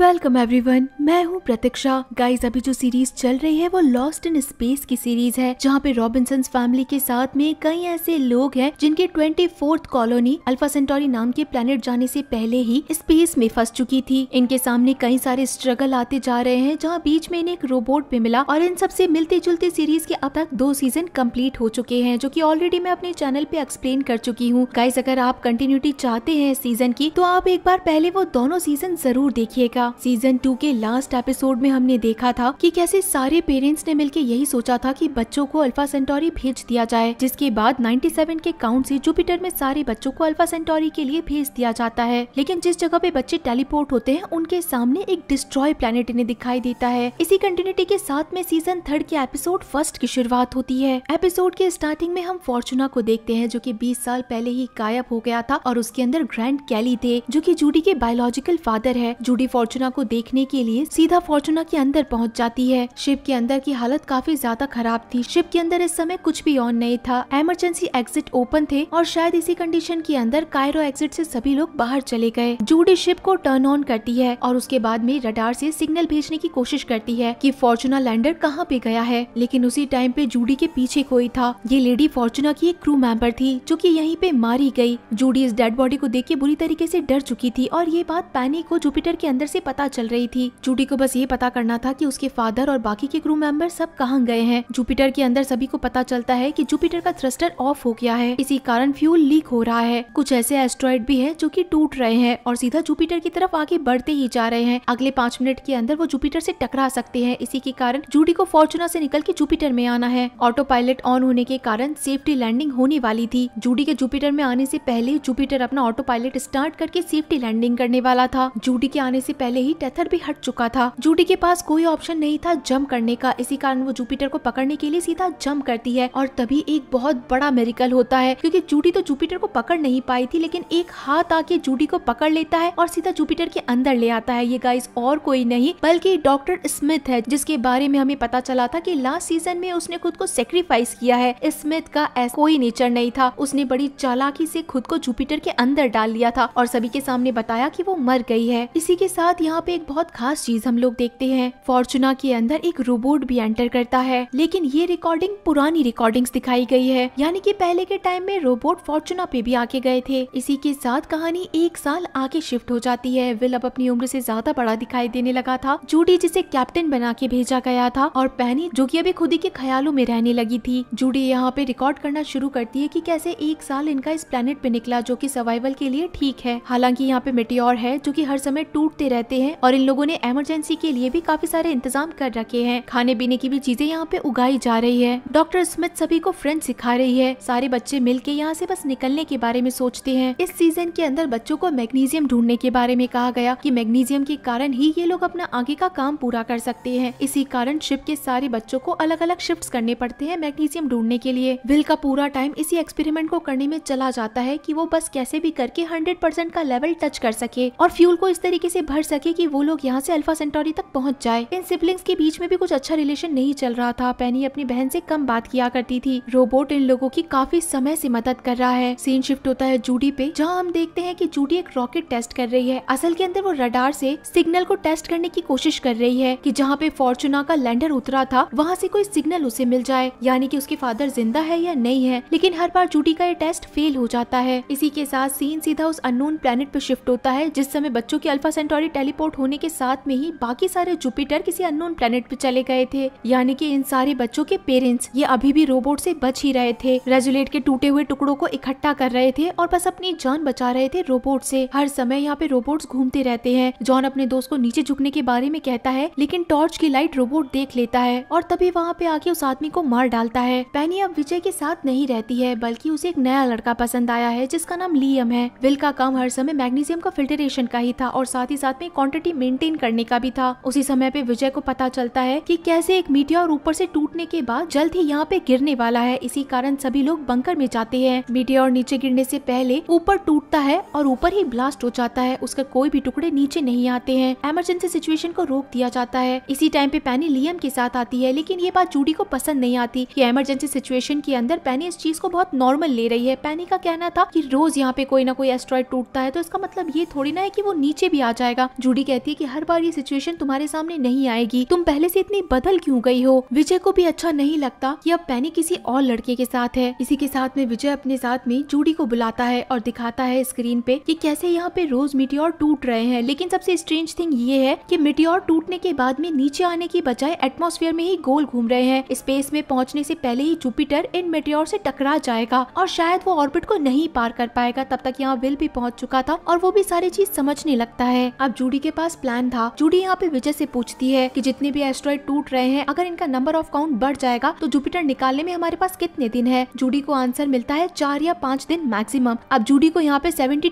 Welcome everyone मैं हूं प्रतीक्षा guys अभी जो सीरीज चल रही है वो लॉस्ट इन स्पेस की सीरीज है जहां पे रॉबिन्सन फैमिली के साथ में कई ऐसे लोग हैं जिनके twenty fourth colony Alpha Centauri नाम के प्लेनेट जाने से पहले ही स्पेस में फंस चुकी थी इनके सामने कई सारे स्ट्रगल आते जा रहे हैं जहाँ बीच में इन्हें एक रोबोट भी मिला और इन सबसे मिलते जुलते सीरीज के अब तक दो सीजन कम्प्लीट हो चुके हैं जो की ऑलरेडी मैं अपने चैनल पे एक्सप्लेन कर चुकी हूँ गाइज अगर आप कंटिन्यूटी चाहते हैं सीजन की तो आप एक बार पहले वो दोनों सीजन जरूर देखिएगा था सीजन टू के लास्ट एपिसोड में हमने देखा था कि कैसे सारे पेरेंट्स ने मिलकर यही सोचा था कि बच्चों को अल्फा सेंटोरी भेज दिया जाए जिसके बाद 97 के काउंट से जुपिटर में सारे बच्चों को अल्फा सेंटोरी के लिए भेज दिया जाता है लेकिन जिस जगह पे बच्चे टेलीपोर्ट होते हैं उनके सामने एक डिस्ट्रॉय प्लेनेट इन्हें दिखाई देता है इसी कंटिन्यूटी के साथ में सीजन थर्ड के एपिसोड फर्स्ट की शुरुआत होती है एपिसोड के स्टार्टिंग में हम फॉर्चुना को देखते हैं जो की बीस साल पहले ही गायब हो गया था और उसके अंदर ग्रैंड कैली थे जो की जूडी के बायोलॉजिकल फादर है जूडी फॉर्चुना फॉर्चुना को देखने के लिए सीधा फॉर्चुना के अंदर पहुंच जाती है शिप के अंदर की हालत काफी ज्यादा खराब थी शिप के अंदर इस समय कुछ भी ऑन नहीं था एमरजेंसी एग्जिट ओपन थे और शायद इसी कंडीशन के अंदर कायरो एग्जिट से सभी लोग बाहर चले गए जूडी शिप को टर्न ऑन करती है और उसके बाद में रडार से सिग्नल भेजने की कोशिश करती है कि फॉर्चुना लैंडर कहाँ पे गया है लेकिन उसी टाइम पे जूडी के पीछे कोई था ये लेडी फॉर्चुना की एक क्रू मेंबर थी जो की यहीं पे मारी गयी जूडी इस डेड बॉडी को देख के बुरी तरीके ऐसी डर चुकी थी और ये बात पैनी को जुपिटर के अंदर से से पता चल रही थी जूडी को बस ये पता करना था कि उसके फादर और बाकी के क्रू मेंबर सब कहाँ गए हैं जुपिटर के अंदर सभी को पता चलता है कि जुपिटर का थ्रस्टर ऑफ हो गया है इसी कारण फ्यूल लीक हो रहा है कुछ ऐसे एस्ट्रॉइड भी है जो की टूट रहे हैं और सीधा जुपिटर की तरफ आगे बढ़ते ही जा रहे हैं अगले पांच मिनट के अंदर वो जुपिटर ऐसी टकरा सकते हैं इसी के कारण जूडी को फॉर्चुना ऐसी निकल के जुपिटर में आना है ऑटो पायलट ऑन होने के कारण सेफ्टी लैंडिंग होने वाली थी जूडी के जुपिटर में आने से पहले जुपिटर अपना ऑटो पायलट स्टार्ट करके सेफ्टी लैंडिंग करने वाला था जूडी के आने से पहले पहले ही टेथर भी हट चुका था जूडी के पास कोई ऑप्शन नहीं था जम्प करने का इसी कारण वो जुपिटर को पकड़ने के लिए सीधा जम्प करती है और तभी एक बहुत बड़ा मेरिकल होता है क्योंकि जूडी तो जुपिटर को पकड़ नहीं पाई थी लेकिन एक हाथ आके जूडी को पकड़ लेता है और सीधा जुपिटर के अंदर ले आता है ये गाइस और कोई नहीं बल्कि डॉक्टर स्मिथ है जिसके बारे में हमें पता चला था कि लास्ट सीजन में उसने खुद को सेक्रीफाइस किया है स्मिथ का ऐसा कोई नेचर नहीं था उसने बड़ी चालाकी से खुद को जुपिटर के अंदर डाल लिया था और सभी के सामने बताया कि वो मर गई है इसी के साथ साथ यहाँ पे एक बहुत खास चीज हम लोग देखते हैं फॉर्चुना के अंदर एक रोबोट भी एंटर करता है लेकिन ये रिकॉर्डिंग पुरानी रिकॉर्डिंग दिखाई गई है यानी की पहले के टाइम में रोबोट फॉर्चुना पे भी आके गए थे इसी के साथ कहानी एक साल आके शिफ्ट हो जाती है विल अब अपनी उम्र से ज्यादा बड़ा दिखाई देने लगा था जूडी जिसे कैप्टन बना के भेजा गया था और पहनी जो की अभी खुद ही के ख्यालों में रहने लगी थी जूडी यहाँ पे रिकॉर्ड करना शुरू करती है की कैसे एक साल इनका इस प्लेनेट पे निकला जो की सर्वाइवल के लिए ठीक है हालांकि यहाँ पे मिट्टी है जो की हर समय टूटते रहते रहते हैं और इन लोगों ने इमरजेंसी के लिए भी काफी सारे इंतजाम कर रखे हैं खाने पीने की भी चीजें यहाँ पे उगाई जा रही है डॉक्टर स्मिथ सभी को फ्रेंड सिखा रही है सारे बच्चे मिल के यहाँ से बस निकलने के बारे में सोचते हैं इस सीजन के अंदर बच्चों को मैग्नीजियम ढूंढने के बारे में कहा गया की मैग्नीजियम के कारण ही ये लोग अपना आगे का काम पूरा कर सकते हैं इसी कारण शिप के सारे बच्चों को अलग अलग शिफ्ट करने पड़ते हैं मैग्नीशियम ढूंढने के लिए विल का पूरा टाइम इसी एक्सपेरिमेंट को करने में चला जाता है की वो बस कैसे भी करके हंड्रेड का लेवल टच कर सके और फ्यूल को इस तरीके से भर सके सके कि वो लोग यहाँ से अल्फा सेंटोरी तक पहुँच जाए इन सिबलिंग्स के बीच में भी कुछ अच्छा रिलेशन नहीं चल रहा था पैनी अपनी बहन से कम बात किया करती थी रोबोट इन लोगों की काफी समय से मदद कर रहा है सीन शिफ्ट होता है जूडी पे जहाँ हम देखते हैं कि जूडी एक रॉकेट टेस्ट कर रही है असल के अंदर वो रडार से सिग्नल को टेस्ट करने की कोशिश कर रही है कि जहाँ पे फॉर्चुना का लैंडर उतरा था वहाँ से कोई सिग्नल उसे मिल जाए यानी कि उसके फादर जिंदा है या नहीं है लेकिन हर बार जूडी का ये टेस्ट फेल हो जाता है इसी के साथ सीन सीधा उस अनोन प्लेनेट पे शिफ्ट होता है जिस समय बच्चों की अल्फा सेंटोरी टेली टेलीपोर्ट होने के साथ में ही बाकी सारे जुपिटर किसी अननोन प्लेनेट पे चले गए थे यानी कि इन सारे बच्चों के पेरेंट्स ये अभी भी रोबोट से बच ही रहे थे रेजुलेट के टूटे हुए टुकड़ों को इकट्ठा कर रहे थे और बस अपनी जान बचा रहे थे रोबोट से हर समय यहाँ पे रोबोट घूमते रहते हैं जॉन अपने दोस्त को नीचे झुकने के बारे में कहता है लेकिन टॉर्च की लाइट रोबोट देख लेता है और तभी वहाँ पे आके उस आदमी को मार डालता है पैनी अब विजय के साथ नहीं रहती है बल्कि उसे एक नया लड़का पसंद आया है जिसका नाम लियम है विल का काम हर समय मैग्नीशियम का फिल्टरेशन का ही था और साथ ही साथ में क्वांटिटी मेंटेन करने का भी था उसी समय पे विजय को पता चलता है कि कैसे एक और ऊपर से टूटने के बाद जल्द ही यहाँ पे गिरने वाला है इसी कारण सभी लोग बंकर में जाते हैं और नीचे गिरने से पहले ऊपर टूटता है और ऊपर ही ब्लास्ट हो जाता है उसका कोई भी टुकड़े नीचे नहीं आते हैं एमरजेंसी सिचुएशन को रोक दिया जाता है इसी टाइम पे पैनी लियम के साथ आती है लेकिन ये बात जूडी को पसंद नहीं आती की एमरजेंसी सिचुएशन के अंदर पैनी इस चीज को बहुत नॉर्मल ले रही है पैनी का कहना था की रोज यहाँ पे कोई ना कोई एस्ट्रॉयड टूटता है तो इसका मतलब ये थोड़ी ना है की वो नीचे भी आ जाएगा जूडी कहती है कि हर बार ये सिचुएशन तुम्हारे सामने नहीं आएगी तुम पहले से इतनी बदल क्यों गई हो विजय को भी अच्छा नहीं लगता कि अब पैनी किसी और लड़के के साथ है इसी के साथ में विजय अपने साथ में जूडी को बुलाता है और दिखाता है स्क्रीन पे की कैसे यहाँ पे रोज मिट्योर टूट रहे हैं लेकिन सबसे स्ट्रेंज थिंग ये है की मिट्योर टूटने के बाद में नीचे आने की बजाय एटमोस्फेयर में ही गोल घूम रहे हैं स्पेस में पहुँचने ऐसी पहले ही जुपिटर इन मेट्योर ऐसी टकरा जाएगा और शायद वो ऑर्बिट को नहीं पार कर पाएगा तब तक यहाँ विल भी पहुँच चुका था और वो भी सारी चीज समझने लगता है अब जूडी जूडी के पास प्लान था जूडी यहाँ पे विजय से पूछती है कि जितने भी एस्ट्रॉइड टूट रहे हैं अगर इनका नंबर ऑफ काउंट बढ़ जाएगा तो जुपिटर निकालने में हमारे पास कितने दिन है जूडी को आंसर मिलता है चार या पांच दिन मैक्सिमम अब जूडी को यहाँ पे सेवेंटी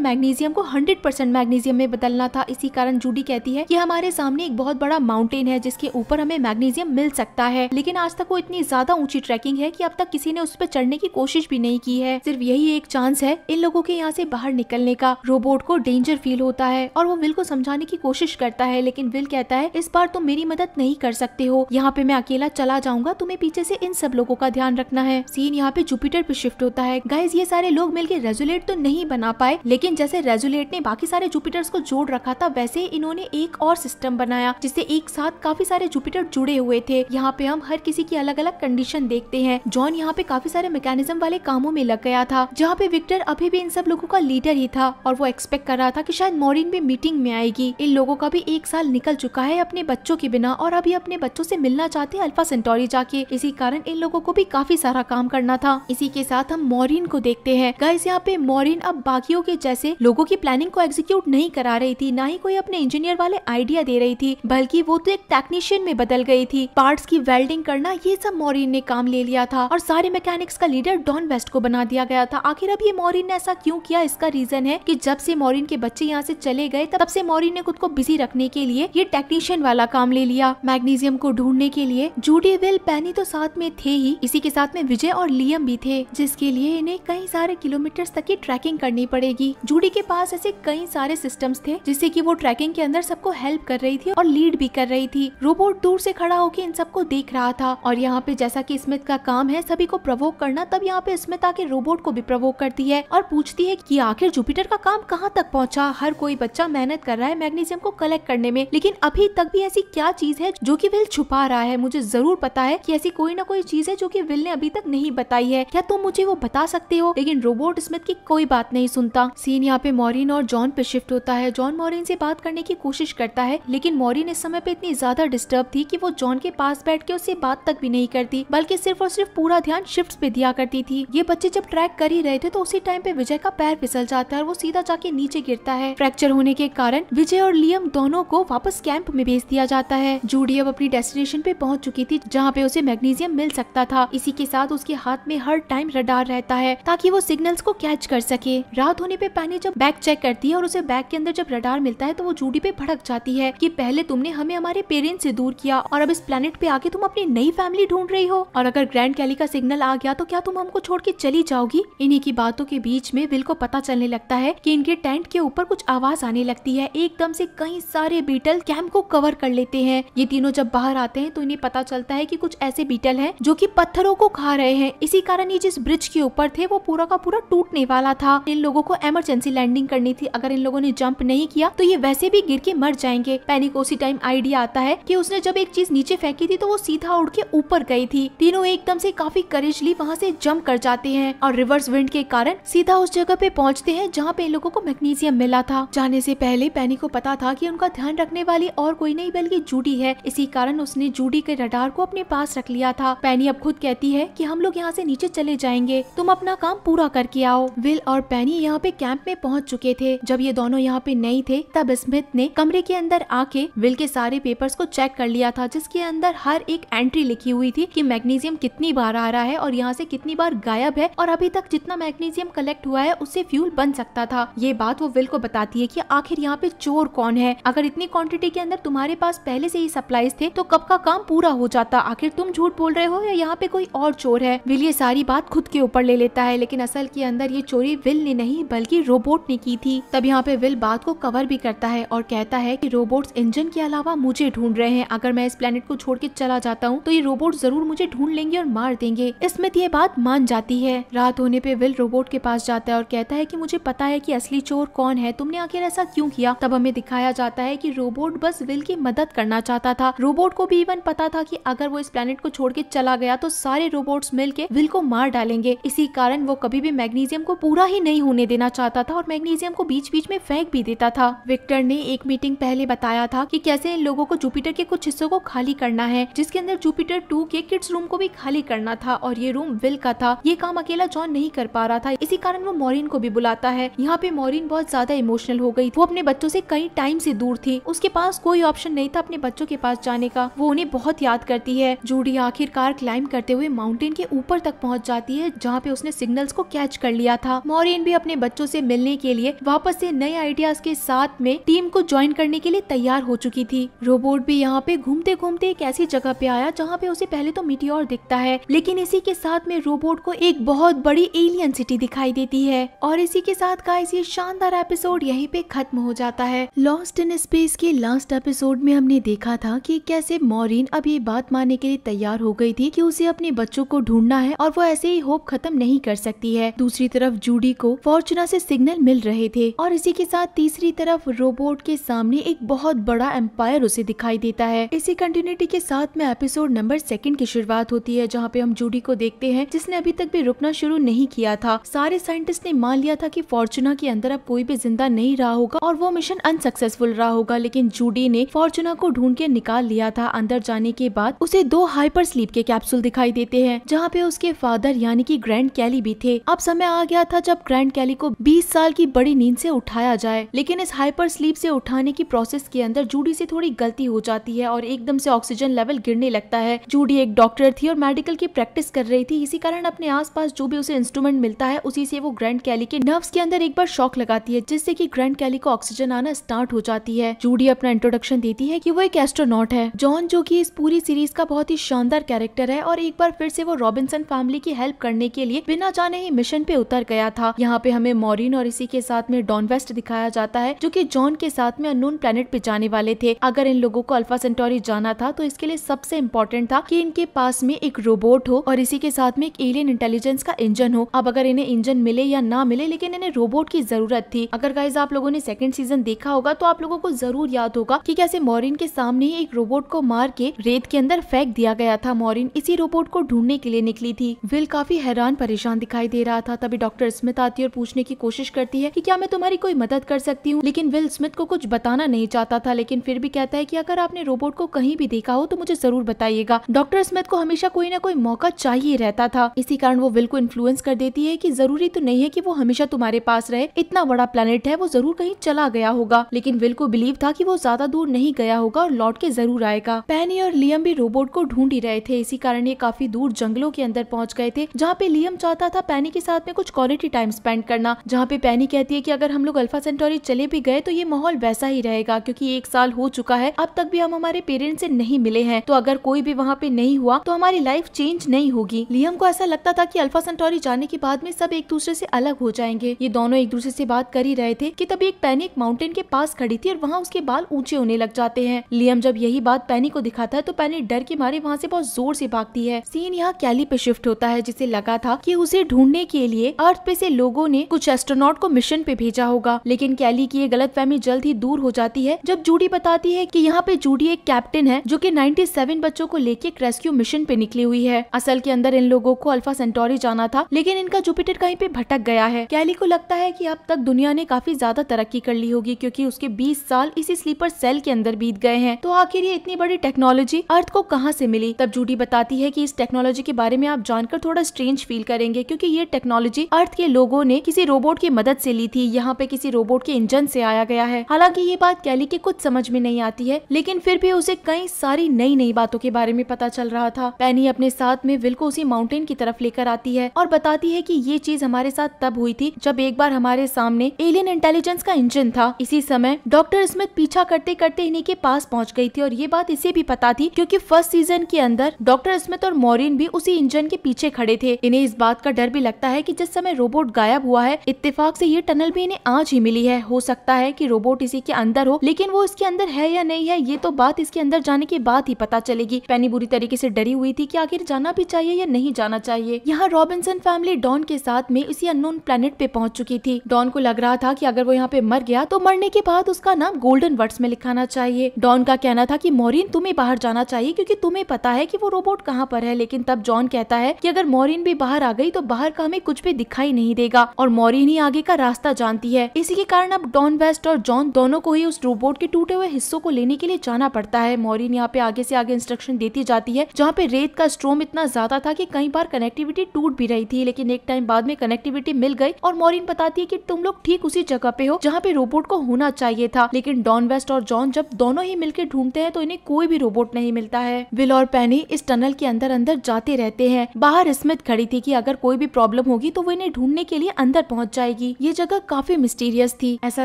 मैग्नीशियम को हंड्रेड मैग्नीशियम में बदलना था इसी कारण जूडी कहती है की हमारे सामने एक बहुत बड़ा माउंटेन है जिसके ऊपर हमें मैग्नीशियम मिल सकता है लेकिन आज तक वो इतनी ज्यादा ऊंची ट्रैकिंग है की अब तक किसी ने उस पर चढ़ने की कोशिश भी नहीं की है सिर्फ यही एक चांस है इन लोगों के यहाँ से बाहर निकलने का रोबोट को डेंजर फील होता है और वो बिल्कुल को समझाने की कोशिश करता है लेकिन विल कहता है इस बार तुम मेरी मदद नहीं कर सकते हो यहाँ पे मैं अकेला चला जाऊंगा तुम्हें पीछे से इन सब लोगों का ध्यान रखना है सीन यहाँ पे जुपिटर पे शिफ्ट होता है गाइज ये सारे लोग मिलकर रेजुलेट तो नहीं बना पाए लेकिन जैसे रेजुलेट ने बाकी सारे जुपिटर्स को जोड़ रखा था वैसे इन्होंने एक और सिस्टम बनाया जिससे एक साथ काफी सारे जुपिटर जुड़े हुए थे यहाँ पे हम हर किसी की अलग अलग कंडीशन देखते हैं जॉन यहाँ पे काफी सारे मैकेनिज्म वाले कामों में लग गया था जहाँ पे विक्टर अभी भी इन सब लोगों का लीडर ही था और वो एक्सपेक्ट कर रहा था की शायद मॉरिन भी मीटिंग में में आएगी इन लोगों का भी एक साल निकल चुका है अपने बच्चों के बिना और अभी अपने बच्चों से मिलना चाहते हैं अल्फा सेंटोरी जाके इसी कारण इन लोगों को भी काफी सारा काम करना था इसी के साथ हम मोरिन को देखते हैं गाइस यहाँ पे मोरिन अब बाकियों के जैसे लोगों की प्लानिंग को एग्जीक्यूट नहीं करा रही थी ना ही कोई अपने इंजीनियर वाले आइडिया दे रही थी बल्कि वो तो एक टेक्नीशियन में बदल गई थी पार्ट्स की वेल्डिंग करना ये सब मोरिन ने काम ले लिया था और सारे मैकेनिक्स का लीडर डॉन वेस्ट को बना दिया गया था आखिर अब ये मोरिन ने ऐसा क्यों किया इसका रीजन है कि जब से मोरिन के बच्चे यहाँ से चले गए तब से ऐसे मौरी ने खुद को बिजी रखने के लिए ये टेक्नीशियन वाला काम ले लिया मैग्नीशियम को ढूंढने के लिए जूडी विल पैनी तो साथ में थे ही इसी के साथ में विजय और लियम भी थे जिसके लिए इन्हें कई सारे किलोमीटर तक की ट्रैकिंग करनी पड़ेगी जूडी के पास ऐसे कई सारे सिस्टम थे जिससे की वो ट्रैकिंग के अंदर सबको हेल्प कर रही थी और लीड भी कर रही थी रोबोट दूर ऐसी खड़ा होकर इन सबको देख रहा था और यहाँ पे जैसा की स्मिथ का काम है सभी को प्रवोक करना तब यहाँ पे स्मिथ आके रोबोट को भी प्रवोक करती है और पूछती है की आखिर जुपिटर का काम कहाँ तक पहुँचा हर कोई बच्चा मेहनत कर रहा है मैग्नीशियम को कलेक्ट करने में लेकिन अभी तक भी ऐसी क्या चीज है जो की विल छुपा रहा है मुझे जरूर पता है की ऐसी कोई ना कोई चीज है जो की विल ने अभी तक नहीं बताई है क्या तुम मुझे वो बता सकते हो लेकिन रोबोट स्मिथ की कोई बात नहीं सुनता सीन यहाँ पे मोरिन और जॉन पे शिफ्ट होता है जॉन मोरिन से बात करने की कोशिश करता है लेकिन मॉरिन इस समय पे इतनी ज्यादा डिस्टर्ब थी कि वो जॉन के पास बैठ के उससे बात तक भी नहीं करती बल्कि सिर्फ और सिर्फ पूरा ध्यान शिफ्ट पे दिया करती थी ये बच्चे जब ट्रैक कर ही रहे थे तो उसी टाइम पे विजय का पैर फिसल जाता है और वो सीधा जाके नीचे गिरता है फ्रैक्चर होने के कारण कारण विजय और लियम दोनों को वापस कैंप में भेज दिया जाता है जूडी अब अपनी डेस्टिनेशन पे पहुंच चुकी थी जहाँ पे उसे मैग्नीशियम मिल सकता था इसी के साथ उसके हाथ में हर टाइम रडार रहता है ताकि वो सिग्नल्स को कैच कर सके रात होने पे पैनी जब बैग चेक करती है और उसे बैग के अंदर जब रडार मिलता है तो वो जूडी पे भड़क जाती है की पहले तुमने हमें हमारे पेरेंट्स ऐसी दूर किया और अब इस प्लेनेट पे आके तुम अपनी नई फैमिली ढूंढ रही हो और अगर ग्रैंड कैली का सिग्नल आ गया तो क्या तुम हमको छोड़ के चली जाओगी इन्हीं की बातों के बीच में विल को पता चलने लगता है की इनके टेंट के ऊपर कुछ आवाज आने लगती है हैं एकदम से कई सारे बीटल कैंप को कवर कर लेते हैं ये तीनों जब बाहर आते हैं तो इन्हें पता चलता है कि कुछ ऐसे बीटल हैं जो कि पत्थरों को खा रहे हैं इसी कारण ये जिस ब्रिज के ऊपर थे वो पूरा का पूरा टूटने वाला था इन लोगों को इमरजेंसी लैंडिंग करनी थी अगर इन लोगों ने जंप नहीं किया तो ये वैसे भी गिर के मर जाएंगे पैनिक उसी टाइम आइडिया आता है की उसने जब एक चीज नीचे फेंकी थी तो वो सीधा उड़ के ऊपर गई थी तीनों एकदम से काफी करेजली वहाँ से जम्प कर जाते हैं और रिवर्स विंड के कारण सीधा उस जगह पे पहुँचते हैं जहाँ पे इन लोगों को मैग्नीशियम मिला था जाने से पहले पैनी को पता था कि उनका ध्यान रखने वाली और कोई नहीं बल्कि जूडी है इसी कारण उसने जूडी के रडार को अपने पास रख लिया था पैनी अब खुद कहती है कि हम लोग यहाँ से नीचे चले जाएंगे तुम अपना काम पूरा करके आओ विल और पैनी यहाँ पे कैंप में पहुँच चुके थे जब ये दोनों यहाँ पे नहीं थे तब स्मिथ ने कमरे के अंदर आके विल के सारे पेपर को चेक कर लिया था जिसके अंदर हर एक एंट्री लिखी हुई थी कि मैग्नीजियम कितनी बार आ रहा है और यहाँ ऐसी कितनी बार गायब है और अभी तक जितना मैग्नीजियम कलेक्ट हुआ है उससे फ्यूल बन सकता था ये बात वो विल को बताती है की आखिर यहाँ यहाँ पे चोर कौन है अगर इतनी क्वांटिटी के अंदर तुम्हारे पास पहले से ही सप्लाईज थे तो कब का काम पूरा हो जाता आखिर तुम झूठ बोल रहे हो या यहाँ पे कोई और चोर है विल ये सारी बात खुद के ऊपर ले लेता है लेकिन असल के अंदर ये चोरी विल ने नहीं बल्कि रोबोट ने की थी तब यहाँ पे विल बात को कवर भी करता है और कहता है की रोबोट इंजन के अलावा मुझे ढूंढ रहे हैं अगर मैं इस प्लेनेट को छोड़ के चला जाता हूँ तो ये रोबोट जरूर मुझे ढूंढ लेंगे और मार देंगे इसमें तो ये बात मान जाती है रात होने पे विल रोबोट के पास जाता है और कहता है की मुझे पता है की असली चोर कौन है तुमने आखिर ऐसा क्यों किया किया तब हमें दिखाया जाता है कि रोबोट बस विल की मदद करना चाहता था रोबोट को भी इवन पता था कि अगर वो इस प्लेनेट को छोड़ के चला गया तो सारे रोबोट्स मिल के विल को मार डालेंगे इसी कारण वो कभी भी मैग्नीशियम को पूरा ही नहीं होने देना चाहता था और मैग्नीशियम को बीच बीच में फेंक भी देता था विक्टर ने एक मीटिंग पहले बताया था कि कैसे इन लोगों को जुपिटर के कुछ हिस्सों को खाली करना है जिसके अंदर जुपिटर टू के किड्स रूम को भी खाली करना था और ये रूम विल का था ये काम अकेला जॉन नहीं कर पा रहा था इसी कारण वो मॉरिन को भी बुलाता है यहाँ पे मोरिन बहुत ज्यादा इमोशनल हो गई वो अपने बच्चों से कई टाइम से दूर थी उसके पास कोई ऑप्शन नहीं था अपने बच्चों के पास जाने का वो उन्हें बहुत याद करती है जूडी आखिरकार क्लाइंब करते हुए माउंटेन के ऊपर तक पहुँच जाती है जहाँ पे उसने सिग्नल्स को कैच कर लिया था मोरिन भी अपने बच्चों से मिलने के लिए वापस से नए आइडियाज के साथ में टीम को ज्वाइन करने के लिए तैयार हो चुकी थी रोबोट भी यहाँ पे घूमते घूमते एक ऐसी जगह पे आया जहाँ पे उसे पहले तो मिट्टी और दिखता है लेकिन इसी के साथ में रोबोट को एक बहुत बड़ी एलियन सिटी दिखाई देती है और इसी के साथ का इसी शानदार एपिसोड यहीं पे खत्म हो जाता जाता है लॉस्ट इन स्पेस के लास्ट एपिसोड में हमने देखा था कि कैसे मॉरिन अब ये बात मानने के लिए तैयार हो गई थी कि उसे अपने बच्चों को ढूंढना है और वो ऐसे ही होप खत्म नहीं कर सकती है दूसरी तरफ जूडी को फॉर्चुना से सिग्नल मिल रहे थे और इसी के साथ तीसरी तरफ रोबोट के सामने एक बहुत बड़ा एम्पायर उसे दिखाई देता है इसी कंटिन्यूटी के साथ में एपिसोड नंबर सेकंड की शुरुआत होती है जहाँ पे हम जूडी को देखते हैं जिसने अभी तक भी रुकना शुरू नहीं किया था सारे साइंटिस्ट ने मान लिया था कि फॉर्चुना के अंदर अब कोई भी जिंदा नहीं रहा होगा और वो मिशन अनसक्सेसफुल रहा होगा लेकिन जूडी ने फॉर्चुना को ढूंढ के निकाल लिया था अंदर जाने के बाद उसे दो हाइपर स्लीप के कैप्सूल दिखाई देते हैं जहाँ पे उसके फादर यानी कि ग्रैंड कैली भी थे अब समय आ गया था जब ग्रैंड कैली को 20 साल की बड़ी नींद से उठाया जाए लेकिन इस हाइपर स्लीप से उठाने की प्रोसेस के अंदर जूडी से थोड़ी गलती हो जाती है और एकदम से ऑक्सीजन लेवल गिरने लगता है जूडी एक डॉक्टर थी और मेडिकल की प्रैक्टिस कर रही थी इसी कारण अपने आसपास जो भी उसे इंस्ट्रूमेंट मिलता है उसी से वो ग्रैंड कैली के नर्व्स के अंदर एक बार शॉक लगाती है जिससे की ग्रैंड कैली को ऑक्सीजन आना स्टार्ट हो जाती है जूडी अपना इंट्रोडक्शन देती है की वो एक एस्ट्रोनॉट है जॉन जो की इस पूरी सीरीज का बहुत ही शानदार कैरेक्टर है और एक बार फिर से वो रॉबिन्सन फैमिली की हेल्प करने के लिए बिना जाने ही मिशन पे उतर गया था यहाँ पे हमें मॉरिन और इसी के साथ में डॉन वेस्ट दिखाया जाता है जो कि जॉन के साथ में अनून प्लेनेट पे जाने वाले थे अगर इन लोगों को अल्फा सेंटोरी जाना था तो इसके लिए सबसे इम्पोर्टेंट था कि इनके पास में एक रोबोट हो और इसी के साथ में एक एलियन इंटेलिजेंस का इंजन हो अब अगर इन्हें इंजन मिले या ना मिले लेकिन इन्हें रोबोट की जरूरत थी अगर गाइज आप लोगों ने सेकंड सीजन सीजन देखा होगा तो आप लोगों को जरूर याद होगा कि कैसे मॉरिन के सामने ही एक रोबोट को मार के रेत के अंदर फेंक दिया गया था मॉरिन इसी रोबोट को ढूंढने के लिए निकली थी विल काफी हैरान परेशान दिखाई दे रहा था तभी डॉक्टर स्मिथ आती है और पूछने की कोशिश करती है की क्या मैं तुम्हारी कोई मदद कर सकती हूँ लेकिन विल स्मिथ को कुछ बताना नहीं चाहता था लेकिन फिर भी कहता है की अगर आपने रोबोट को कहीं भी देखा हो तो मुझे जरूर बताइएगा डॉक्टर स्मिथ को हमेशा कोई ना कोई मौका चाहिए रहता था इसी कारण वो विल को इन्फ्लुएंस कर देती है की जरूरी तो नहीं है की वो हमेशा तुम्हारे पास रहे इतना बड़ा प्लेनेट है वो जरूर कहीं चला गया गया होगा लेकिन विल को बिलीव था कि वो ज्यादा दूर नहीं गया होगा और लौट के जरूर आएगा पैनी और लियम भी रोबोट को ढूंढ ही रहे थे इसी कारण ये काफी दूर जंगलों के अंदर पहुंच गए थे जहाँ पे लियम चाहता था पैनी के साथ में कुछ क्वालिटी टाइम स्पेंड करना जहाँ पे पैनी कहती है की अगर हम लोग अल्फा सेंटोरी चले भी गए तो ये माहौल वैसा ही रहेगा क्यूँकी एक साल हो चुका है अब तक भी हम हमारे पेरेंट्स ऐसी नहीं मिले हैं तो अगर कोई भी वहाँ पे नहीं हुआ तो हमारी लाइफ चेंज नहीं होगी लियम को ऐसा लगता था की अल्फा सेंटोरी जाने के बाद में सब एक दूसरे ऐसी अलग हो जाएंगे ये दोनों एक दूसरे ऐसी बात कर ही रहे थे की तभी एक पैनिक माउंटेन के पास खड़ी थी और वहाँ उसके बाल ऊंचे होने लग जाते हैं लियम जब यही बात पैनी को दिखाता है तो पैनी डर के मारे वहाँ से बहुत जोर से भागती है सीन यहाँ कैली पे शिफ्ट होता है जिसे लगा था कि उसे ढूंढने के लिए अर्थ पे से लोगों ने कुछ एस्ट्रोनॉट को मिशन पे भेजा होगा लेकिन कैली की ये फहमी जल्द ही दूर हो जाती है जब जूडी बताती है कि यहाँ पे जूडी एक कैप्टन है जो कि 97 बच्चों को लेके रेस्क्यू मिशन पे निकली हुई है असल के अंदर इन लोगों को अल्फा सेंटोरी जाना था लेकिन इनका जुपिटर कहीं पे भटक गया है कैली को लगता है की अब तक दुनिया ने काफी ज्यादा तरक्की कर ली होगी क्योंकि उसके 20 साल इसी स्लीपर सेल के अंदर बीत गए हैं तो आखिर ये इतनी बड़ी टेक्नोलॉजी अर्थ को कहाँ से मिली तब जूडी बताती है कि इस टेक्नोलॉजी के बारे में आप जानकर थोड़ा स्ट्रेंज फील करेंगे क्योंकि ये टेक्नोलॉजी अर्थ के लोगों ने किसी रोबोट की मदद से ली थी यहाँ पे किसी रोबोट के इंजन से आया गया है हालांकि ये बात कैली के कुछ समझ में नहीं आती है लेकिन फिर भी उसे कई सारी नई नई बातों के बारे में पता चल रहा था पैनी अपने साथ में विल को उसी माउंटेन की तरफ लेकर आती है और बताती है की ये चीज हमारे साथ तब हुई थी जब एक बार हमारे सामने एलियन इंटेलिजेंस का इंजन था था इसी समय डॉक्टर स्मिथ पीछा करते करते इन्हीं के पास पहुंच गई थी और ये बात इसे भी पता थी क्योंकि फर्स्ट सीजन के अंदर डॉक्टर स्मिथ और मोरिन भी उसी इंजन के पीछे खड़े थे इन्हें इस बात का डर भी लगता है की जिस समय रोबोट गायब हुआ है इत्तेफाक से ये टनल भी इन्हें आज ही मिली है हो सकता है की रोबोट इसी के अंदर हो लेकिन वो इसके अंदर है या नहीं है ये तो बात इसके अंदर जाने के बाद ही पता चलेगी पैनी बुरी तरीके से डरी हुई थी कि आखिर जाना भी चाहिए या नहीं जाना चाहिए यहाँ रॉबिन्सन फैमिली डॉन के साथ में इसी अननोन प्लेनेट पे पहुंच चुकी थी डॉन को लग रहा था कि अगर वो यहाँ पे मर गया तो मरने के बाद उसका नाम गोल्डन वर्ड्स में लिखाना चाहिए डॉन का कहना था की मोरिन तुम्हें बाहर जाना चाहिए क्यूँकी तुम्हें पता है की वो रोबोट कहाँ पर है लेकिन तब जॉन कहता है की अगर मोरिन भी बाहर आ गई तो बाहर का हमें कुछ भी दिखाई नहीं देगा और मोरिन ही आगे का रास्ता जानती है इसी के कारण अब डॉन वेस्ट और जॉन दोनों को ही उस रोबोट के टूटे हुए हिस्सों को लेने के लिए जाना पड़ता है मॉरिन यहाँ पे आगे से आगे इंस्ट्रक्शन देती जाती है जहाँ पे रेत का स्ट्रोम इतना ज्यादा था की कई बार कनेक्टिविटी टूट भी रही थी लेकिन एक टाइम बाद में कनेक्टिविटी मिल गई और मोरिन बताती है की तुम लोग ठीक उसी जगह पे हो जहाँ पे रोबोट को होना चाहिए था लेकिन डॉन वेस्ट और जॉन जब दोनों ही मिलकर ढूंढते हैं तो इन्हें कोई भी रोबोट नहीं मिलता है विल और पैनी इस टनल के अंदर अंदर जाते रहते हैं बाहर स्मिथ खड़ी थी कि अगर कोई भी प्रॉब्लम होगी तो वो इन्हें ढूंढने के लिए अंदर पहुँच जाएगी ये जगह काफी मिस्टीरियस थी ऐसा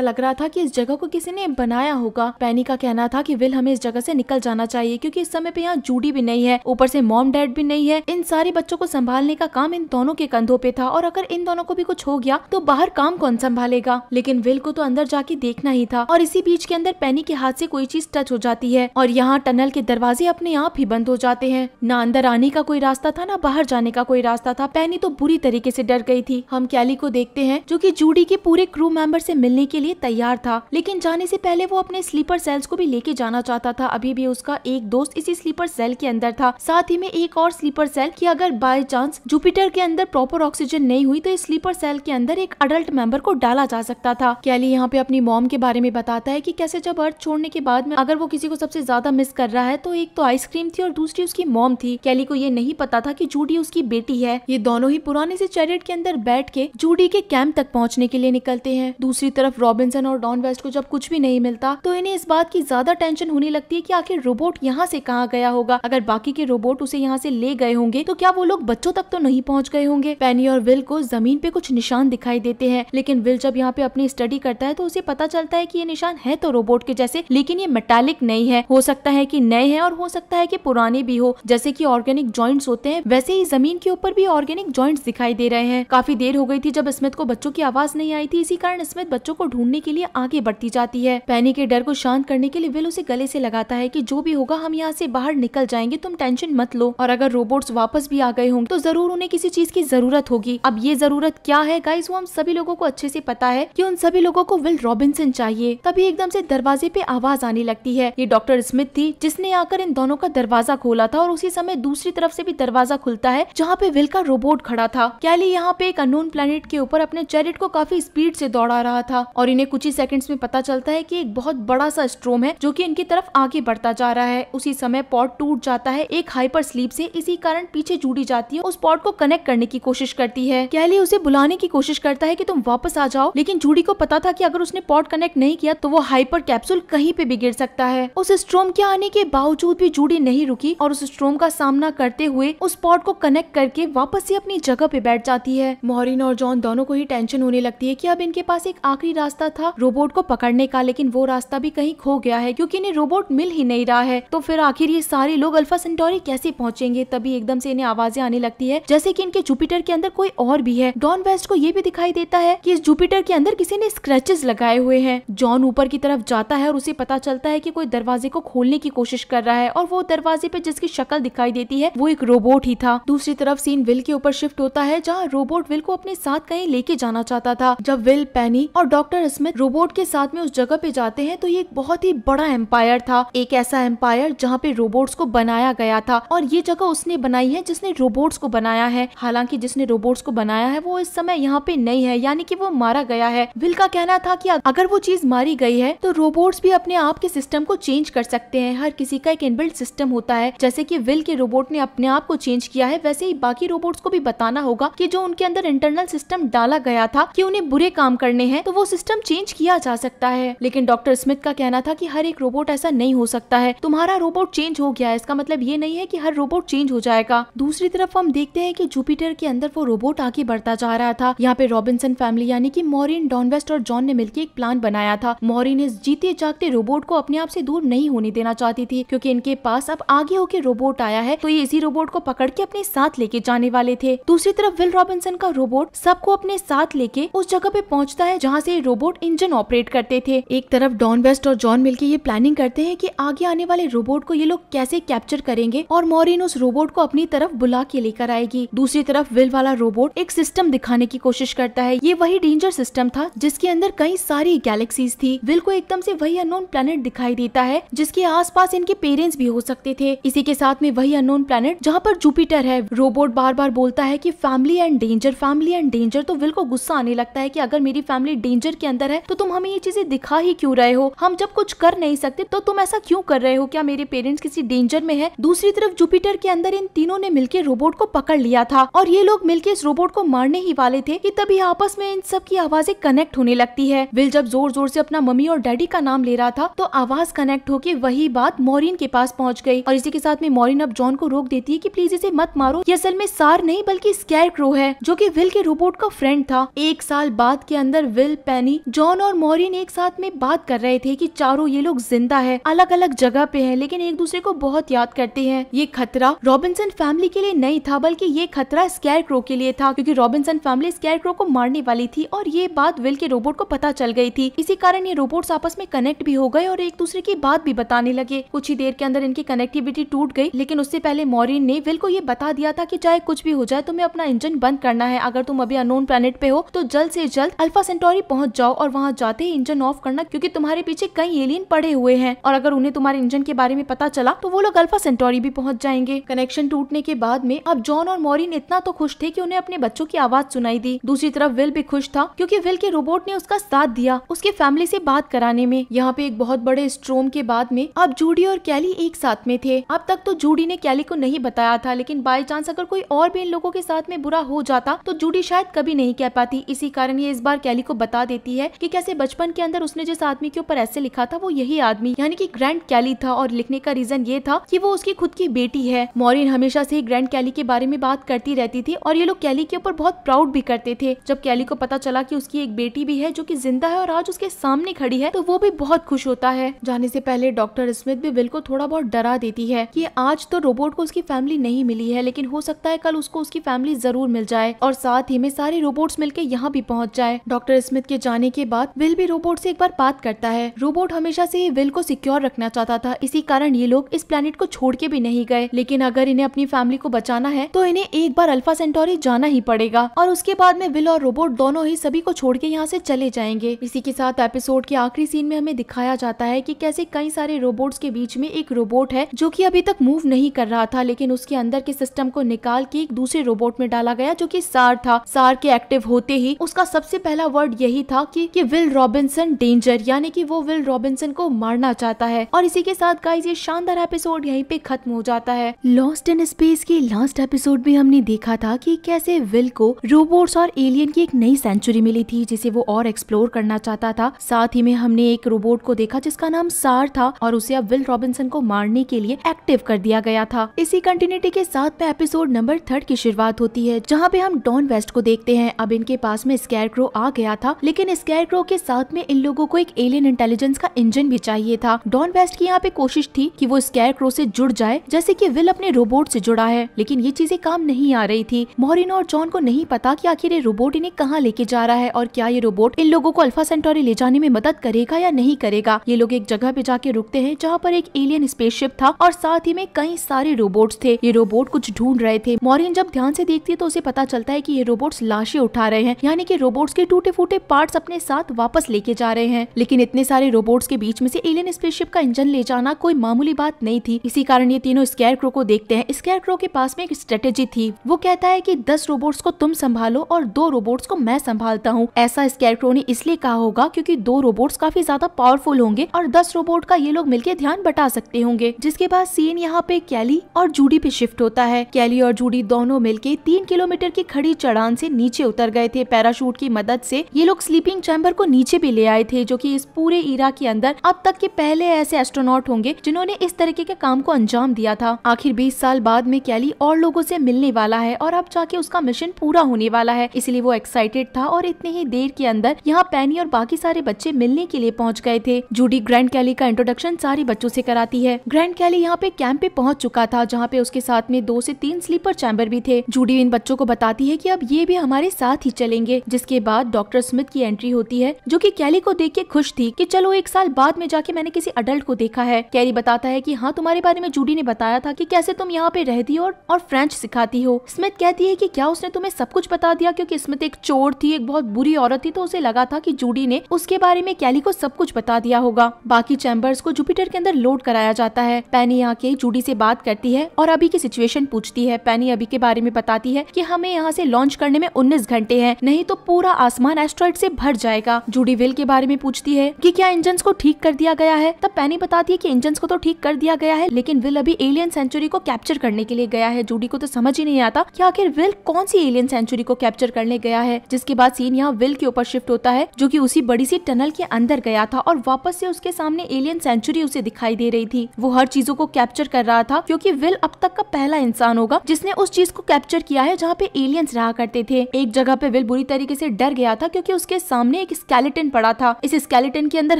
लग रहा था की इस जगह को किसी ने बनाया होगा पैनी का कहना था की विल हमें इस जगह ऐसी निकल जाना चाहिए क्यूँकी इस समय पे यहाँ जूडी भी नहीं है ऊपर से मॉम डैड भी नहीं है इन सारे बच्चों को संभालने का काम इन दोनों के कंधों पे था और अगर इन दोनों को भी कुछ हो गया तो बाहर काम कौन संभालेगा लेकिन विल को तो अंदर जाके कि देखना ही था और इसी बीच के अंदर पैनी के हाथ से कोई चीज टच हो जाती है और यहाँ टनल के दरवाजे अपने आप ही बंद हो जाते हैं ना अंदर आने का कोई रास्ता था ना बाहर जाने का कोई रास्ता था पैनी तो बुरी तरीके से डर गई थी हम कैली को देखते हैं जो कि जूडी के पूरे क्रू मेंबर से मिलने के लिए तैयार था लेकिन जाने से पहले वो अपने स्लीपर सेल्स को भी लेके जाना चाहता था अभी भी उसका एक दोस्त इसी स्लीपर सेल के अंदर था साथ ही में एक और स्लीपर सेल की अगर बाय चांस जुपिटर के अंदर प्रॉपर ऑक्सीजन नहीं हुई तो इस स्लीपर सेल के अंदर एक अडल्ट मेंबर को डाला जा सकता था कैली यहाँ पे अपनी मॉम के बारे में बताता है कि कैसे जब अर्थ छोड़ने के बाद में अगर वो किसी को सबसे ज्यादा मिस कर रहा है तो एक तो आइसक्रीम थी और दूसरी उसकी मॉम थी कैली को ये नहीं पता था की जूडी उसकी बेटी है ये दोनों ही पुराने से चैरियट के अंदर बैठ के जूडी के कैंप तक पहुँचने के लिए निकलते हैं दूसरी तरफ रॉबिन्सन और डॉन वेस्ट को जब कुछ भी नहीं मिलता तो इन्हें इस बात की ज्यादा टेंशन होने लगती है की आखिर रोबोट यहाँ से कहाँ गया होगा अगर बाकी के रोबोट उसे यहाँ से ले गए होंगे तो क्या वो लोग बच्चों तक तो नहीं पहुँच गए होंगे पैनी और विल को जमीन पे कुछ निशान दिखाई देते हैं लेकिन विल जब यहाँ पे अपनी स्टडी करता है तो उसे पता चलता है कि ये निशान है तो रोबोट के जैसे लेकिन ये मेटालिक नहीं है हो सकता है कि नए हैं और हो सकता है कि पुराने भी हो जैसे कि ऑर्गेनिक जॉइंट्स होते हैं वैसे ही जमीन के ऊपर भी ऑर्गेनिक जॉइंट्स दिखाई दे रहे हैं काफी देर हो गई थी जब स्मित को बच्चों की आवाज नहीं आई थी इसी कारण स्मित बच्चों को ढूंढने के लिए आगे बढ़ती जाती है पैनी के डर को शांत करने के लिए विल उसे गले से लगाता है की जो भी होगा हम यहाँ से बाहर निकल जाएंगे तुम टेंशन मत लो और अगर रोबोट वापस भी आ गए होंगे तो जरूर उन्हें किसी चीज की जरूरत होगी अब ये जरूरत क्या है गाइज वो हम सभी लोगों को अच्छे से पता है की उन सभी लोगों को विल रॉबिन रॉबिन्सन चाहिए तभी एकदम से दरवाजे पे आवाज आने लगती है ये डॉक्टर स्मिथ थी जिसने आकर इन दोनों का दरवाजा खोला था और उसी समय दूसरी तरफ से भी दरवाजा खुलता है जहाँ पे विल का रोबोट खड़ा था कैली यहाँ पे एक अनोन प्लेनेट के ऊपर अपने चैरिट को काफी स्पीड से दौड़ा रहा था और इन्हें कुछ ही सेकंड्स में पता चलता है कि एक बहुत बड़ा सा स्ट्रोम है जो कि इनकी तरफ आगे बढ़ता जा रहा है उसी समय पॉट टूट जाता है एक हाइपर स्लीप से इसी कारण पीछे जुड़ी जाती है उस पॉट को कनेक्ट करने की कोशिश करती है कैली उसे बुलाने की कोशिश करता है की तुम वापस आ जाओ लेकिन जूडी को पता था की अगर उसने पॉट कनेक्ट नहीं किया तो वो हाइपर कैप्सूल कहीं पे भी गिर सकता है उस स्ट्रोम के आने के बावजूद भी जूडी नहीं रुकी और उस स्ट्रोम का सामना करते हुए उस पॉट को कनेक्ट करके वापस से अपनी जगह पे बैठ जाती है मोहरिन और जॉन दोनों को ही टेंशन होने लगती है की अब इनके पास एक आखिरी रास्ता था रोबोट को पकड़ने का लेकिन वो रास्ता भी कहीं खो गया है क्यूँकी इन्हें रोबोट मिल ही नहीं रहा है तो फिर आखिर ये सारे लोग अल्फा सेंटोरी कैसे पहुंचेंगे तभी एकदम से इन्हें आवाजें आने लगती है जैसे की इनके जुपिटर के अंदर कोई और भी है डॉन वेस्ट को ये भी दिखाई देता है की इस जुपिटर के अंदर किसी ने स्क्रेचेस लगाए लगाए हुए हैं जॉन ऊपर की तरफ जाता है और उसे पता चलता है कि कोई दरवाजे को खोलने की कोशिश कर रहा है और वो दरवाजे पे जिसकी शक्ल दिखाई देती है वो एक रोबोट ही था दूसरी तरफ सीन विल के ऊपर शिफ्ट होता है जहाँ रोबोट विल को अपने साथ कहीं लेके जाना चाहता था जब विल पैनी और डॉक्टर स्मिथ रोबोट के साथ में उस जगह पे जाते हैं तो ये एक बहुत ही बड़ा एम्पायर था एक ऐसा एम्पायर जहाँ पे रोबोट को बनाया गया था और ये जगह उसने बनाई है जिसने रोबोट्स को बनाया है हालांकि जिसने रोबोट्स को बनाया है वो इस समय यहाँ पे नहीं है यानी कि वो मारा गया है विल का कहना था कि अगर वो चीज मारी गई है तो रोबोट्स भी अपने आप के सिस्टम को चेंज कर सकते हैं हर किसी का एक इनबिल्ट सिस्टम होता है जैसे की विल के रोबोट ने अपने आप को चेंज किया है वैसे ही बाकी रोबोट्स को भी बताना होगा की जो उनके अंदर इंटरनल सिस्टम डाला गया था कि उन्हें बुरे काम करने हैं तो वो सिस्टम चेंज किया जा सकता है लेकिन डॉक्टर स्मिथ का कहना था की हर एक रोबोट ऐसा नहीं हो सकता है तुम्हारा रोबोट चेंज हो गया है इसका मतलब ये नहीं है की हर रोबोट चेंज हो जाएगा दूसरी तरफ हम देखते हैं की जुपिटर के अंदर वो रोबोट आगे बढ़ता जा रहा था यहाँ पे रॉबिनसन फैमिली यानी कि मॉरिन डॉनवेस्ट और जॉन ने मिलकर एक प्लान बनाया था मोरिन इस जीते जागते रोबोट को अपने आप से दूर नहीं होने देना चाहती थी क्योंकि इनके पास अब आगे होके रोबोट आया है तो ये इसी रोबोट को पकड़ के अपने साथ लेके जाने वाले थे दूसरी तरफ विल रॉबिन्सन का रोबोट सबको अपने साथ लेके उस जगह पे पहुँचता है जहाँ से रोबोट इंजन ऑपरेट करते थे एक तरफ डॉन वेस्ट और जॉन मिलके ये प्लानिंग करते हैं कि आगे आने वाले रोबोट को ये लोग कैसे कैप्चर करेंगे और मोरिन उस रोबोट को अपनी तरफ बुला के लेकर आएगी दूसरी तरफ विल वाला रोबोट एक सिस्टम दिखाने की कोशिश करता है ये वही डेंजर सिस्टम था जिसके अंदर कई सारे सारी गैलेक्सीज थी विल को एकदम से वही अनोन प्लेनेट दिखाई देता है जिसके आसपास इनके पेरेंट्स भी हो सकते थे इसी के साथ में वही अनोन प्लेनेट जहाँ पर जुपिटर है रोबोट बार बार बोलता है की family and danger family and danger तो विल को गुस्सा आने लगता है की अगर मेरी फैमिली डेंजर के अंदर है तो तुम हमें ये चीजें दिखा ही क्यूँ रहे हो हम जब कुछ कर नहीं सकते तो तुम ऐसा क्यूँ कर रहे हो क्या मेरे पेरेंट्स किसी डेंजर में है दूसरी तरफ जुपिटर के अंदर इन तीनों ने मिलकर रोबोट को पकड़ लिया था और ये लोग मिलकर इस रोबोट को मारने ही वाले थे कि तभी आपस में इन सब की आवाजें कनेक्ट होने लगती है विल जब जोर जोर से अपना मम्मी और डैडी का नाम ले रहा था तो आवाज कनेक्ट होके वही बात मोरिन के पास पहुंच गई और इसी के साथ में मोरिन अब जॉन को रोक देती है कि प्लीज इसे मत मारो ये असल में सार नहीं बल्कि स्कैर क्रो है जो कि विल के रोबोट का फ्रेंड था एक साल बाद के अंदर विल पैनी जॉन और मोरिन एक साथ में बात कर रहे थे की चारों ये लोग जिंदा है अलग अलग जगह पे है लेकिन एक दूसरे को बहुत याद करते हैं ये खतरा रॉबिन्सन फैमिली के लिए नहीं था बल्कि ये खतरा स्कैर क्रो के लिए था क्यूँकी रॉबिन्सन फैमिली स्कैर क्रो को मारने वाली थी और ये बात विल के रोबोट को पता चल गई गई थी इसी कारण ये रोबोट्स आपस में कनेक्ट भी हो गए और एक दूसरे की बात भी बताने लगे कुछ ही देर के अंदर इनकी कनेक्टिविटी टूट गई लेकिन उससे पहले मॉरिन ने विल को ये बता दिया था कि चाहे कुछ भी हो जाए तुम्हें अपना इंजन बंद करना है अगर तुम अभी अनोन प्लेनेट पे हो तो जल्द ऐसी जल्द अल्फा सेंटोरी पहुँच जाओ और वहाँ जाते ही इंजन ऑफ करना क्यूँकी तुम्हारे पीछे कई एलियन पड़े हुए हैं और अगर उन्हें तुम्हारे इंजन के बारे में पता चला तो वो लोग अल्फा सेंटोरी भी पहुंच जाएंगे कनेक्शन टूटने के बाद में अब जॉन और मॉरिन इतना तो खुश थे कि उन्हें अपने बच्चों की आवाज सुनाई दी दूसरी तरफ विल भी खुश था क्योंकि विल के रोबोट ने उसका साथ दिया किया उसके फैमिली से बात कराने में यहाँ पे एक बहुत बड़े स्ट्रोम के बाद में अब जूडी और कैली एक साथ में थे अब तक तो जूडी ने कैली को नहीं बताया था लेकिन बाई चांस अगर कोई और भी इन लोगों के साथ में बुरा हो जाता तो जूडी शायद कभी नहीं कह पाती इसी कारण ये इस बार कैली को बता देती है की कैसे बचपन के अंदर उसने जिस आदमी के ऊपर ऐसे लिखा था वो यही आदमी यानी कि ग्रैंड कैली था और लिखने का रीजन ये था की वो उसकी खुद की बेटी है मॉरिन हमेशा से ही ग्रैंड कैली के बारे में बात करती रहती थी और ये लोग कैली के ऊपर बहुत प्राउड भी करते थे जब कैली को पता चला की उसकी एक बेटी भी है जो की जिंदा है और आज उसके सामने खड़ी है तो वो भी बहुत खुश होता है जाने से पहले डॉक्टर स्मिथ भी बिल को थोड़ा बहुत डरा देती है कि आज तो रोबोट को उसकी फैमिली नहीं मिली है लेकिन हो सकता है कल उसको उसकी फैमिली जरूर मिल जाए और साथ ही में सारे रोबोट्स के यहाँ भी पहुँच जाए डॉक्टर स्मिथ के जाने के बाद विल भी रोबोट से एक बार बात करता है रोबोट हमेशा से ही विल को सिक्योर रखना चाहता था इसी कारण ये लोग इस प्लेनेट को छोड़ के भी नहीं गए लेकिन अगर इन्हें अपनी फैमिली को बचाना है तो इन्हें एक बार अल्फा सेंटोरी जाना ही पड़ेगा और उसके बाद में विल और रोबोट दोनों ही सभी को छोड़ के यहाँ से चले जाएंगे इसी के साथ एपिसोड के आखिरी सीन में हमें दिखाया जाता है कि कैसे कई सारे रोबोट्स के बीच में एक रोबोट है जो कि अभी तक मूव नहीं कर रहा था लेकिन उसके अंदर के सिस्टम को निकाल के एक दूसरे रोबोट में डाला गया जो कि सार था सार के एक्टिव होते ही उसका सबसे पहला वर्ड यही था कि, कि विल रॉबिन्सन डेंजर यानी कि वो विल रॉबिन्सन को मारना चाहता है और इसी के साथ गाइज ये शानदार एपिसोड यही पे खत्म हो जाता है लॉस्ट इन स्पेस के लास्ट एपिसोड में हमने देखा था की कैसे विल को रोबोट्स और एलियन की एक नई सेंचुरी मिली थी जिसे वो और एक्सप्लोर करना करना चाहता था साथ ही में हमने एक रोबोट को देखा जिसका नाम सार था और उसे अब विल रॉबिन्सन को मारने के लिए एक्टिव कर दिया गया था इसी कंटिन्यूटी के साथ में एपिसोड नंबर थर्ड की शुरुआत होती है जहाँ पे हम डॉन वेस्ट को देखते हैं अब इनके पास में स्कैर क्रो आ गया था लेकिन स्कैर क्रो के साथ में इन लोगों को एक एलियन इंटेलिजेंस का इंजन भी चाहिए था डॉन वेस्ट की यहाँ पे कोशिश थी कि वो स्कैर क्रो से जुड़ जाए जैसे कि विल अपने रोबोट से जुड़ा है लेकिन ये चीजें काम नहीं आ रही थी मॉरिन और जॉन को नहीं पता कि आखिर ये रोबोट इन्हें कहाँ लेके जा रहा है और क्या ये रोबोट इन लोगों को अल्फा सेंटोरी ले जाने में मदद करेगा या नहीं करेगा ये लोग एक जगह पे जाके रुकते हैं जहाँ पर एक एलियन स्पेसशिप था और साथ ही में कई सारे रोबोट्स थे ये रोबोट कुछ ढूंढ रहे थे मॉरिन जब ध्यान से देखती है तो उसे पता चलता है कि ये रोबोट्स लाशें उठा रहे हैं यानी कि रोबोट्स के टूटे फूटे पार्ट अपने साथ वापस लेके जा रहे हैं लेकिन इतने सारे रोबोट्स के बीच में से एलियन स्पेसशिप का इंजन ले जाना कोई मामूली बात नहीं थी इसी कारण ये तीनों स्केयर क्रो को देखते हैं स्केयर क्रो के पास में एक स्ट्रेटेजी थी वो कहता है की दस रोबोट्स को तुम संभालो और दो रोबोट्स को मैं संभालता हूँ ऐसा स्केयर क्रो ने इसलिए कहा रहा होगा क्योंकि दो रोबोट्स काफी ज्यादा पावरफुल होंगे और दस रोबोट का ये लोग मिलकर ध्यान बटा सकते होंगे जिसके बाद सीन यहाँ पे कैली और जूडी पे शिफ्ट होता है कैली और जूडी दोनों मिलके तीन किलोमीटर की खड़ी चढ़ान से नीचे उतर गए थे पैराशूट की मदद से ये लोग स्लीपिंग चैम्बर को नीचे भी ले आए थे जो की इस पूरे इरा के अंदर अब तक के पहले ऐसे एस्ट्रोनॉट होंगे जिन्होंने इस तरीके के काम को अंजाम दिया था आखिर बीस साल बाद में कैली और लोगों से मिलने वाला है और अब जाके उसका मिशन पूरा होने वाला है इसलिए वो एक्साइटेड था और इतने ही देर के अंदर यहाँ पैनी और बाकी सारे बच्चे मिलने के लिए पहुँच गए थे जूडी ग्रैंड कैली का इंट्रोडक्शन सारे बच्चों ऐसी कराती है ग्रैंड कैली यहाँ पे कैंप पे पहुँच चुका था जहाँ पे उसके साथ में दो ऐसी तीन स्लीपर चैम्बर भी थे जूडी इन बच्चों को बताती है की अब ये भी हमारे साथ ही चलेंगे जिसके बाद डॉक्टर स्मिथ की एंट्री होती है जो की कैली को देख के खुश थी की चलो एक साल बाद में जाके मैंने किसी अडल्ट को देखा है कैली बताता है की हाँ तुम्हारे बारे में जूडी ने बताया था की कैसे तुम यहाँ पे रहती हो और फ्रेंच सिखाती हो स्मिथ कहती है की क्या उसने तुम्हें सब कुछ बता दिया क्यूँकी स्मिथ एक चोर थी एक बहुत बुरी औरत थी तो उसे लगा था की जूडी मूडी ने उसके बारे में कैली को सब कुछ बता दिया होगा बाकी चैम्बर्स को जुपिटर के अंदर लोड कराया जाता है पैनी यहाँ के जूडी से बात करती है और अभी की सिचुएशन पूछती है पैनी अभी के बारे में बताती है कि हमें यहाँ से लॉन्च करने में उन्नीस घंटे हैं नहीं तो पूरा आसमान एस्ट्रॉइड से भर जाएगा जूडी विल के बारे में पूछती है कि क्या इंजन को ठीक कर दिया गया है तब पैनी बताती है की इंजन को तो ठीक कर दिया गया है लेकिन विल अभी एलियन सेंचुरी को कैप्चर करने के लिए गया है जूडी को तो समझ ही नहीं आता कि आखिर विल कौन सी एलियन सेंचुरी को कैप्चर करने गया है जिसके बाद सीन यहाँ विल के ऊपर शिफ्ट होता है जो की उसी बड़ी सी टनल के अंदर गया था और वापस से उसके सामने एलियन सेंचुरी उसे दिखाई दे रही थी वो हर चीजों को कैप्चर कर रहा था क्योंकि विल अब तक का पहला इंसान होगा जिसने उस चीज को कैप्चर किया है जहाँ पे एलियंस रहा करते थे एक जगह पे विल बुरी तरीके से डर गया था क्योंकि उसके सामने एक स्केलेटन पड़ा था इस स्केलेटन के अंदर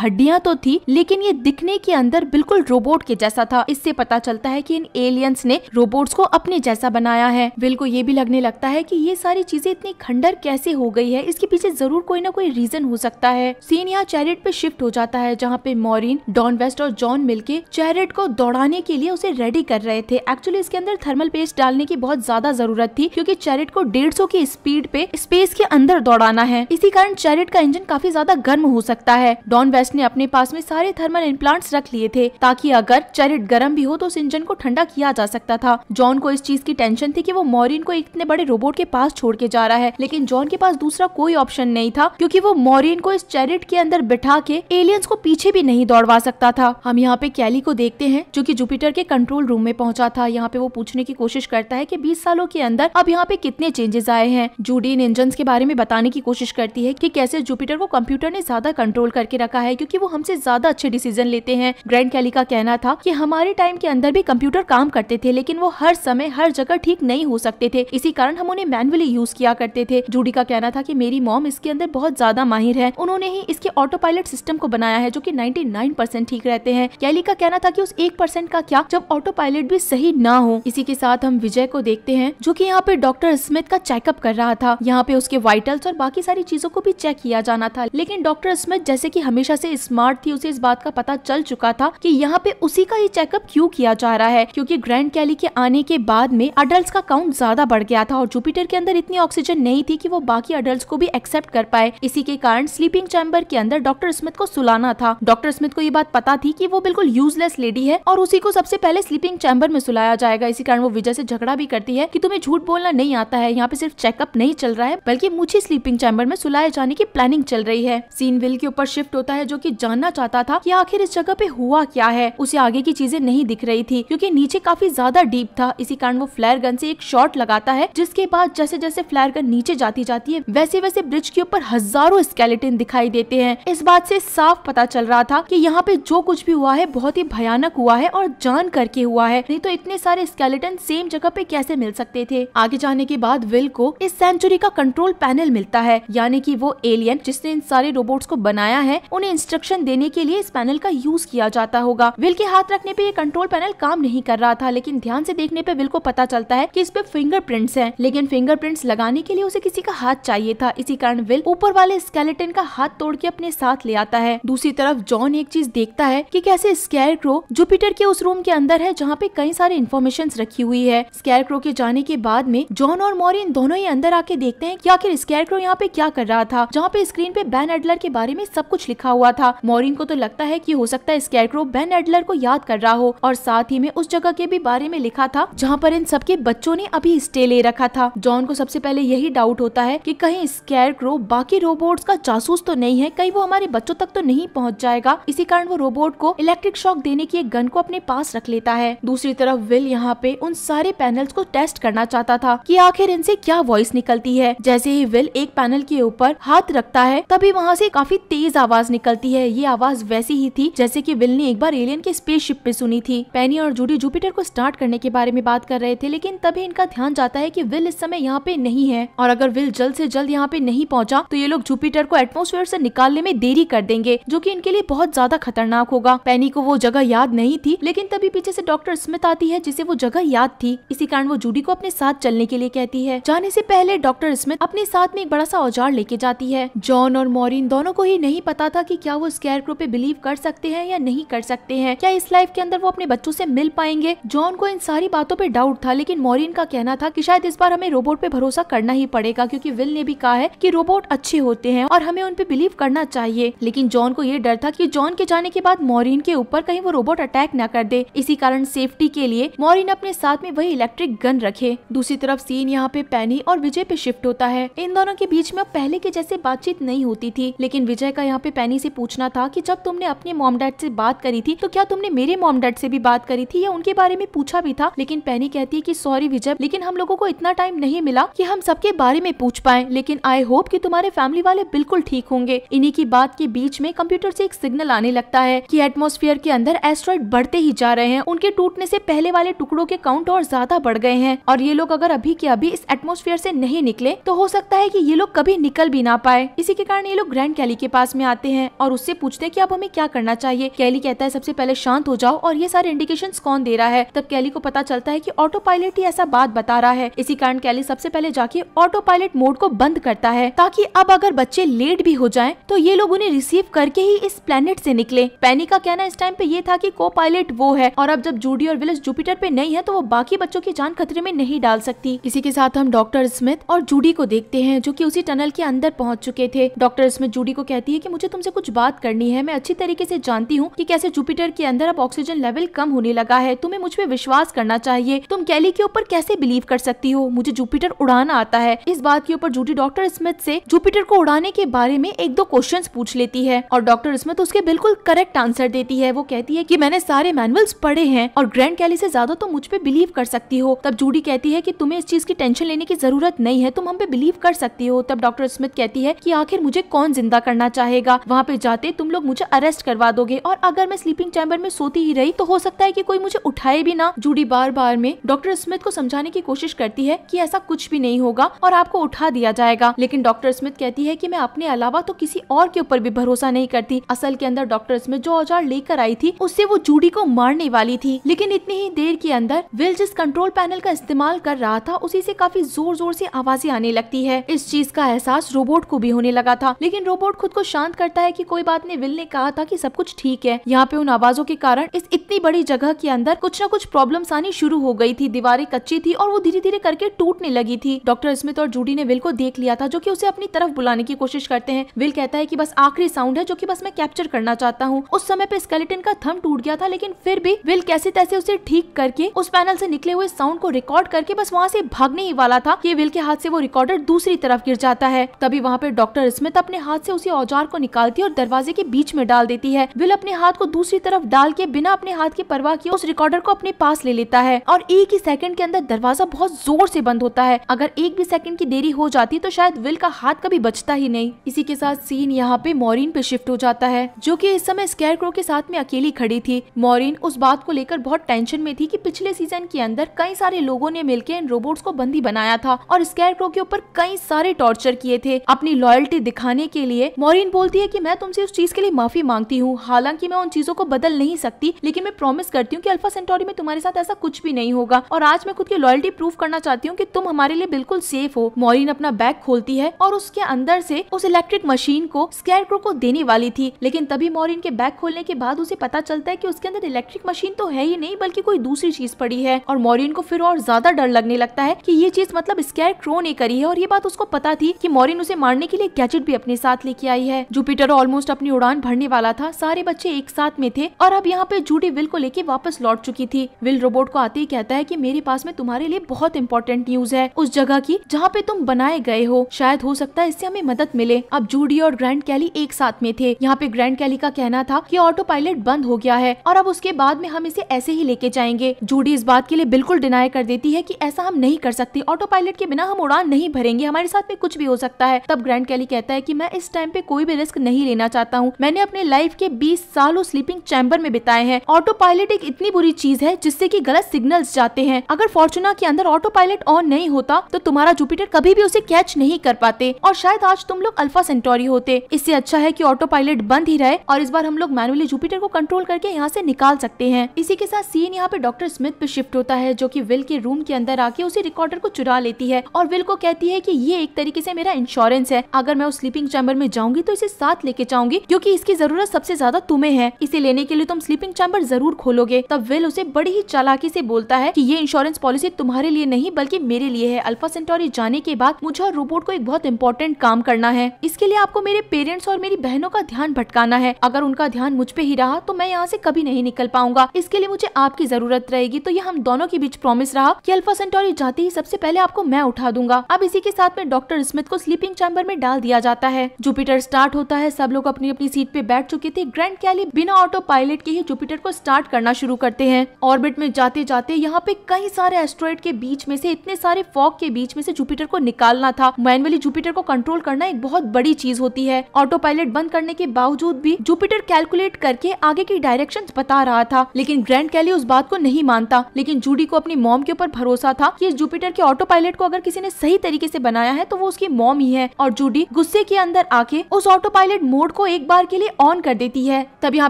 हड्डियाँ तो थी लेकिन ये दिखने के अंदर बिल्कुल रोबोट के जैसा था इससे पता चलता है की इन एलियंस ने रोबोट को अपने जैसा बनाया है विल को ये भी लगने लगता है की ये सारी चीजें इतनी खंडर कैसे हो गई है इसके पीछे जरूर कोई ना कोई रीजन हो हो सकता है सीन यहाँ चैरिट पे शिफ्ट हो जाता है जहाँ पे मॉरिन डॉन वेस्ट और जॉन मिलके चैरिट को दौड़ाने के लिए उसे रेडी कर रहे थे एक्चुअली इसके अंदर थर्मल पेस्ट डालने की बहुत ज्यादा जरूरत थी क्योंकि चैरिट को डेढ़ की स्पीड पे स्पेस के अंदर दौड़ाना है इसी कारण चैरिट का इंजन काफी ज्यादा गर्म हो सकता है डॉन वेस्ट ने अपने पास में सारे थर्मल इम्प्लांट्स रख लिए थे ताकि अगर चैरिट गर्म भी हो तो उस इंजन को ठंडा किया जा सकता था जॉन को इस चीज की टेंशन थी कि वो मॉरिन को इतने बड़े रोबोट के पास छोड़ के जा रहा है लेकिन जॉन के पास दूसरा कोई ऑप्शन नहीं था क्योंकि वो मॉरिन डोरियन को इस चैरिट के अंदर बिठा के एलियंस को पीछे भी नहीं दौड़वा सकता था हम यहाँ पे कैली को देखते हैं जो की जुपिटर के कंट्रोल रूम में पहुंचा था यहाँ पे वो पूछने की कोशिश करता है की बीस सालों के अंदर अब यहाँ पे कितने चेंजेस आए हैं जूडी इन इंजन के बारे में बताने की कोशिश करती है की कैसे जुपिटर को कंप्यूटर ने ज्यादा कंट्रोल करके रखा है क्यूँकी वो हमसे ज्यादा अच्छे डिसीजन लेते हैं ग्रैंड कैली का कहना था की हमारे टाइम के अंदर भी कंप्यूटर काम करते थे लेकिन वो हर समय हर जगह ठीक नहीं हो सकते थे इसी कारण हम उन्हें मैनुअली यूज किया करते थे जूडी का कहना था कि मेरी मॉम इसके अंदर बहुत ज्यादा माहिर मुसाफिर है उन्होंने ही इसके ऑटो पायलट सिस्टम को बनाया है जो की नाइन्टी ठीक रहते हैं कैली का कहना था की उस एक का क्या जब ऑटो पायलट भी सही ना हो इसी के साथ हम विजय को देखते हैं जो की यहाँ पे डॉक्टर स्मिथ का चेकअप कर रहा था यहाँ पे उसके वाइटल्स और बाकी सारी चीजों को भी चेक किया जाना था लेकिन डॉक्टर स्मिथ जैसे की हमेशा से स्मार्ट थी उसे इस बात का पता चल चुका था की यहाँ पे उसी का ही चेकअप क्यूँ किया जा रहा है क्यूँकी ग्रैंड कैली के आने के बाद में अडल्ट का काउंट ज्यादा बढ़ गया था और जुपिटर के अंदर इतनी ऑक्सीजन नहीं थी की वो बाकी अडल्ट को भी एक्सेप्ट कर पाए इसी के कारण एंड स्लीपिंग चैम्बर के अंदर डॉक्टर स्मिथ को सुलाना था डॉक्टर स्मिथ को ये बात पता थी की वो बिल्कुल यूजलेस लेडी है और उसी को सबसे पहले स्लीपिंग चैम्बर में सुलाया जाएगा इसी कारण वो विजय से झगड़ा भी करती है की तुम्हें झूठ बोलना नहीं आता है यहाँ पे सिर्फ चेकअप नहीं चल रहा है बल्कि मुझे स्लीपिंग चैम्बर में सुलाए जाने की प्लानिंग चल रही है सीन विल के ऊपर शिफ्ट होता है जो की जानना चाहता था की आखिर इस जगह पे हुआ क्या है उसे आगे की चीजें नहीं दिख रही थी क्यूँकी नीचे काफी ज्यादा डीप था इसी कारण वो फ्लैर गन से एक शॉट लगाता है जिसके बाद जैसे जैसे फ्लैर गन नीचे जाती जाती है वैसे वैसे ब्रिज के ऊपर हजारों स्केलेट स्केलेटिन दिखाई देते हैं इस बात से साफ पता चल रहा था कि यहाँ पे जो कुछ भी हुआ है बहुत ही भयानक हुआ है और जान करके हुआ है नहीं तो इतने सारे स्केलेटन सेम जगह पे कैसे मिल सकते थे आगे जाने के बाद विल को इस सेंचुरी का कंट्रोल पैनल मिलता है यानी की वो एलियन जिसने इन सारे रोबोट को बनाया है उन्हें इंस्ट्रक्शन देने के लिए इस पैनल का यूज किया जाता होगा विल के हाथ रखने पे ये कंट्रोल पैनल काम नहीं कर रहा था लेकिन ध्यान से देखने पे विल को पता चलता है कि इस पे फिंगरप्रिंट्स हैं लेकिन फिंगरप्रिंट्स लगाने के लिए उसे किसी का हाथ चाहिए था इसी कारण विल ऊपर वाले स्केलेटन इनका का हाथ तोड़ के अपने साथ ले आता है दूसरी तरफ जॉन एक चीज देखता है कि कैसे स्कैर क्रो जुपिटर के उस रूम के अंदर है जहाँ पे कई सारे इन्फॉर्मेशन रखी हुई है स्कैर क्रो के जाने के बाद में जॉन और मॉरिन दोनों ही अंदर आके देखते हैं कि आखिर स्कैर क्रो यहाँ पे क्या कर रहा था जहाँ पे स्क्रीन पे बैन एडलर के बारे में सब कुछ लिखा हुआ था मॉरिन को तो लगता है की हो सकता है स्कैर क्रो बैन एडलर को याद कर रहा हो और साथ ही में उस जगह के भी बारे में लिखा था जहाँ पर इन सबके बच्चों ने अभी स्टे ले रखा था जॉन को सबसे पहले यही डाउट होता है की कहीं स्कैर क्रो बाकी रोबोट का जासूस तो नहीं है कहीं वो हमारे बच्चों तक तो नहीं पहुँच जाएगा इसी कारण वो रोबोट को इलेक्ट्रिक शॉक देने की एक गन को अपने पास रख लेता है दूसरी तरफ विल यहाँ पे उन सारे पैनल्स को टेस्ट करना चाहता था कि आखिर इनसे क्या वॉइस निकलती है जैसे ही विल एक पैनल के ऊपर हाथ रखता है तभी वहाँ से काफी तेज आवाज निकलती है ये आवाज वैसी ही थी जैसे की विल ने एक बार एलियन के स्पेसशिप पे सुनी थी पैनी और जूडी जुपिटर को स्टार्ट करने के बारे में बात कर रहे थे लेकिन तभी इनका ध्यान जाता है की विल इस समय यहाँ पे नहीं है और अगर विल जल्द ऐसी जल्द यहाँ पे नहीं पहुँचा तो ये लोग जुपिटर को एटमोसफेयर से निकालने में देरी कर देंगे जो कि इनके लिए बहुत ज्यादा खतरनाक होगा पैनी को वो जगह याद नहीं थी लेकिन तभी पीछे से डॉक्टर स्मित आती है जिसे वो जगह याद थी इसी कारण वो जूडी को अपने साथ चलने के लिए कहती है जाने से पहले डॉक्टर स्मिथ अपने साथ में एक बड़ा सा औजार लेके जाती है जॉन और मोरिन दोनों को ही नहीं पता था कि क्या वो स्कैरक्रो पे बिलीव कर सकते हैं या नहीं कर सकते हैं क्या इस लाइफ के अंदर वो अपने बच्चों से मिल पाएंगे जॉन को इन सारी बातों पे डाउट था लेकिन मोरिन का कहना था कि शायद इस बार हमें रोबोट पे भरोसा करना ही पड़ेगा क्यूँकी विल ने भी कहा है की रोबोट अच्छे होते हैं और हम हमें उन पर बिलीव करना चाहिए लेकिन जॉन को ये डर था कि जॉन के जाने के बाद मॉरिन के ऊपर कहीं वो रोबोट अटैक न कर दे इसी कारण सेफ्टी के लिए मॉरिन अपने साथ में वही इलेक्ट्रिक गन रखे दूसरी तरफ सीन यहाँ पे पैनी और विजय पे शिफ्ट होता है इन दोनों के बीच में अब पहले के जैसे बातचीत नहीं होती थी लेकिन विजय का यहाँ पे पैनी से पूछना था कि जब तुमने अपने मॉम डैड से बात करी थी तो क्या तुमने मेरे मॉम डैड से भी बात करी थी या उनके बारे में पूछा भी था लेकिन पैनी कहती है कि सॉरी विजय लेकिन हम लोगों को इतना टाइम नहीं मिला कि हम सबके बारे में पूछ पाए लेकिन आई होप कि तुम्हारे फैमिली वाले बिल्कुल बिल्कुल ठीक होंगे इन्हीं की बात के बीच में कंप्यूटर से एक सिग्नल आने लगता है कि एटमॉस्फेयर के अंदर एस्ट्रॉइड बढ़ते ही जा रहे हैं उनके टूटने से पहले वाले टुकड़ों के काउंट और ज्यादा बढ़ गए हैं और ये लोग अगर अभी के अभी इस एटमोस्फेयर ऐसी नहीं निकले तो हो सकता है की ये लोग कभी निकल भी ना पाए इसी के कारण ये लोग ग्रैंड कैली के पास में आते हैं और उससे पूछते हैं की अब हमें क्या करना चाहिए कैली कहता है सबसे पहले शांत हो जाओ और ये सारे इंडिकेशन कौन दे रहा है तब कैली को पता चलता है की ऑटो पायलट ही ऐसा बात बता रहा है इसी कारण कैली सबसे पहले जाके ऑटो पायलट मोड को बंद करता है ताकि अब अगर बच्चे ले लेट भी हो जाए तो ये लोग उन्हें रिसीव करके ही इस प्लेनेट से निकले पैनी का कहना इस टाइम पे ये था कि को पायलट वो है और अब जब जूडी और विलस जुपिटर पे नहीं है तो वो बाकी बच्चों की जान खतरे में नहीं डाल सकती इसी के साथ हम डॉक्टर स्मिथ और जूडी को देखते हैं जो की उसी टनल के अंदर पहुंच चुके थे डॉक्टर स्मिथ जूडी को कहती है की मुझे तुमसे कुछ बात करनी है मैं अच्छी तरीके से जानती हूँ की कैसे जुपिटर के अंदर अब ऑक्सीजन लेवल कम होने लगा है तुम्हें मुझ पर विश्वास करना चाहिए तुम कैली के ऊपर कैसे बिलीव कर सकती हो मुझे जुपिटर उड़ाना आता है इस बात के ऊपर जूडी डॉक्टर स्मिथ से जुपिटर को उड़ाने के बारे में एक दो क्वेश्चन पूछ लेती है और डॉक्टर तो उसके बिल्कुल करेक्ट आंसर देती है वो कहती है की मैंने सारे मैनुअल्स पढ़े हैं और ग्रैंड कैली से ज्यादा तो मुझ पे बिलीव कर सकती हो तब जूडी कहती है की तुम्हें इस चीज की टेंशन लेने की जरूरत नहीं है तुम हम पे बिलीव कर सकती हो तब डॉक्टर स्मिथ कहती है की आखिर मुझे कौन जिंदा करना चाहेगा वहाँ पे जाते तुम लोग मुझे अरेस्ट करवा दोगे और अगर मैं स्लीपिंग चैम्बर में सोती ही रही तो हो सकता है की कोई मुझे उठाए भी ना जूडी बार बार में डॉक्टर स्मिथ को समझाने की कोशिश करती है की ऐसा कुछ भी नहीं होगा और आपको उठा दिया जाएगा लेकिन डॉक्टर स्मिथ कहती है की मैं अपने अपने अलावा तो किसी और के ऊपर भी भरोसा नहीं करती असल के अंदर डॉक्टर में जो औजार लेकर आई थी उससे वो जूडी को मारने वाली थी लेकिन इतनी ही देर के अंदर विल जिस कंट्रोल पैनल का इस्तेमाल कर रहा था उसी से काफी जोर जोर से आवाजें आने लगती है इस चीज का एहसास रोबोट को भी होने लगा था लेकिन रोबोट खुद को शांत करता है की कोई बात नहीं विल ने कहा था की सब कुछ ठीक है यहाँ पे उन आवाजों के कारण इस इतनी बड़ी जगह के अंदर कुछ न कुछ प्रॉब्लम आनी शुरू हो गई थी दीवारें कच्ची थी और वो धीरे धीरे करके टूटने लगी थी डॉक्टर स्मिथ और जूडी ने विल को देख लिया था जो की उसे अपनी तरफ बुलाने की कोशिश कर करते हैं विल कहता है की बस आखिरी साउंड है जो की बस मैं कैप्चर करना चाहता हूँ उस समय पे स्केलेटन का थम टूट गया था लेकिन फिर भी विल कैसे तैसे उसे ठीक करके उस पैनल से निकले हुए साउंड को रिकॉर्ड करके बस वहाँ से भागने ही वाला था कि विल के हाथ से वो रिकॉर्डर दूसरी तरफ गिर जाता है तभी वहाँ पे डॉक्टर स्मिथ अपने हाथ से उसी औजार को निकालती है और दरवाजे के बीच में डाल देती है विल अपने हाथ को दूसरी तरफ डाल के बिना अपने हाथ की परवाह किए उस रिकॉर्डर को अपने पास ले लेता है और एक ही सेकंड के अंदर दरवाजा बहुत जोर से बंद होता है अगर एक भी सेकंड की देरी हो जाती तो शायद विल का हाथ कभी बचता ही नहीं इसी के साथ सीन यहाँ पे मोरिन पे शिफ्ट हो जाता है जो कि इस समय स्केयरक्रो के साथ में अकेली खड़ी थी मॉरिन उस बात को लेकर बहुत टेंशन में थी कि पिछले सीजन के अंदर कई सारे लोगों ने मिलकर इन रोबोट्स को बंदी बनाया था और स्कैरक्रो के ऊपर कई सारे टॉर्चर किए थे अपनी लॉयल्टी दिखाने के लिए मोरिन बोलती है की मैं तुमसे उस चीज के लिए माफी मांगती हूँ हालांकि मैं उन चीजों को बदल नहीं सकती लेकिन मैं प्रॉमिस करती हूँ की अल्फा सेंटोरी में तुम्हारे साथ ऐसा कुछ भी नहीं होगा और आज मैं खुद की लॉयल्टी प्रूफ करना चाहती हूँ की तुम हमारे लिए बिल्कुल सेफ हो मॉरिन अपना बैग खोलती है और उसके अंदर से इलेक्ट्रिक मशीन को क्रो को देने वाली थी लेकिन तभी मॉरिन के बैग खोलने के बाद उसे पता चलता है की उसके अंदर इलेक्ट्रिक मशीन तो है ही नहीं बल्कि कोई दूसरी चीज पड़ी है और मॉरिन को फिर और ज्यादा डर लगने लगता है की ये चीज मतलब क्रो ने करी है और ये बात उसको पता थी की मॉरिन उसे मारने के लिए गैजेट भी अपने साथ लेके आई है जुपिटर ऑलमोस्ट अपनी उड़ान भरने वाला था सारे बच्चे एक साथ में थे और अब यहाँ पे जूडी विल को लेके वापस लौट चुकी थी विल रोबोट को आते ही कहता है की मेरे पास में तुम्हारे लिए बहुत इंपॉर्टेंट न्यूज है उस जगह की जहाँ पे तुम बनाए गए हो शायद हो सकता है इससे हमें मदद मिले अब जूडी और ग्रैंड कैली एक साथ में थे यहाँ पे ग्रैंड कैली का कहना था कि ऑटो पायलट बंद हो गया है और अब उसके बाद में हम इसे ऐसे ही लेके जाएंगे जूडी इस बात के लिए बिल्कुल डिनाई कर देती है की ऐसा हम नहीं कर सकते ऑटो पायलट के बिना हम उड़ान नहीं भरेंगे हमारे साथ में कुछ भी हो सकता है तब ग्रैंड कैली कहता है की मैं इस टाइम पे कोई भी रिस्क नहीं लेना चाहता हूँ मैंने अपने लाइफ के बीस सालों स्लीपिंग चैम्बर में बिताए हैं ऑटो पायलट एक इतनी बुरी चीज है जिससे की गलत सिग्नल जाते हैं अगर फॉर्चुना के अंदर ऑटो पायलट ऑन नहीं होता तो तुम्हारा जुपिटर कभी भी उसे कैच नहीं कर पाते और शायद आज तुम लोग अल्फा सेंटोरी होते इससे अच्छा है कि ऑटो पायलट बंद ही रहे और इस बार हम लोग मैनुअली जुपिटर को कंट्रोल करके यहाँ से निकाल सकते हैं इसी के साथ सीन यहाँ पे डॉक्टर स्मिथ पे शिफ्ट होता है जो की विल के रूम के अंदर आके उसी रिकॉर्डर को चुरा लेती है और विल को कहती है की ये एक तरीके ऐसी मेरा इंश्योरेंस है अगर मैं उस स्लीपिंग चैम्बर में जाऊंगी तो इसे साथ लेके जाऊंगी क्यूँकी इसकी जरूरत सबसे ज्यादा तुम्हें है इसे लेने के लिए तुम स्लीपिंग चैम्बर जरूर खोलोगे तब विल उसे बड़ी ही चालाकी ऐसी बोलता है की ये इंश्योरेंस पॉलिसी तुम्हारे लिए नहीं बल्कि मेरे लिए है अल्फा सेंटोरी जाने के बाद मुझे और रोबोट को एक बहुत इंपॉर्टेंट काम करना है इसके लिए आपको मेरे पेरेंट्स और मेरी बहनों का ध्यान भटकाना है अगर उनका ध्यान मुझ पे ही रहा तो मैं यहाँ से कभी नहीं निकल पाऊंगा इसके लिए मुझे आपकी जरूरत रहेगी तो ये हम दोनों के बीच प्रॉमिस रहा कि अल्फा सेंटोरी जाते ही सबसे पहले आपको मैं उठा दूंगा अब इसी के साथ में डॉक्टर स्मिथ को स्लीपिंग चैम्बर में डाल दिया जाता है जुपिटर स्टार्ट होता है सब लोग अपनी अपनी सीट पे बैठ चुके थे ग्रैंड कैली बिना ऑटो पायलट के ही जुपिटर को स्टार्ट करना शुरू करते हैं ऑर्बिट में जाते जाते यहाँ पे कई सारे एस्ट्रॉइड के बीच में से इतने सारे फॉग के बीच में से जुपिटर को निकालना था मैनुअली जुपिटर को कंट्रोल करना एक बहुत बड़ी चीज होती है ऑटो पायलट बंद करने के बावजूद भी जुपिटर कैलकुलेट करके आगे की डायरेक्शन बता रहा था लेकिन ग्रैंड कैली उस बात को नहीं मानता लेकिन जूडी को अपनी मॉम के ऊपर भरोसा था की जुपिटर के ऑटो पायलट को अगर किसी ने सही तरीके ऐसी बनाया है तो वो उसकी मॉम ही है और जूडी गुस्से के अंदर आके उस ऑटो पायलट मोड को एक बार के लिए ऑन कर देती है तब यहाँ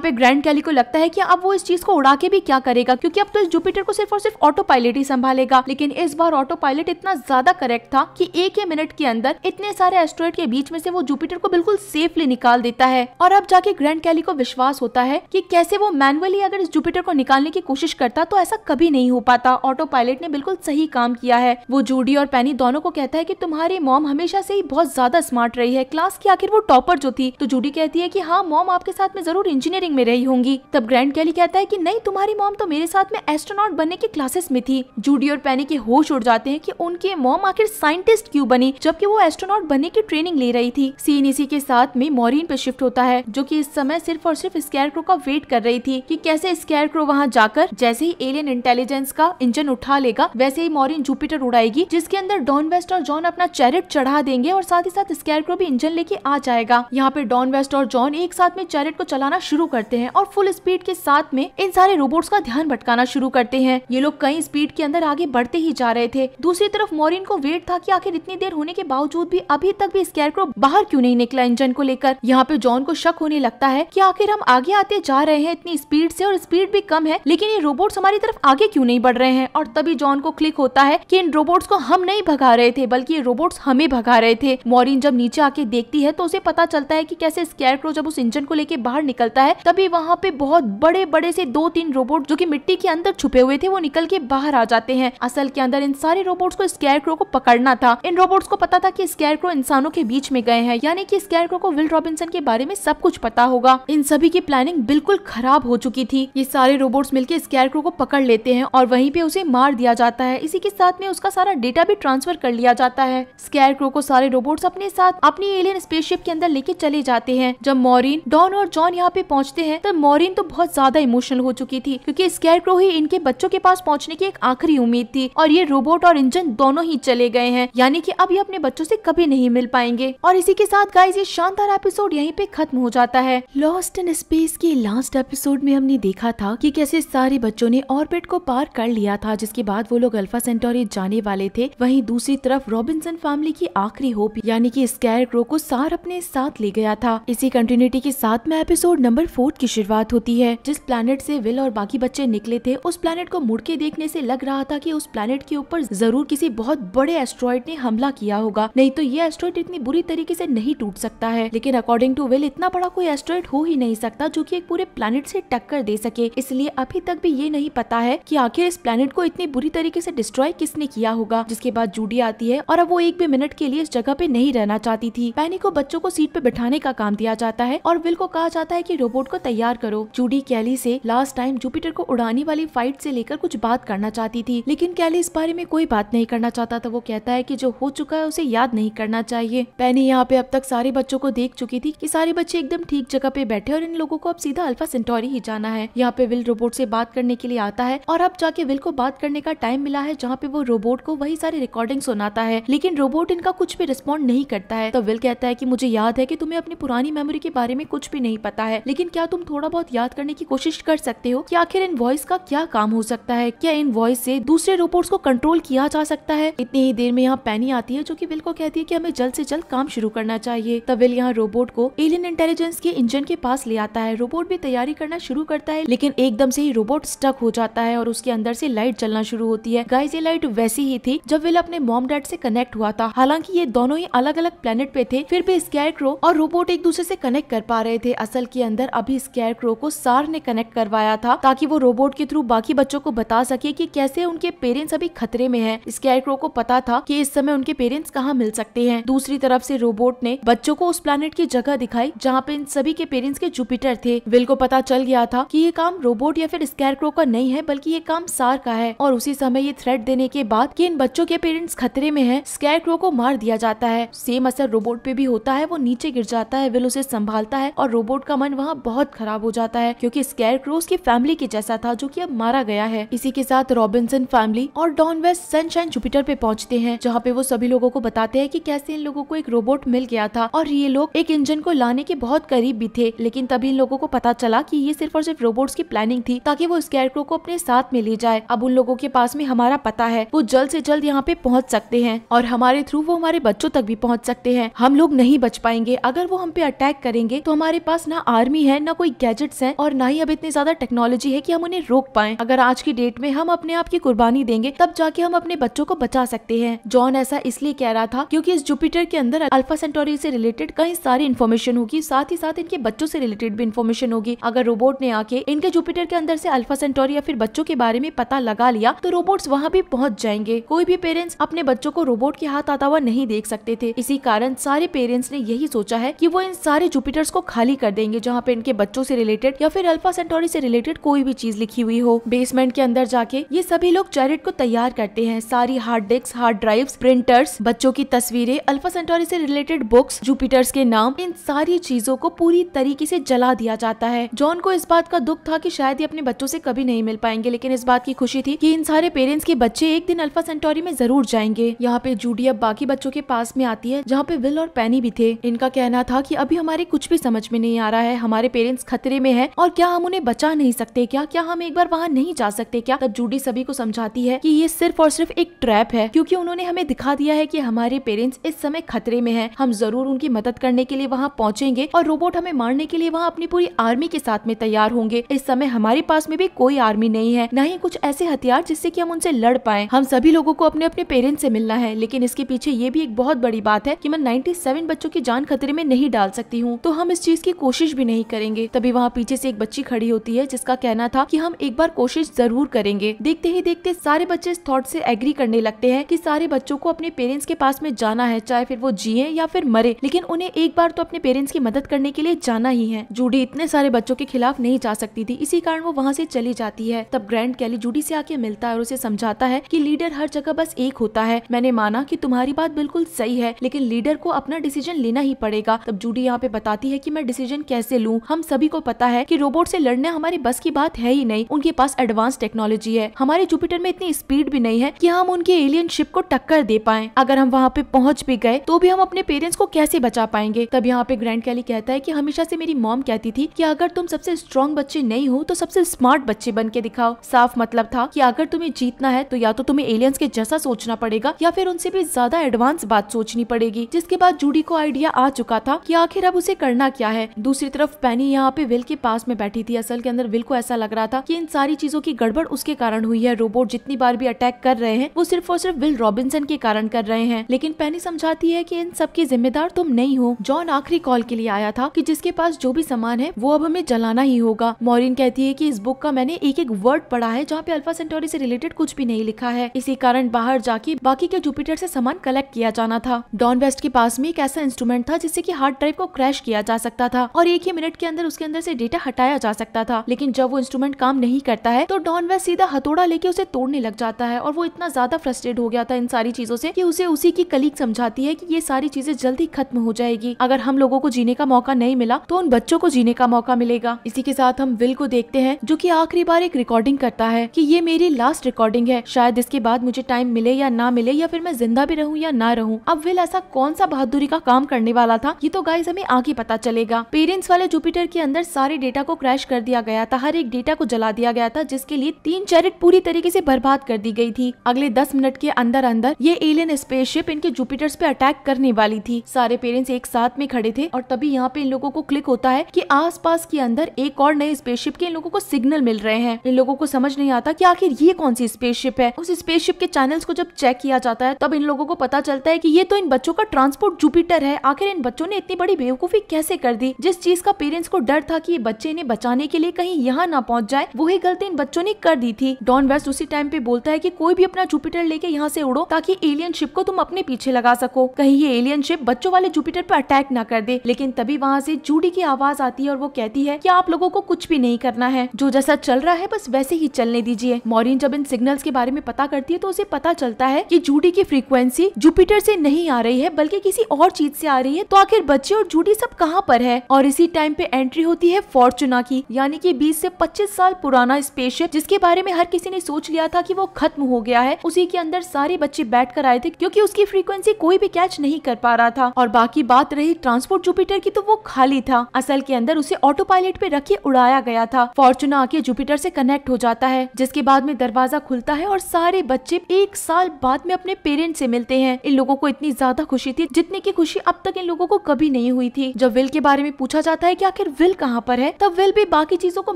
पे ग्रैंड कैली को लगता है की अब वो इस चीज को उड़ा के भी क्या करेगा क्यूँकी अब तो इस जुपिटर को सिर्फ और सिर्फ ऑटो पायलट ही संभालेगा लेकिन इस बार ऑटो पायलट इतना ज्यादा करेक्ट था की एक ही मिनट के अंदर इतने सारे एस्ट्रॉइड के बीच में से वो जुपिटर को बिल्कुल सेफली निकाल देता है और अब जाके ग्रैंड कैली को विश्वास होता है कि कैसे वो मैनुअली अगर इस जुपिटर को निकालने की कोशिश करता तो ऐसा कभी नहीं हो पाता ऑटो पायलट ने बिल्कुल सही काम किया है वो जूडी और पैनी दोनों को कहता है की तुम्हारी मॉम हमेशा से ही बहुत ज्यादा स्मार्ट रही है क्लास की आखिर वो टॉपर जो थी तो जूडी कहती है की हाँ मॉम आपके साथ में जरूर इंजीनियरिंग में रही होंगी तब ग्रैंड कैली कहता है की नहीं तुम्हारी मॉम तो मेरे साथ में एस्ट्रोनॉट बनने की क्लासेस में थी जूडी और पैनी के होश उड़ जाते हैं की उनके मॉम आखिर साइंटिस्ट क्यूँ बनी जबकि वो एस्ट्रोनॉट बनने की ट्रेनिंग ले रही थी सीन इसी e के साथ में मॉरिन पे शिफ्ट होता है जो कि इस समय सिर्फ और सिर्फ स्कैरक्रो का वेट कर रही थी कि कैसे स्कैरक्रो वहाँ जाकर जैसे ही एलियन इंटेलिजेंस का इंजन उठा लेगा वैसे ही मॉरिन जुपिटर उड़ाएगी जिसके अंदर डॉन वेस्ट और जॉन अपना चैरिट चढ़ा देंगे और साथ ही साथ स्कैरक्रो भी इंजन लेके आ जाएगा यहाँ पे डॉन वेस्ट और जॉन एक साथ में चैरिट को चलाना शुरू करते हैं और फुल स्पीड के साथ में इन सारे रोबोट का ध्यान भटकाना शुरू करते हैं ये लोग कई स्पीड के अंदर आगे बढ़ते ही जा रहे थे दूसरी तरफ मॉरिन को वेट था की आखिर इतनी देर होने के बावजूद भी अभी तक भी स्कैरक्रो बाहर क्यों नहीं निकला इंजन को लेकर यहाँ पे जॉन को शक होने लगता है की आखिर हम आगे आते जा रहे हैं इतनी स्पीड से और स्पीड भी कम है लेकिन ये रोबोट हमारी तरफ आगे क्यों नहीं बढ़ रहे हैं और तभी जॉन को क्लिक होता है की इन रोबोट्स को हम नहीं भगा रहे थे बल्कि ये रोबोट्स हमें भगा रहे थे मॉरिन जब नीचे आके देखती है तो उसे पता चलता है की कैसे स्कैरक्रो जब उस इंजन को लेकर बाहर निकलता है तभी वहाँ पे बहुत बड़े बड़े से दो तीन रोबोट जो की मिट्टी के अंदर छुपे हुए थे वो निकल के बाहर आ जाते हैं असल के अंदर इन सारे रोबोट्स को स्कैरक्रो को पकड़ना था इन रोबोट्स को पता था कि स्कैरक्रो इंसानों के बीच में गए गए हैं यानी कि स्कैरक्रो को विल रॉबिन्सन के बारे में सब कुछ पता होगा इन सभी की प्लानिंग बिल्कुल खराब हो चुकी थी ये सारे रोबोट्स मिलकर स्कैरक्रो को पकड़ लेते हैं और वहीं पे उसे मार दिया जाता है इसी के साथ में उसका सारा डेटा भी ट्रांसफर कर लिया जाता है स्कैरक्रो को सारे रोबोट्स अपने साथ अपनी एलियन स्पेसशिप के अंदर लेके चले जाते हैं जब मॉरिन डॉन और जॉन यहाँ पे पहुँचते हैं तब तो मॉरिन तो बहुत ज्यादा इमोशनल हो चुकी थी क्यूँकी स्कैरक्रो ही इनके बच्चों के पास पहुँचने की एक आखिरी उम्मीद थी और ये रोबोट और इंजन दोनों ही चले गए हैं यानी की अब ये अपने बच्चों ऐसी कभी नहीं मिल पाएंगे और इसी के साथ गाइज ये शानदार एपिसोड यहीं पे खत्म हो जाता है लॉस्ट इन स्पेस के लास्ट एपिसोड में हमने देखा था कि कैसे सारे बच्चों ने ऑर्बिट को पार कर लिया था जिसके बाद वो लोग अल्फा सेंटोरी जाने वाले थे वहीं दूसरी तरफ रॉबिन्सन फैमिली की आखिरी होप यानी कि स्कैर क्रो को सार अपने साथ ले गया था इसी कंटिन्यूटी के साथ में एपिसोड नंबर फोर की शुरुआत होती है जिस प्लानट ऐसी विल और बाकी बच्चे निकले थे उस प्लानट को मुड़के देखने ऐसी लग रहा था की उस प्लानट के ऊपर जरूर किसी बहुत बड़े एस्ट्रॉयड ने हमला किया होगा नहीं तो ये एस्ट्रॉयड इतनी बुरी तरीके से नहीं टूट सकता है लेकिन अकॉर्डिंग टू विल इतना बड़ा कोई एस्ट्रॉइड हो ही नहीं सकता जो की एक पूरे प्लेनेट से टक्कर दे सके इसलिए अभी तक भी ये नहीं पता है की आखिर इस प्लेनेट को इतनी बुरी तरीके से डिस्ट्रॉय किसने किया होगा जिसके बाद जूडी आती है और अब वो एक भी मिनट के लिए इस जगह पे नहीं रहना चाहती थी पैनी को बच्चों को सीट पे बैठाने का काम दिया जाता है और विल को कहा जाता है की रोबोट को तैयार करो जूडी कैली से लास्ट टाइम जुपिटर को उड़ाने वाली फाइट से लेकर कुछ बात करना चाहती थी लेकिन कैली इस बारे में कोई बात नहीं करना चाहता था तो वो कहता है की जो हो चुका है उसे याद नहीं करना चाहिए पैनी यहाँ पे अब तक सारे बच्चों को देख चुकी थी कि सारे बच्चे एकदम ठीक जगह पे बैठे और इन लोगों को अब सीधा अल्फा सेंटोरी ही जाना है यहाँ पे विल रोबोट से बात करने के लिए आता है और अब जाके विल को बात करने का टाइम मिला है जहाँ पे वो रोबोट को वही सारी रिकॉर्डिंग सुनाता है लेकिन रोबोट इनका कुछ भी रिस्पॉन्ड नहीं करता है तो विल कहता है की मुझे याद है की तुम्हें अपनी पुरानी मेमोरी के बारे में कुछ भी नहीं पता है लेकिन क्या तुम थोड़ा बहुत याद करने की कोशिश कर सकते हो की आखिर इन वॉइस का क्या काम हो सकता है क्या इन वॉइस से दूसरे रोबोट को कंट्रोल किया जा सकता है इतनी ही देर में यहाँ पैनी आती है जो की विल को कहती है की हमें जल्द ऐसी जल्द काम शुरू करना चाहिए तवेल यहाँ रोबोट को एलियन इंटेलिजेंस के इंजन के पास ले आता है रोबोट भी तैयारी करना शुरू करता है लेकिन एकदम से ही रोबोट स्टक हो जाता है और उसके अंदर से लाइट चलना शुरू होती है गाइस ये लाइट वैसी ही थी जब विल अपने मॉम डैड से कनेक्ट हुआ था हालांकि ये दोनों ही अलग अलग प्लेनेट पे थे फिर भी स्कैरक्रो क्रो और रोबोट एक दूसरे से कनेक्ट कर पा रहे थे असल के अंदर अभी स्कैरक्रो क्रो को सार ने कनेक्ट करवाया था ताकि वो रोबोट के थ्रू बाकी बच्चों को बता सके की कैसे उनके पेरेंट्स अभी खतरे में है स्कैर क्रो को पता था की इस समय उनके पेरेंट्स कहाँ मिल सकते हैं दूसरी तरफ से रोबोट रोबोट ने बच्चों को उस प्लानिट की जगह दिखाई जहाँ पे इन सभी के पेरेंट्स के जुपिटर थे विल को पता चल गया था कि ये काम रोबोट या फिर स्कैरक्रो का नहीं है बल्कि ये काम सार का है और उसी समय ये थ्रेड देने के बाद की इन बच्चों के पेरेंट्स खतरे में है स्कैरक्रो को मार दिया जाता है सेम असर रोबोट पे भी होता है वो नीचे गिर जाता है विल उसे संभालता है और रोबोट का मन वहाँ बहुत खराब हो जाता है क्योंकि स्कैरक्रो उसकी फैमिली के जैसा था जो की अब मारा गया है इसी के साथ रॉबिन्सन फैमिली और डॉन वेस्ट सनशाइन जुपिटर पे पहुँचते हैं जहाँ पे वो सभी लोगों को बताते हैं की कैसे इन लोगों को एक रोबोट मिल गया था और ये लोग एक इंजन को लाने के बहुत करीब भी थे लेकिन तभी इन लोगों को पता चला की ये सिर्फ और सिर्फ रोबोट्स की प्लानिंग थी ताकि वो स्कैरक्रो को अपने साथ में ले जाए अब उन लोगों के पास में हमारा पता है वो जल्द ऐसी जल्द यहाँ पे पहुँच सकते हैं और हमारे थ्रू वो हमारे बच्चों तक भी पहुँच सकते हैं हम लोग नहीं बच पाएंगे अगर वो हम पे अटैक करेंगे तो हमारे पास न आर्मी है न कोई गैजेट्स है और न ही अब इतनी ज्यादा टेक्नोलॉजी है की हम उन्हें रोक पाए अगर आज की डेट में हम अपने आप की कुर्बानी देंगे तब जाके हम अपने बच्चों को बचा सकते हैं जॉन ऐसा इसलिए कह रहा था क्योंकि इस जुपिटर के अंदर अल्फा अल्फा सेंटोरी से रिलेटेड कई सारी इन्फॉर्मेशन होगी साथ ही साथ इनके बच्चों से रिलेटेड भी इन्फॉर्मेशन होगी अगर रोबोट ने आके इनके जुपिटर के अंदर से अल्फा सेंटोरी या फिर बच्चों के बारे में पता लगा लिया तो रोबोट्स वहाँ भी पहुँच जाएंगे कोई भी पेरेंट्स अपने बच्चों को रोबोट के हाथ आता हुआ नहीं देख सकते थे इसी कारण सारे पेरेंट्स ने यही सोचा है की वो इन सारे जुपिटर्स को खाली कर देंगे जहाँ पे इनके बच्चों से रिलेटेड या फिर अल्फा सेंटोरी से रिलेटेड कोई भी चीज लिखी हुई हो बेसमेंट के अंदर जाके ये सभी लोग चैरिट को तैयार करते हैं सारी hard disk hard drive printers बच्चों की तस्वीरें अल्फा सेंटोरी से रिलेटेड रिलेटेड बुक्स जुपिटर्स के नाम इन सारी चीजों को पूरी तरीके से जला दिया जाता है जॉन को इस बात का दुख था कि शायद ये अपने बच्चों से कभी नहीं मिल पाएंगे लेकिन इस बात की खुशी थी कि इन सारे पेरेंट्स के बच्चे एक दिन अल्फा सेंटोरी में जरूर जाएंगे यहाँ पे जूडी अब बाकी बच्चों के पास में आती है जहाँ पे विल और पैनी भी थे इनका कहना था की अभी हमारे कुछ भी समझ में नहीं आ रहा है हमारे पेरेंट्स खतरे में है और क्या हम उन्हें बचा नहीं सकते क्या क्या हम एक बार वहाँ नहीं जा सकते क्या तब जूडी सभी को समझाती है की ये सिर्फ और सिर्फ एक ट्रैप है क्यूँकी उन्होंने हमें दिखा दिया है की हमारे पेरेंट्स इस समय खतरे में है हम जरूर उनकी मदद करने के लिए वहाँ पहुँचेंगे और रोबोट हमें मारने के लिए वहाँ अपनी पूरी आर्मी के साथ में तैयार होंगे इस समय हमारे पास में भी कोई आर्मी नहीं है न ही कुछ ऐसे हथियार जिससे की हम उनसे लड़ पाए हम सभी लोगों को अपने अपने पेरेंट्स से मिलना है लेकिन इसके पीछे ये भी एक बहुत बड़ी बात है की मैं नाइन्टी बच्चों की जान खतरे में नहीं डाल सकती हूँ तो हम इस चीज की कोशिश भी नहीं करेंगे तभी वहाँ पीछे से एक बच्ची खड़ी होती है जिसका कहना था की हम एक बार कोशिश जरूर करेंगे देखते ही देखते सारे बच्चे इस थॉट से एग्री करने लगते हैं कि सारे बच्चों को अपने पेरेंट्स के पास में जाना है चाहे फिर वो जिए या या फिर मरे लेकिन उन्हें एक बार तो अपने पेरेंट्स की मदद करने के लिए जाना ही है जूडी इतने सारे बच्चों के खिलाफ नहीं जा सकती थी इसी कारण वो वहाँ से चली जाती है तब ग्रैंड कैली जूडी से आके मिलता है और उसे समझाता है कि लीडर हर जगह बस एक होता है मैंने माना कि तुम्हारी बात बिल्कुल सही है लेकिन लीडर को अपना डिसीजन लेना ही पड़ेगा तब जूडी यहाँ पे बताती है की मैं डिसीजन कैसे लूँ हम सभी को पता है की रोबोट से लड़ना हमारे बस की बात है ही नहीं उनके पास एडवांस टेक्नोलॉजी है हमारे जुपिटर में इतनी स्पीड भी नहीं है की हम उनके एलियन शिप को टक्कर दे पाए अगर हम वहाँ पे पहुँच भी गए तो भी हम अपने पेरेंट्स को कैसे बचा पाएंगे तब यहाँ पे ग्रैंड कैली कहता है की हमेशा से मेरी मॉम कहती थी की अगर तुम सबसे स्ट्रॉन्ग बच्चे नहीं हो तो सबसे स्मार्ट बच्चे बन के दिखाओ साफ मतलब था की अगर तुम्हें जीतना है तो या तो तुम्हें एलियंस के जैसा सोचना पड़ेगा या फिर उनसे भी ज्यादा एडवांस बात सोचनी पड़ेगी जिसके बाद जूडी को आइडिया आ चुका था की आखिर अब उसे करना क्या है दूसरी तरफ पैनी यहाँ पे विल के पास में बैठी थी असल के अंदर विल को ऐसा लग रहा था की इन सारी चीजों की गड़बड़ उसके कारण हुई है रोबोट जितनी बार भी अटैक कर रहे हैं वो सिर्फ और सिर्फ विल रॉबिन्सन के कारण कर रहे हैं लेकिन पैनी समझाती है की इन सबके जिम्मेदार तुम नहीं हो जॉन आखिरी कॉल के लिए आया था कि जिसके पास जो भी सामान है वो अब हमें जलाना ही होगा मॉरिन कहती है कि इस बुक का मैंने एक एक वर्ड पढ़ा है जहाँ पे अल्फा सेंटोरी से रिलेटेड कुछ भी नहीं लिखा है इसी कारण बाहर जाके बाकी के जुपिटर से सामान कलेक्ट किया जाना था डॉन वेस्ट के पास में एक ऐसा इंस्ट्रूमेंट था जिससे की हार्ड ड्राइव को क्रैश किया जा सकता था और एक ही मिनट के अंदर उसके अंदर से डेटा हटाया जा सकता था लेकिन जब वो इंस्ट्रूमेंट काम नहीं करता है तो डॉन वेस्ट सीधा हथोड़ा लेके उसे तोड़ने लग जाता है और वो इतना ज्यादा फ्रस्ट्रेट हो गया था इन सारी चीजों से कि उसे उसी की कलीग समझाती है कि ये सारी चीज चीजें जल्दी खत्म हो जाएगी अगर हम लोगों को जीने का मौका नहीं मिला तो उन बच्चों को जीने का मौका मिलेगा इसी के साथ हम विल को देखते हैं जो की आखिरी बार एक रिकॉर्डिंग करता है की ये मेरी लास्ट रिकॉर्डिंग है शायद इसके बाद मुझे टाइम मिले या ना मिले या फिर मैं जिंदा भी रहूँ या ना रहूँ अब विल ऐसा कौन सा बहादुरी का काम करने वाला था ये तो गाइज हमें आगे पता चलेगा पेरेंट्स वाले जुपिटर के अंदर सारे डेटा को क्रैश कर दिया गया था हर एक डेटा को जला दिया गया था जिसके लिए तीन चैरिट पूरी तरीके ऐसी बर्बाद कर दी गयी थी अगले दस मिनट के अंदर अंदर ये एलियन स्पेसशिप इनके जुपिटर्स पे अटैक करने वाली वाली थी सारे पेरेंट्स एक साथ में खड़े थे और तभी यहाँ पे इन लोगों को क्लिक होता है कि आसपास के अंदर एक और नए स्पेसशिप के इन लोगों को सिग्नल मिल रहे हैं इन लोगों को समझ नहीं आता कि आखिर ये कौन सी स्पेसशिप है उस स्पेसशिप के चैनल्स को जब चेक किया जाता है तब इन लोगों को पता चलता है कि ये तो इन बच्चों का ट्रांसपोर्ट जुपिटर है आखिर इन बच्चों ने इतनी बड़ी बेवकूफी कैसे कर दी जिस चीज का पेरेंट्स को डर था कि ये बच्चे इन्हें बचाने के लिए कहीं यहाँ ना पहुँच जाए वही गलती इन बच्चों ने कर दी थी डॉन वेस्ट उसी टाइम पे बोलता है की कोई भी अपना जुपिटर लेके यहाँ से उड़ो ताकि एलियन शिप को तुम अपने पीछे लगा सको कहीं ये एलियन रिलेशनशिप बच्चों वाले जुपिटर पर अटैक ना कर दे लेकिन तभी वहाँ से जूडी की आवाज आती है और वो कहती है की आप लोगों को कुछ भी नहीं करना है जो जैसा चल रहा है बस वैसे ही चलने दीजिए मॉरिन जब इन सिग्नल्स के बारे में पता करती है तो उसे पता चलता है की जूडी की फ्रीक्वेंसी जुपिटर से नहीं आ रही है बल्कि किसी और चीज से आ रही है तो आखिर बच्चे और जूडी सब कहाँ पर है और इसी टाइम पे एंट्री होती है फॉर्चुना की यानी की बीस ऐसी पच्चीस साल पुराना स्पेसशिप जिसके बारे में हर किसी ने सोच लिया था की वो खत्म हो गया है उसी के अंदर सारे बच्चे बैठ कर आए थे क्यूँकी उसकी फ्रीक्वेंसी कोई भी कैच नहीं कर पा रहा था और बाकी बात रही ट्रांसपोर्ट जुपिटर की तो वो खाली था असल के अंदर उसे ऑटो पायलट पे रखे उड़ाया गया था फॉर्चुना आके जुपिटर से कनेक्ट हो जाता है जिसके बाद में दरवाजा खुलता है और सारे बच्चे एक साल बाद में अपने पेरेंट्स से मिलते हैं इन लोगों को इतनी ज्यादा खुशी थी जितने की खुशी अब तक इन लोगों को कभी नहीं हुई थी जब विल के बारे में पूछा जाता है की आखिर विल कहाँ पर है तब विल भी बाकी चीजों को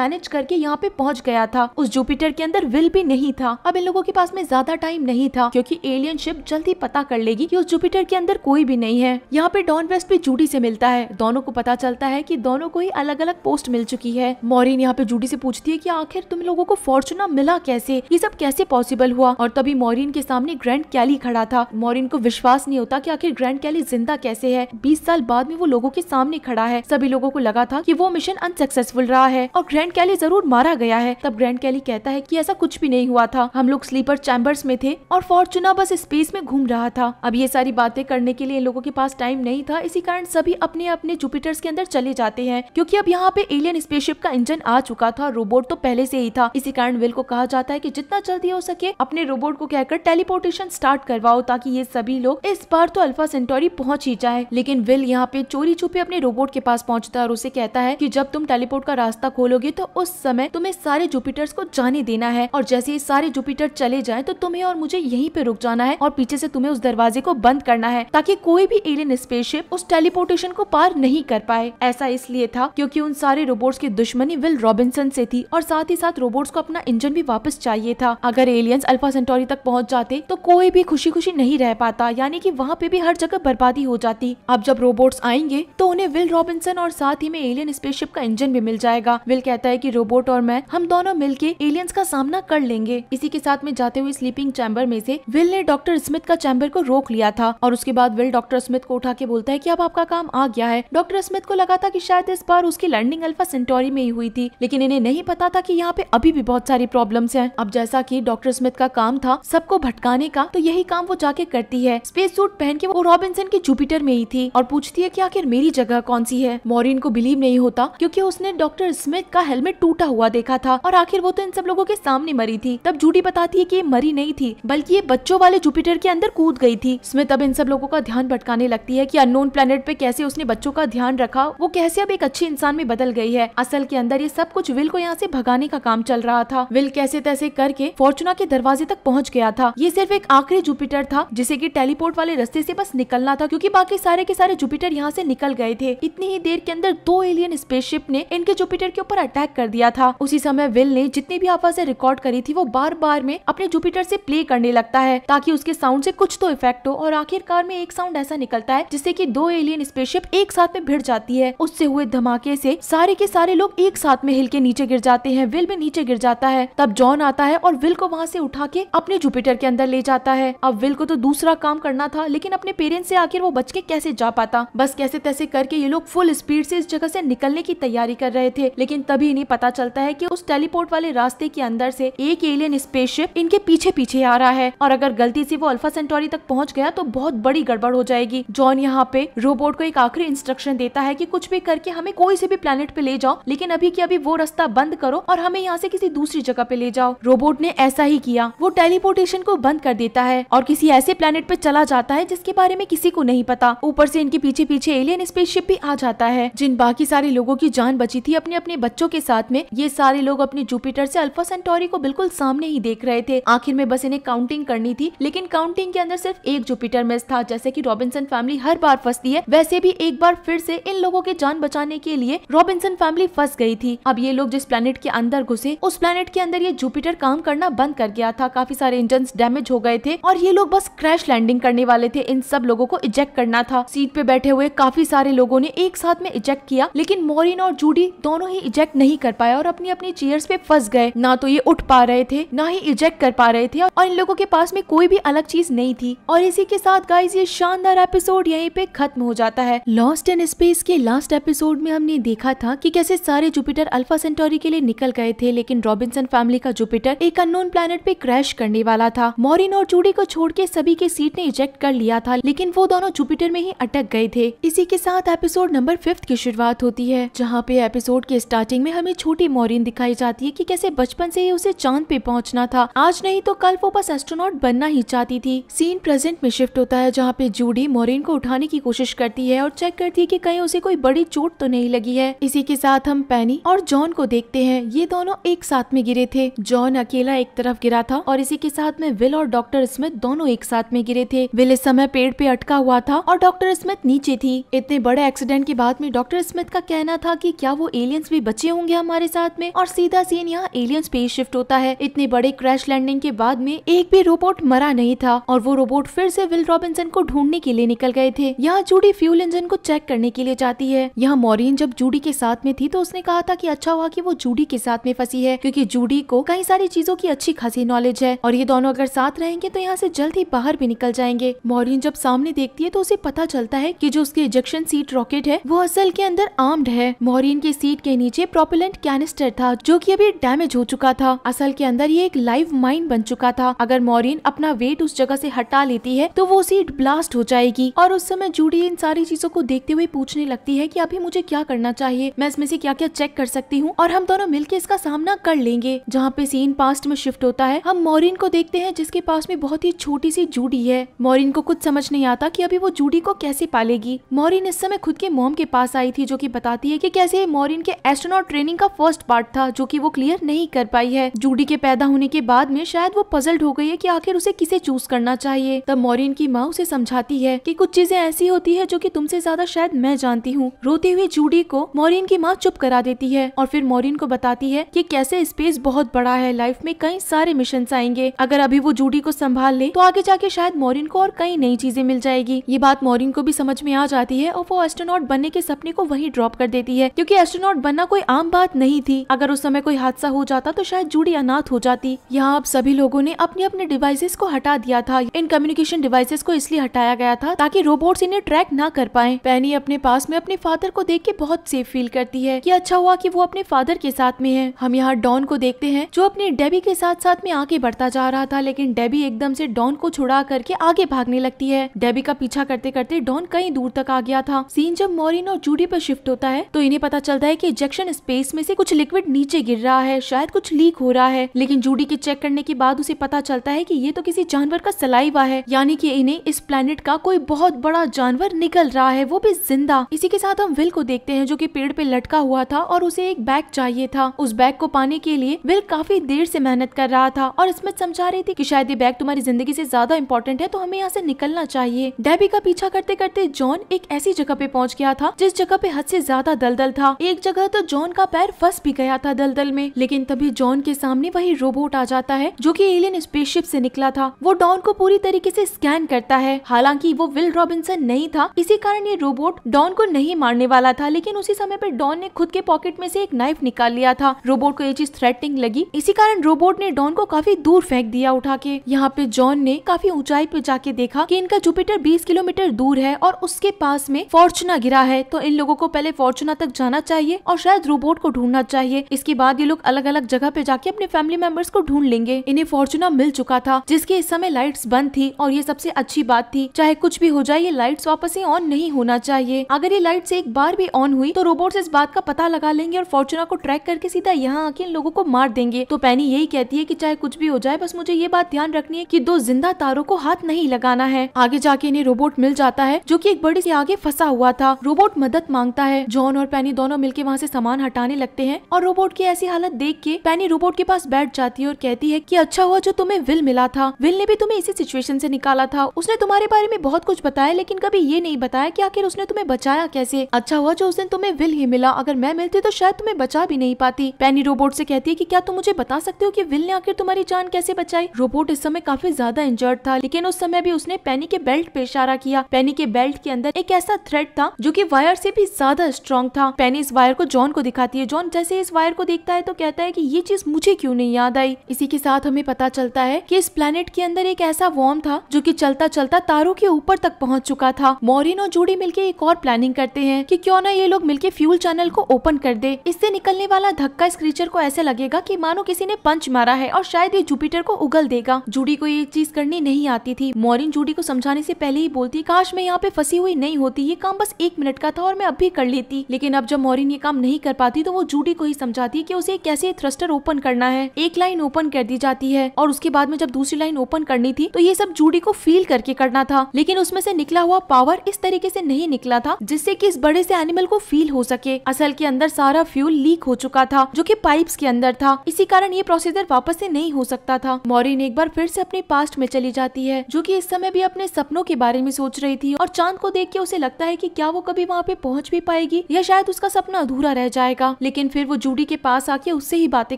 मैनेज करके यहाँ पे पहुँच गया था उस जुपिटर के अंदर विल भी नहीं था अब इन लोगों के पास में ज्यादा टाइम नहीं था क्यूँकी एलियन शिप जल्द पता कर लेगी की उस जुपिटर के अंदर कोई भी नहीं है यहाँ पे डॉन वेस्ट भी जूडी से मिलता है दोनों को पता चलता है कि दोनों को ही अलग अलग पोस्ट मिल चुकी है मॉरिन यहाँ पे जूडी से पूछती है कि आखिर तुम लोगों को फॉर्चुना मिला कैसे ये सब कैसे पॉसिबल हुआ और तभी मॉरिन के सामने ग्रैंड कैली खड़ा था मॉरिन को विश्वास नहीं होता की आखिर ग्रैंड कैली जिंदा कैसे है बीस साल बाद में वो लोगों के सामने खड़ा है सभी लोगो को लगा था की वो मिशन अनसक्सेसफुल रहा है और ग्रैंड कैली जरूर मारा गया है तब ग्रैंड कैली कहता है की ऐसा कुछ भी नहीं हुआ था हम लोग स्लीपर चैम्बर्स में थे और फॉर्चुना बस स्पेस में घूम रहा था अब ये सारी बातें करने के लिए लोगों के पास टाइम नहीं था इसी कारण सभी अपने अपने जुपिटर्स के अंदर चले जाते हैं क्योंकि अब यहाँ पे एलियन स्पेसशिप का इंजन आ चुका था रोबोट तो पहले से ही था इसी कारण विल को कहा जाता है की जितना जल्दी हो सके अपने रोबोट को कहकर टेलीपोर्टेशन स्टार्ट करवाओ ताकि ये सभी लोग इस बार तो अल्फा सेंटोरी पहुँच ही जाए लेकिन विल यहाँ पे चोरी छुपे अपने रोबोट के पास पहुँचता है और उसे कहता है की जब तुम टेलीपोर्ट का रास्ता खोलोगे तो उस समय तुम्हें सारे जुपिटर्स को जाने देना है और जैसे ही सारे जुपिटर चले जाए तो तुम्हें और मुझे यही पे रुक जाना है और पीछे ऐसी तुम्हें उस दरवाजे को बंद करना है ताकि कोई कोई भी एलियन स्पेसशिप उस टेलीपोर्टेशन को पार नहीं कर पाए ऐसा इसलिए था क्योंकि उन सारे रोबोट्स की दुश्मनी विल रॉबिन्सन से थी और साथ ही साथ रोबोट्स को अपना इंजन भी वापस चाहिए था अगर एलियंस अल्फा सेंटोरी तक पहुंच जाते तो कोई भी खुशी खुशी नहीं रह पाता यानी कि वहाँ पे भी हर जगह बर्बादी हो जाती अब जब रोबोट्स आएंगे तो उन्हें विल रॉबिन्सन और साथ ही में एलियन स्पेसशिप का इंजन भी मिल जाएगा विल कहता है की रोबोट और मैं हम दोनों के एलियंस का सामना कर लेंगे इसी के साथ में जाते हुए स्लीपिंग चैम्बर में से विल ने डॉक्टर स्मिथ का चैम्बर को रोक लिया था और उसके बाद विल डॉक्टर डॉक्टर स्मिथ को उठा के बोलता है कि अब आपका काम आ गया है डॉक्टर स्मिथ को लगा था कि शायद इस बार उसकी लैंडिंग अल्फा सेंटोरी में ही हुई थी लेकिन इन्हें नहीं पता था कि यहाँ पे अभी भी बहुत सारी प्रॉब्लम्स हैं अब जैसा कि डॉक्टर स्मिथ का काम था सबको भटकाने का तो यही काम वो जाके करती है स्पेस सूट पहन के वो रॉबिन्सन की जुपिटर में ही थी और पूछती है की आखिर मेरी जगह कौन सी है मोरिन को बिलीव नहीं होता क्यूँकी उसने डॉक्टर स्मिथ का हेलमेट टूटा हुआ देखा था और आखिर वो तो इन सब लोगों के सामने मरी थी तब जूडी बताती है की ये मरी नहीं थी बल्कि ये बच्चों वाले जुपिटर के अंदर कूद गई थी स्मिथ अब इन सब लोगों का ध्यान खटकाने लगती है कि अननोन प्लेनेट पे कैसे उसने बच्चों का ध्यान रखा वो कैसे अब एक अच्छे इंसान में बदल गई है असल के अंदर ये सब कुछ विल को यहाँ से भगाने का काम चल रहा था विल कैसे तैसे करके फॉर्चुना के दरवाजे तक पहुँच गया था ये सिर्फ एक आखिरी जुपिटर था जिसे की टेलीपोर्ट वाले रस्ते ऐसी बस निकलना था क्यूँकी बाकी सारे के सारे जुपिटर यहाँ ऐसी निकल गए थे इतनी ही देर के अंदर दो एलियन स्पेसशिप ने इनके जुपिटर के ऊपर अटैक कर दिया था उसी समय विल ने जितनी भी आवाजें रिकॉर्ड करी थी वो बार बार में अपने जुपिटर से प्ले करने लगता है ताकि उसके साउंड से कुछ तो इफेक्ट हो और आखिरकार में एक साउंड ऐसा निकलता है जिससे की दो एलियन स्पेसशिप एक साथ में भिड़ जाती है उससे हुए धमाके से सारे के सारे लोग एक साथ में हिल के नीचे गिर जाते हैं विल भी नीचे गिर जाता है तब जॉन आता है और विल को वहाँ से उठा के अपने जुपिटर के अंदर ले जाता है अब विल को तो दूसरा काम करना था लेकिन अपने पेरेंट्स से आखिर वो बच के कैसे जा पाता बस कैसे तैसे करके ये लोग फुल स्पीड से इस जगह से निकलने की तैयारी कर रहे थे लेकिन तभी इन्हें पता चलता है कि उस टेलीपोर्ट वाले रास्ते के अंदर से एक एलियन स्पेसशिप इनके पीछे पीछे आ रहा है और अगर गलती से वो अल्फा सेंटोरी तक पहुंच गया तो बहुत बड़ी गड़बड़ हो जाएगी जॉन यहाँ पे रोबोट को एक आखिरी इंस्ट्रक्शन देता है कि कुछ भी करके हमें कोई से भी प्लेनेट पे ले जाओ लेकिन अभी की अभी वो रास्ता बंद करो और हमें यहाँ से किसी दूसरी जगह पे ले जाओ रोबोट ने ऐसा ही किया वो टेलीपोर्टेशन को बंद कर देता है और किसी ऐसे प्लेनेट पे चला जाता है जिसके बारे में किसी को नहीं पता ऊपर से इनके पीछे पीछे एलियन स्पेसशिप भी आ जाता है जिन बाकी सारे लोगों की जान बची थी अपने अपने बच्चों के साथ में ये सारे लोग अपने जुपिटर से अल्फा सेंटोरी को बिल्कुल सामने ही देख रहे थे आखिर में बस इन्हें काउंटिंग करनी थी लेकिन काउंटिंग के अंदर सिर्फ एक जुपिटर मिस था जैसे की रॉबिन रॉबिन्सन फैमिली हर बार फंसती है वैसे भी एक बार फिर से इन लोगों के जान बचाने के लिए रॉबिन्सन फैमिली फंस गई थी अब ये लोग जिस प्लेनेट के अंदर घुसे उस प्लेनेट के अंदर ये जुपिटर काम करना बंद कर गया था काफी सारे इंजन डैमेज हो गए थे और ये लोग बस क्रैश लैंडिंग करने वाले थे इन सब लोगों को इजेक्ट करना था सीट पे बैठे हुए काफी सारे लोगों ने एक साथ में इजेक्ट किया लेकिन मोरिन और जूडी दोनों ही इजेक्ट नहीं कर पाए और अपनी अपनी चेयर्स पे फंस गए ना तो ये उठ पा रहे थे ना ही इजेक्ट कर पा रहे थे और इन लोगों के पास में कोई भी अलग चीज नहीं थी और इसी के साथ गाइज ये शानदार वाला एपिसोड यहीं पे खत्म हो जाता है लॉस्ट इन स्पेस के लास्ट एपिसोड में हमने देखा था कि कैसे सारे जुपिटर अल्फा सेंटोरी के लिए निकल गए थे लेकिन रॉबिन्सन फैमिली का जुपिटर एक अननोन प्लेनेट पे क्रैश करने वाला था मॉरिन और जूडी को छोड़ के सभी के सीट ने इजेक्ट कर लिया था लेकिन वो दोनों जुपिटर में ही अटक गए थे इसी के साथ एपिसोड नंबर फिफ्थ की शुरुआत होती है जहाँ पे एपिसोड के स्टार्टिंग में हमें छोटी मॉरिन दिखाई जाती है की कैसे बचपन से ही उसे चांद पे पहुँचना था आज नहीं तो कल वो बस एस्ट्रोनॉट बनना ही चाहती थी सीन प्रेजेंट में शिफ्ट होता है जहाँ पे जूडी भी मोरेन को उठाने की कोशिश करती है और चेक करती है कि कहीं उसे कोई बड़ी चोट तो नहीं लगी है इसी के साथ हम पैनी और जॉन को देखते हैं ये दोनों एक साथ में गिरे थे जॉन अकेला एक तरफ गिरा था और इसी के साथ में विल और डॉक्टर स्मिथ दोनों एक साथ में गिरे थे विल इस समय पेड़ पे अटका हुआ था और डॉक्टर स्मिथ नीचे थी इतने बड़े एक्सीडेंट के बाद में डॉक्टर स्मिथ का कहना था की क्या वो एलियंस भी बचे होंगे हमारे साथ में और सीधा सीन यहाँ एलियन स्पेस शिफ्ट होता है इतने बड़े क्रैश लैंडिंग के बाद में एक भी रोबोट मरा नहीं था और वो रोबोट फिर से विल रॉबिन्सन को ढूंढने के के लिए निकल गए थे यहाँ जूडी फ्यूल इंजन को चेक करने के लिए जाती है यहाँ मोरिन जब जूडी के साथ में थी तो उसने कहा था की अच्छा हुआ की वो जूडी के साथ में फंसी है क्यूँकी जूडी को कई सारी चीजों की अच्छी खासी नॉलेज है और ये दोनों अगर साथ रहेंगे तो यहाँ से जल्द ही बाहर भी निकल जाएंगे मोरिन जब सामने देखती है तो उसे पता चलता है की जो उसकी इजेक्शन सीट रॉकेट है वो असल के अंदर आर्म्ड है मोरिन की सीट के नीचे प्रोपेलेंट कैनिस्टर था जो की अभी डैमेज हो चुका था असल के अंदर ये एक लाइव माइन बन चुका था अगर मोरिन अपना वेट उस जगह से हटा लेती है तो वो सीट ब्लास्ट हो जाएगी जाएगी और उस समय जूडी इन सारी चीजों को देखते हुए पूछने लगती है की अभी मुझे क्या करना चाहिए मैं इसमें से क्या क्या चेक कर सकती हूँ और हम दोनों मिलकर इसका सामना कर लेंगे जहाँ पे सीन पास्ट में शिफ्ट होता है हम मॉरिन को देखते हैं जिसके पास में बहुत ही छोटी सी जूडी है मोरिन को कुछ समझ नहीं आता की अभी वो जूडी को कैसे पालेगी मोरिन इस समय खुद के मोम के पास आई थी जो की बताती है की कैसे मोरिन के एस्ट्रोनॉट ट्रेनिंग का फर्स्ट पार्ट था जो की वो क्लियर नहीं कर पाई है जूडी के पैदा होने के बाद में शायद वो पजल्ड हो गई है की आखिर उसे किसे चूज करना चाहिए तब मोरिन की माँ उसे समझाती है है कि कुछ चीजें ऐसी होती है जो कि तुमसे ज्यादा शायद मैं जानती हूँ रोती हुई जूडी को मोरिन की माँ चुप करा देती है और फिर मोरिन को बताती है कि कैसे स्पेस बहुत बड़ा है लाइफ में कई सारे मिशन आएंगे अगर अभी वो जूडी को संभाल ले तो आगे जाके शायद मोरिन को और कई नई चीजें मिल जाएगी ये बात मोरिन को भी समझ में आ जाती है और वो एस्ट्रोनॉट बनने के सपने को वही ड्रॉप कर देती है क्यूँकी एस्ट्रोनॉट बनना कोई आम बात नहीं थी अगर उस समय कोई हादसा हो जाता तो शायद जूडी अनाथ हो जाती यहाँ अब सभी लोगों ने अपने अपने डिवाइसेस को हटा दिया था इन कम्युनिकेशन डिवाइसेस को इसलिए हटाया गया गया था ताकि रोबोट्स इन्हें ट्रैक ना कर पाए पैनी अपने पास में अपने फादर को देख के बहुत सेफ फील करती है कि अच्छा हुआ कि वो अपने फादर के साथ में है हम यहाँ डॉन को देखते हैं जो अपने डेबी के साथ साथ में आगे बढ़ता जा रहा था लेकिन डेबी एकदम से डॉन को छुड़ा करके आगे भागने लगती है डेबी का पीछा करते करते डॉन कई दूर तक आ गया था सीन जब मोरिन और जूडी पर शिफ्ट होता है तो इन्हें पता चलता है की इंजेक्शन स्पेस में से कुछ लिक्विड नीचे गिर रहा है शायद कुछ लीक हो रहा है लेकिन जूडी के चेक करने के बाद उसे पता चलता है की ये तो किसी जानवर का सलाइवा है यानी की इन्हें इस प्लेनेट का कोई बहुत बड़ा जानवर निकल रहा है वो भी जिंदा इसी के साथ हम विल को देखते हैं जो कि पेड़ पे लटका हुआ था और उसे एक बैग चाहिए था उस बैग को पाने के लिए विल काफी देर से मेहनत कर रहा था और स्मिथ समझा रही थी कि शायद ये बैग तुम्हारी जिंदगी से ज्यादा इम्पोर्टेंट है तो हमें यहाँ से निकलना चाहिए डेबी का पीछा करते करते जॉन एक ऐसी जगह पे पहुँच गया था जिस जगह पे हद से ज्यादा दलदल था एक जगह तो जॉन का पैर फंस भी गया था दलदल में लेकिन तभी जॉन के सामने वही रोबोट आ जाता है जो की एलियन स्पेसशिप से निकला था वो डॉन को पूरी तरीके से स्कैन करता है हालांकि नहीं वो विल रॉबिन्सन नहीं था इसी कारण ये रोबोट डॉन को नहीं मारने वाला था लेकिन उसी समय पर डॉन ने खुद के पॉकेट में से एक नाइफ निकाल लिया था रोबोट को ये चीज थ्रेटिंग लगी इसी कारण रोबोट ने डॉन को काफी दूर फेंक दिया उठा के यहाँ पे जॉन ने काफी ऊंचाई पे जाके देखा कि इनका जुपिटर 20 किलोमीटर दूर है और उसके पास में फॉर्चुना गिरा है तो इन लोगों को पहले फॉर्चुना तक जाना चाहिए और शायद रोबोट को ढूंढना चाहिए इसके बाद ये लोग अलग अलग जगह पे जाके अपने फैमिली मेंबर्स को ढूंढ लेंगे इन्हें फॉर्चुना मिल चुका था जिसकी इस समय लाइट्स बंद थी और ये सबसे अच्छी बात थी चाहे कुछ भी हो जाए ये लाइट्स वापस ही ऑन नहीं होना चाहिए अगर ये लाइट्स एक बार भी ऑन हुई तो रोबोट्स इस बात का पता लगा लेंगे और फॉर्चुना को ट्रैक करके सीधा यहाँ आके इन लोगों को मार देंगे तो पैनी यही कहती है की चाहे कुछ भी हो जाए बस मुझे ये बात ध्यान रखनी है की दो जिंदा तारों को हाथ नहीं लगाना है आगे जाके इन्हें रोबोट मिल जाता है जो की एक बड़ी से आगे फंसा हुआ था रोबोट मदद मांगता है जॉन और पैनी दोनों मिलकर वहाँ से सामान हटाने लगते हैं और रोबोट की ऐसी हालत देख के पैनी रोबोट के पास बैठ जाती है और कहती है कि अच्छा हुआ जो तुम्हें विल मिला था विल ने भी तुम्हें इसी सिचुएशन से निकाला था उसने तुम्हारे बारे में बहुत बहुत कुछ बताया लेकिन कभी ये नहीं बताया कि आखिर उसने तुम्हें बचाया कैसे अच्छा हुआ जो उस दिन तुम्हें विल ही मिला अगर मैं मिलती तो शायद तुम्हें बचा भी नहीं पाती पैनी रोबोट से कहती है कि क्या तुम मुझे बता सकते हो कि विल ने आखिर तुम्हारी जान कैसे बचाई रोबोट इस समय काफी ज्यादा इंजर्ड था लेकिन उस समय भी उसने पैनी के बेल्ट पे इशारा किया पैनी के बेल्ट के अंदर एक ऐसा थ्रेड था जो की वायर से भी ज्यादा स्ट्रॉन्ग था पैनी इस वायर को जॉन को दिखाती है जॉन जैसे इस वायर को देखता है तो कहता है की ये चीज मुझे क्यूँ नहीं याद आई इसी के साथ हमें पता चलता है की इस प्लेनेट के अंदर एक ऐसा वॉर्म था जो की चलता चलता तारों के ऊपर तक पहुंच चुका था मॉरिन और जूडी मिलके एक और प्लानिंग करते हैं कि क्यों ना ये लोग मिलके फ्यूल चैनल को ओपन कर दे इससे निकलने वाला धक्का इस क्रीचर को ऐसे लगेगा कि मानो किसी ने पंच मारा है और शायद ये जुपिटर को उगल देगा जूडी को ये चीज करनी नहीं आती थी मॉरिन जूडी को समझाने से पहले ही बोलती काश मैं यहाँ पे फंसी हुई नहीं होती ये काम बस एक मिनट का था और मैं अब भी कर लेती लेकिन अब जब मॉरिन ये काम नहीं कर पाती तो वो जूडी को ही समझाती की उसे कैसे थ्रस्टर ओपन करना है एक लाइन ओपन कर दी जाती है और उसके बाद में जब दूसरी लाइन ओपन करनी थी तो ये सब जूडी को फील करके करना था लेकिन लेकिन उसमें से निकला हुआ पावर इस तरीके से नहीं निकला था जिससे कि इस बड़े से एनिमल को फील हो सके असल के अंदर सारा फ्यूल लीक हो चुका था जो कि पाइप्स के अंदर था इसी कारण ये प्रोसीजर वापस से नहीं हो सकता था मॉरिन एक बार फिर से अपने पास्ट में चली जाती है जो कि इस समय भी अपने सपनों के बारे में सोच रही थी और चांद को देख के उसे लगता है कि क्या वो कभी वहाँ पे पहुँच भी पाएगी या शायद उसका सपना अधूरा रह जाएगा लेकिन फिर वो जूडी के पास आके उससे ही बातें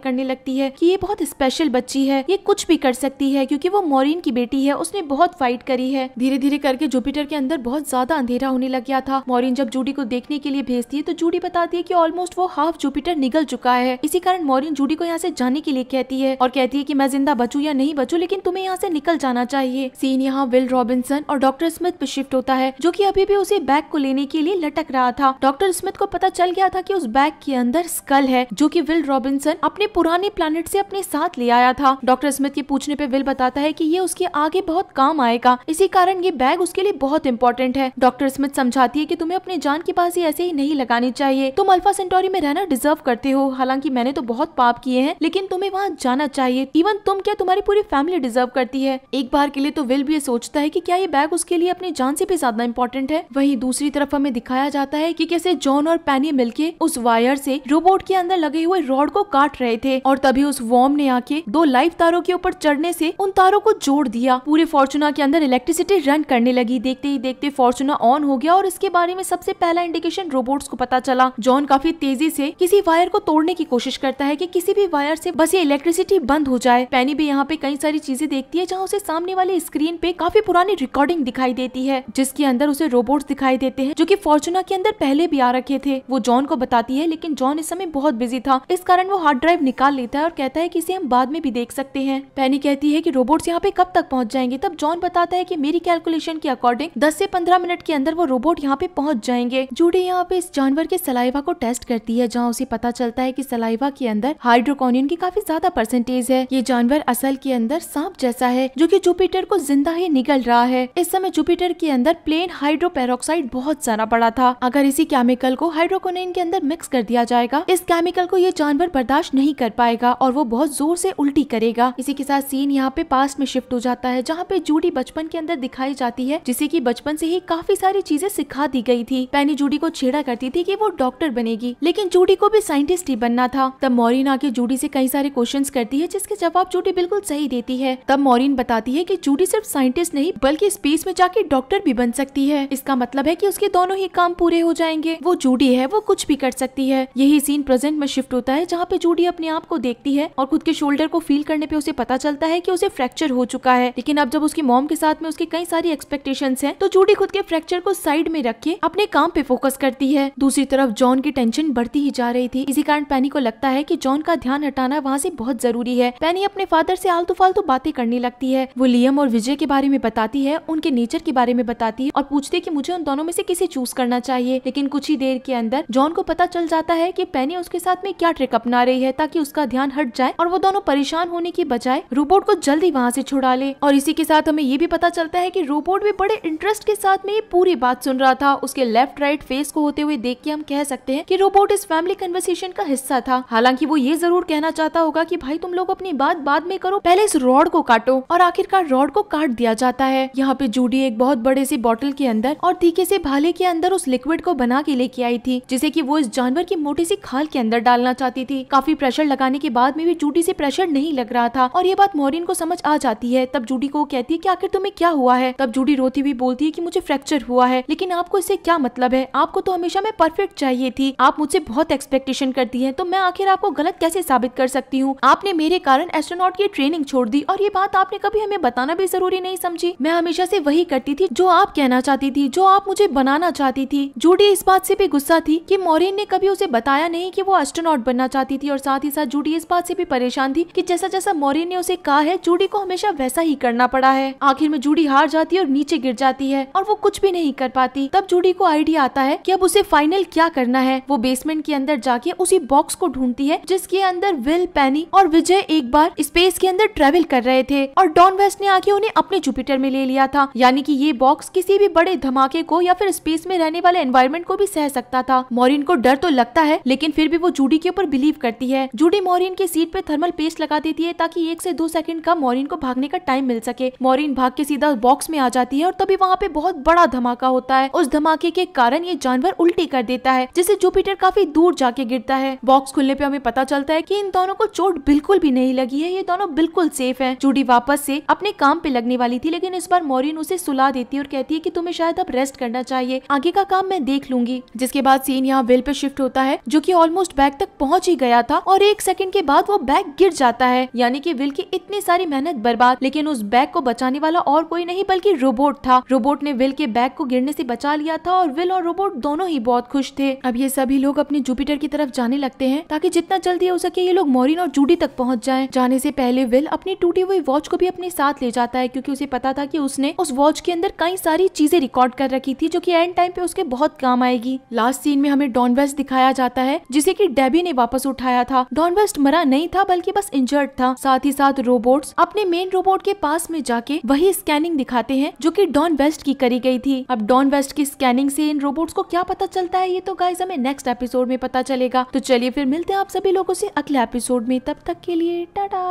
करने लगती है की ये बहुत स्पेशल बच्ची है ये कुछ भी कर सकती है क्यूँकी वो मॉरिन की बेटी है उसने बहुत फाइट करी है धीरे धीरे करके जुपिटर के अंदर बहुत ज्यादा अंधेरा होने लग गया था मॉरिन जब जूडी को देखने के लिए भेजती है तो जूडी बताती है की ऑलमोस्ट वो हाफ जुपिटर निकल चुका है इसी कारण मॉरिन जूडी को यहाँ से जाने के लिए कहती है और कहती है की मैं जिंदा बचू या नहीं बचू लेकिन तुम्हें यहाँ से निकल जाना चाहिए सीन यहाँ विल रॉबिनसन और डॉक्टर स्मिथ पे शिफ्ट होता है जो की अभी भी उसे बैग को लेने के लिए लटक रहा था डॉक्टर स्मिथ को पता चल गया था की उस बैग के अंदर स्कल है जो की विल रॉबिनसन अपने पुराने प्लान से अपने साथ ले आया था डॉक्टर स्मिथ के पूछने पे विल बताता है की ये उसके आगे बहुत काम आएगा इसी कारण ये बैग उसके लिए बहुत इंपॉर्टेंट है डॉक्टर स्मिथ समझाती है की तुम्हें अपने जान की बाजी ऐसे ही नहीं लगानी चाहिए तुम अल्फा सेंटोरी में रहना डिजर्व करते हो हालांकि मैंने तो बहुत पाप किए हैं लेकिन तुम्हें वहाँ जाना चाहिए इवन तुम क्या तुम्हारी पूरी फैमिली डिजर्व करती है एक बार के लिए तो विल भी ये सोचता है कि क्या ये बैग उसके लिए अपनी जान से भी ज्यादा इंपॉर्टेंट है वहीं दूसरी तरफ हमें दिखाया जाता है कि कैसे जॉन और पैनी मिलके उस वायर से रोबोट के अंदर लगे हुए रॉड को काट रहे थे और तभी उस वॉर्म ने आके दो लाइव तारों के ऊपर चढ़ने से उन तारों को जोड़ दिया पूरे फॉर्चुना के अंदर इलेक्ट्रिसिटी रन करने लगी देखते ही देखते फॉर्चुना ऑन हो गया और इसके बारे में सबसे पहला इंडिकेशन रोबोट्स को पता चला जॉन काफी तेजी से किसी वायर को तोड़ने की कोशिश करता है कि किसी भी वायर से बस ये इलेक्ट्रिसिटी बंद हो जाए पैनी भी यहाँ पे कई सारी चीजें देखती है जहाँ उसे सामने वाली स्क्रीन पे काफी पुरानी रिकॉर्डिंग दिखाई देती है जिसके अंदर उसे रोबोट दिखाई देते हैं जो की फॉर्चुना के अंदर पहले भी आ रखे थे वो जॉन को बताती है लेकिन जॉन इस समय बहुत बिजी था इस कारण वो हार्ड ड्राइव निकाल लेता है और कहता है की इसे हम बाद में भी देख सकते हैं पैनी कहती है की रोबोट यहाँ पे कब तक पहुँच जाएंगे तब जॉन बताता है की मेरी कैलकुलेशन मिशन के अकॉर्डिंग 10 से 15 मिनट के अंदर वो रोबोट यहाँ पे पहुँच जाएंगे जूडी यहाँ पे इस जानवर के सलाइवा को टेस्ट करती है जहाँ उसे पता चलता है की सलाइवा के अंदर हाइड्रोकोनियन की काफी ज्यादा परसेंटेज है ये जानवर असल के अंदर सांप जैसा है जो की जुपिटर को जिंदा ही निकल रहा है इस समय जुपिटर के अंदर प्लेन हाइड्रोपेरोक्साइड बहुत ज्यादा पड़ा था अगर इसी केमिकल को हाइड्रोकोन के अंदर मिक्स कर दिया जाएगा इस केमिकल को ये जानवर बर्दाश्त नहीं कर पाएगा और वो बहुत जोर से उल्टी करेगा इसी के साथ सीन यहाँ पे पास्ट में शिफ्ट हो जाता है जहाँ पे जूडी बचपन के अंदर दिखाई जाती जाती है जिसे की बचपन से ही काफी सारी चीजें सिखा दी गई थी पैनी जूडी को छेड़ा करती थी कि वो डॉक्टर बनेगी लेकिन जूडी को भी साइंटिस्ट ही बनना था तब मॉरिन आके जूडी से कई सारे क्वेश्चंस करती है जिसके जवाब जूडी बिल्कुल सही देती है तब मॉरिन बताती है की जूडी सिर्फ साइंटिस्ट नहीं बल्कि स्पेस में जाके डॉक्टर भी बन सकती है इसका मतलब है की उसके दोनों ही काम पूरे हो जाएंगे वो जूडी है वो कुछ भी कर सकती है यही सीन प्रेजेंट में शिफ्ट होता है जहाँ पे जूडी अपने आप को देखती है और खुद के शोल्डर को फील करने पे उसे पता चलता है कि उसे फ्रैक्चर हो चुका है लेकिन अब जब उसकी मॉम के साथ में उसकी कई सारी एक्सपेक्टेशन है तो जूडी खुद के फ्रैक्चर को साइड में रख के अपने काम पे फोकस करती है दूसरी तरफ जॉन की टेंशन बढ़ती ही जा रही थी इसी कारण पैनी को लगता है की जॉन का ध्यान हटाना वहाँ ऐसी बहुत जरूरी है पैनी अपने फादर से आलतू फालतू बातें करने लगती है वो लियम और विजय के बारे में बताती है उनके नेचर के बारे में बताती है और पूछती है की मुझे उन दोनों में से किसे चूज करना चाहिए लेकिन कुछ ही देर के अंदर जॉन को पता चल जाता है की पैनी उसके साथ में क्या ट्रिक अपना रही है ताकि उसका ध्यान हट जाए और वो दोनों परेशान होने की बजाय रोबोट को जल्दी वहाँ से छुड़ा ले और इसी के साथ हमें ये भी पता चलता है की रोबोट रिपोर्ट में बड़े इंटरेस्ट के साथ में पूरी बात सुन रहा था उसके लेफ्ट राइट फेस को होते हुए देख के हम कह सकते हैं कि रोबोट इस फैमिली कन्वर्सेशन का हिस्सा था हालांकि वो ये जरूर कहना चाहता होगा की भाई तुम लोग अपनी बात बाद में करो पहले इस रॉड को काटो और आखिरकार रॉड को काट दिया जाता है यहाँ पे जूडी एक बहुत बड़े से बॉटल के अंदर और तीखे से भाले के अंदर उस लिक्विड को बना के लेके आई थी जिसे की वो इस जानवर की मोटी सी खाल के अंदर डालना चाहती थी काफी प्रेशर लगाने के बाद में भी जूडी से प्रेशर नहीं लग रहा था और ये बात मोरिन को समझ आ जाती है तब जूडी को कहती है की आखिर तुम्हें क्या हुआ है तब जूडी रोती हुई बोलती है कि मुझे फ्रैक्चर हुआ है लेकिन आपको इससे क्या मतलब है आपको तो हमेशा मैं परफेक्ट चाहिए थी आप मुझसे बहुत एक्सपेक्टेशन करती है तो मैं आखिर आपको गलत कैसे साबित कर सकती हूँ आपने मेरे कारण एस्ट्रोनॉट की ट्रेनिंग छोड़ दी और ये बात आपने कभी हमें बताना भी जरूरी नहीं समझी मैं हमेशा ऐसी वही करती थी जो आप कहना चाहती थी जो आप मुझे बनाना चाहती थी जूडी इस बात से भी गुस्सा थी की मोरिन ने कभी उसे बताया नहीं की वो एस्ट्रोनॉट बनना चाहती थी और साथ ही साथ जूडी इस बात से भी परेशान थी की जैसा जैसा मोरिन ने उसे कहा है जूडी को हमेशा वैसा ही करना पड़ा है आखिर में जूडी हार जाती है और नीचे गिर जाती है और वो कुछ भी नहीं कर पाती तब जूडी को आइडिया आता है कि अब उसे फाइनल क्या करना है वो बेसमेंट के अंदर जाके उसी बॉक्स को ढूंढती है जिसके अंदर विल पैनी और विजय एक बार स्पेस के अंदर ट्रेवल कर रहे थे और डॉन वेस्ट ने आके उन्हें अपने जुपिटर में ले लिया था यानी की ये बॉक्स किसी भी बड़े धमाके को या फिर स्पेस में रहने वाले एनवायरमेंट को भी सह सकता था मोरिन को डर तो लगता है लेकिन फिर भी वो जूडी के ऊपर बिलीव करती है जूडी मोरिन के सीट पे थर्मल पेस्ट लगा देती है ताकि एक से दो सेकंड का मॉरिन को भागने का टाइम मिल सके मोरिन भाग के सीधा बॉक्स में आ जाती जाती है और तभी वहाँ पे बहुत बड़ा धमाका होता है उस धमाके के कारण ये जानवर उल्टी कर देता है जिससे जुपिटर काफी दूर जाके गिरता है बॉक्स खुलने पे हमें पता चलता है कि इन दोनों को चोट बिल्कुल भी नहीं लगी है ये दोनों बिल्कुल सेफ है जूडी वापस से अपने काम पे लगने वाली थी लेकिन इस बार मोरिन उसे सुला देती है और कहती है की तुम्हें शायद अब रेस्ट करना चाहिए आगे का काम मैं देख लूंगी जिसके बाद सीन यहाँ वेल पे शिफ्ट होता है जो की ऑलमोस्ट बैग तक पहुँच ही गया था और एक सेकंड के बाद वो बैग गिर जाता है यानी की विल की इतनी सारी मेहनत बर्बाद लेकिन उस बैग को बचाने वाला और कोई नहीं बल्कि रोबोट था रोबोट ने विल के बैग को गिरने से बचा लिया था और विल और रोबोट दोनों ही बहुत खुश थे अब ये सभी लोग अपने जुपिटर की तरफ जाने लगते हैं ताकि जितना जल्दी हो सके ये लोग मोरिन और जूडी तक पहुंच जाएं। जाने से पहले विल अपनी टूटी हुई वॉच को भी अपने साथ ले जाता है क्यूँकी उसे पता था की उसने उस वॉच के अंदर कई सारी चीजें रिकॉर्ड कर रखी थी जो की एंड टाइम पे उसके बहुत काम आएगी लास्ट सीन में हमें डॉन वेस्ट दिखाया जाता है जिसे की डेबी ने वापस उठाया था डॉन वेस्ट मरा नहीं था बल्कि बस इंजर्ड था साथ ही साथ रोबोट्स अपने मेन रोबोट के पास में जाके वही स्कैनिंग दिखाते हैं जो कि डॉन वेस्ट की करी गई थी अब डॉन वेस्ट की स्कैनिंग से इन रोबोट्स को क्या पता चलता है ये तो गाइज हमें नेक्स्ट एपिसोड में पता चलेगा तो चलिए फिर मिलते हैं आप सभी लोगों से अगले एपिसोड में तब तक के लिए टाटा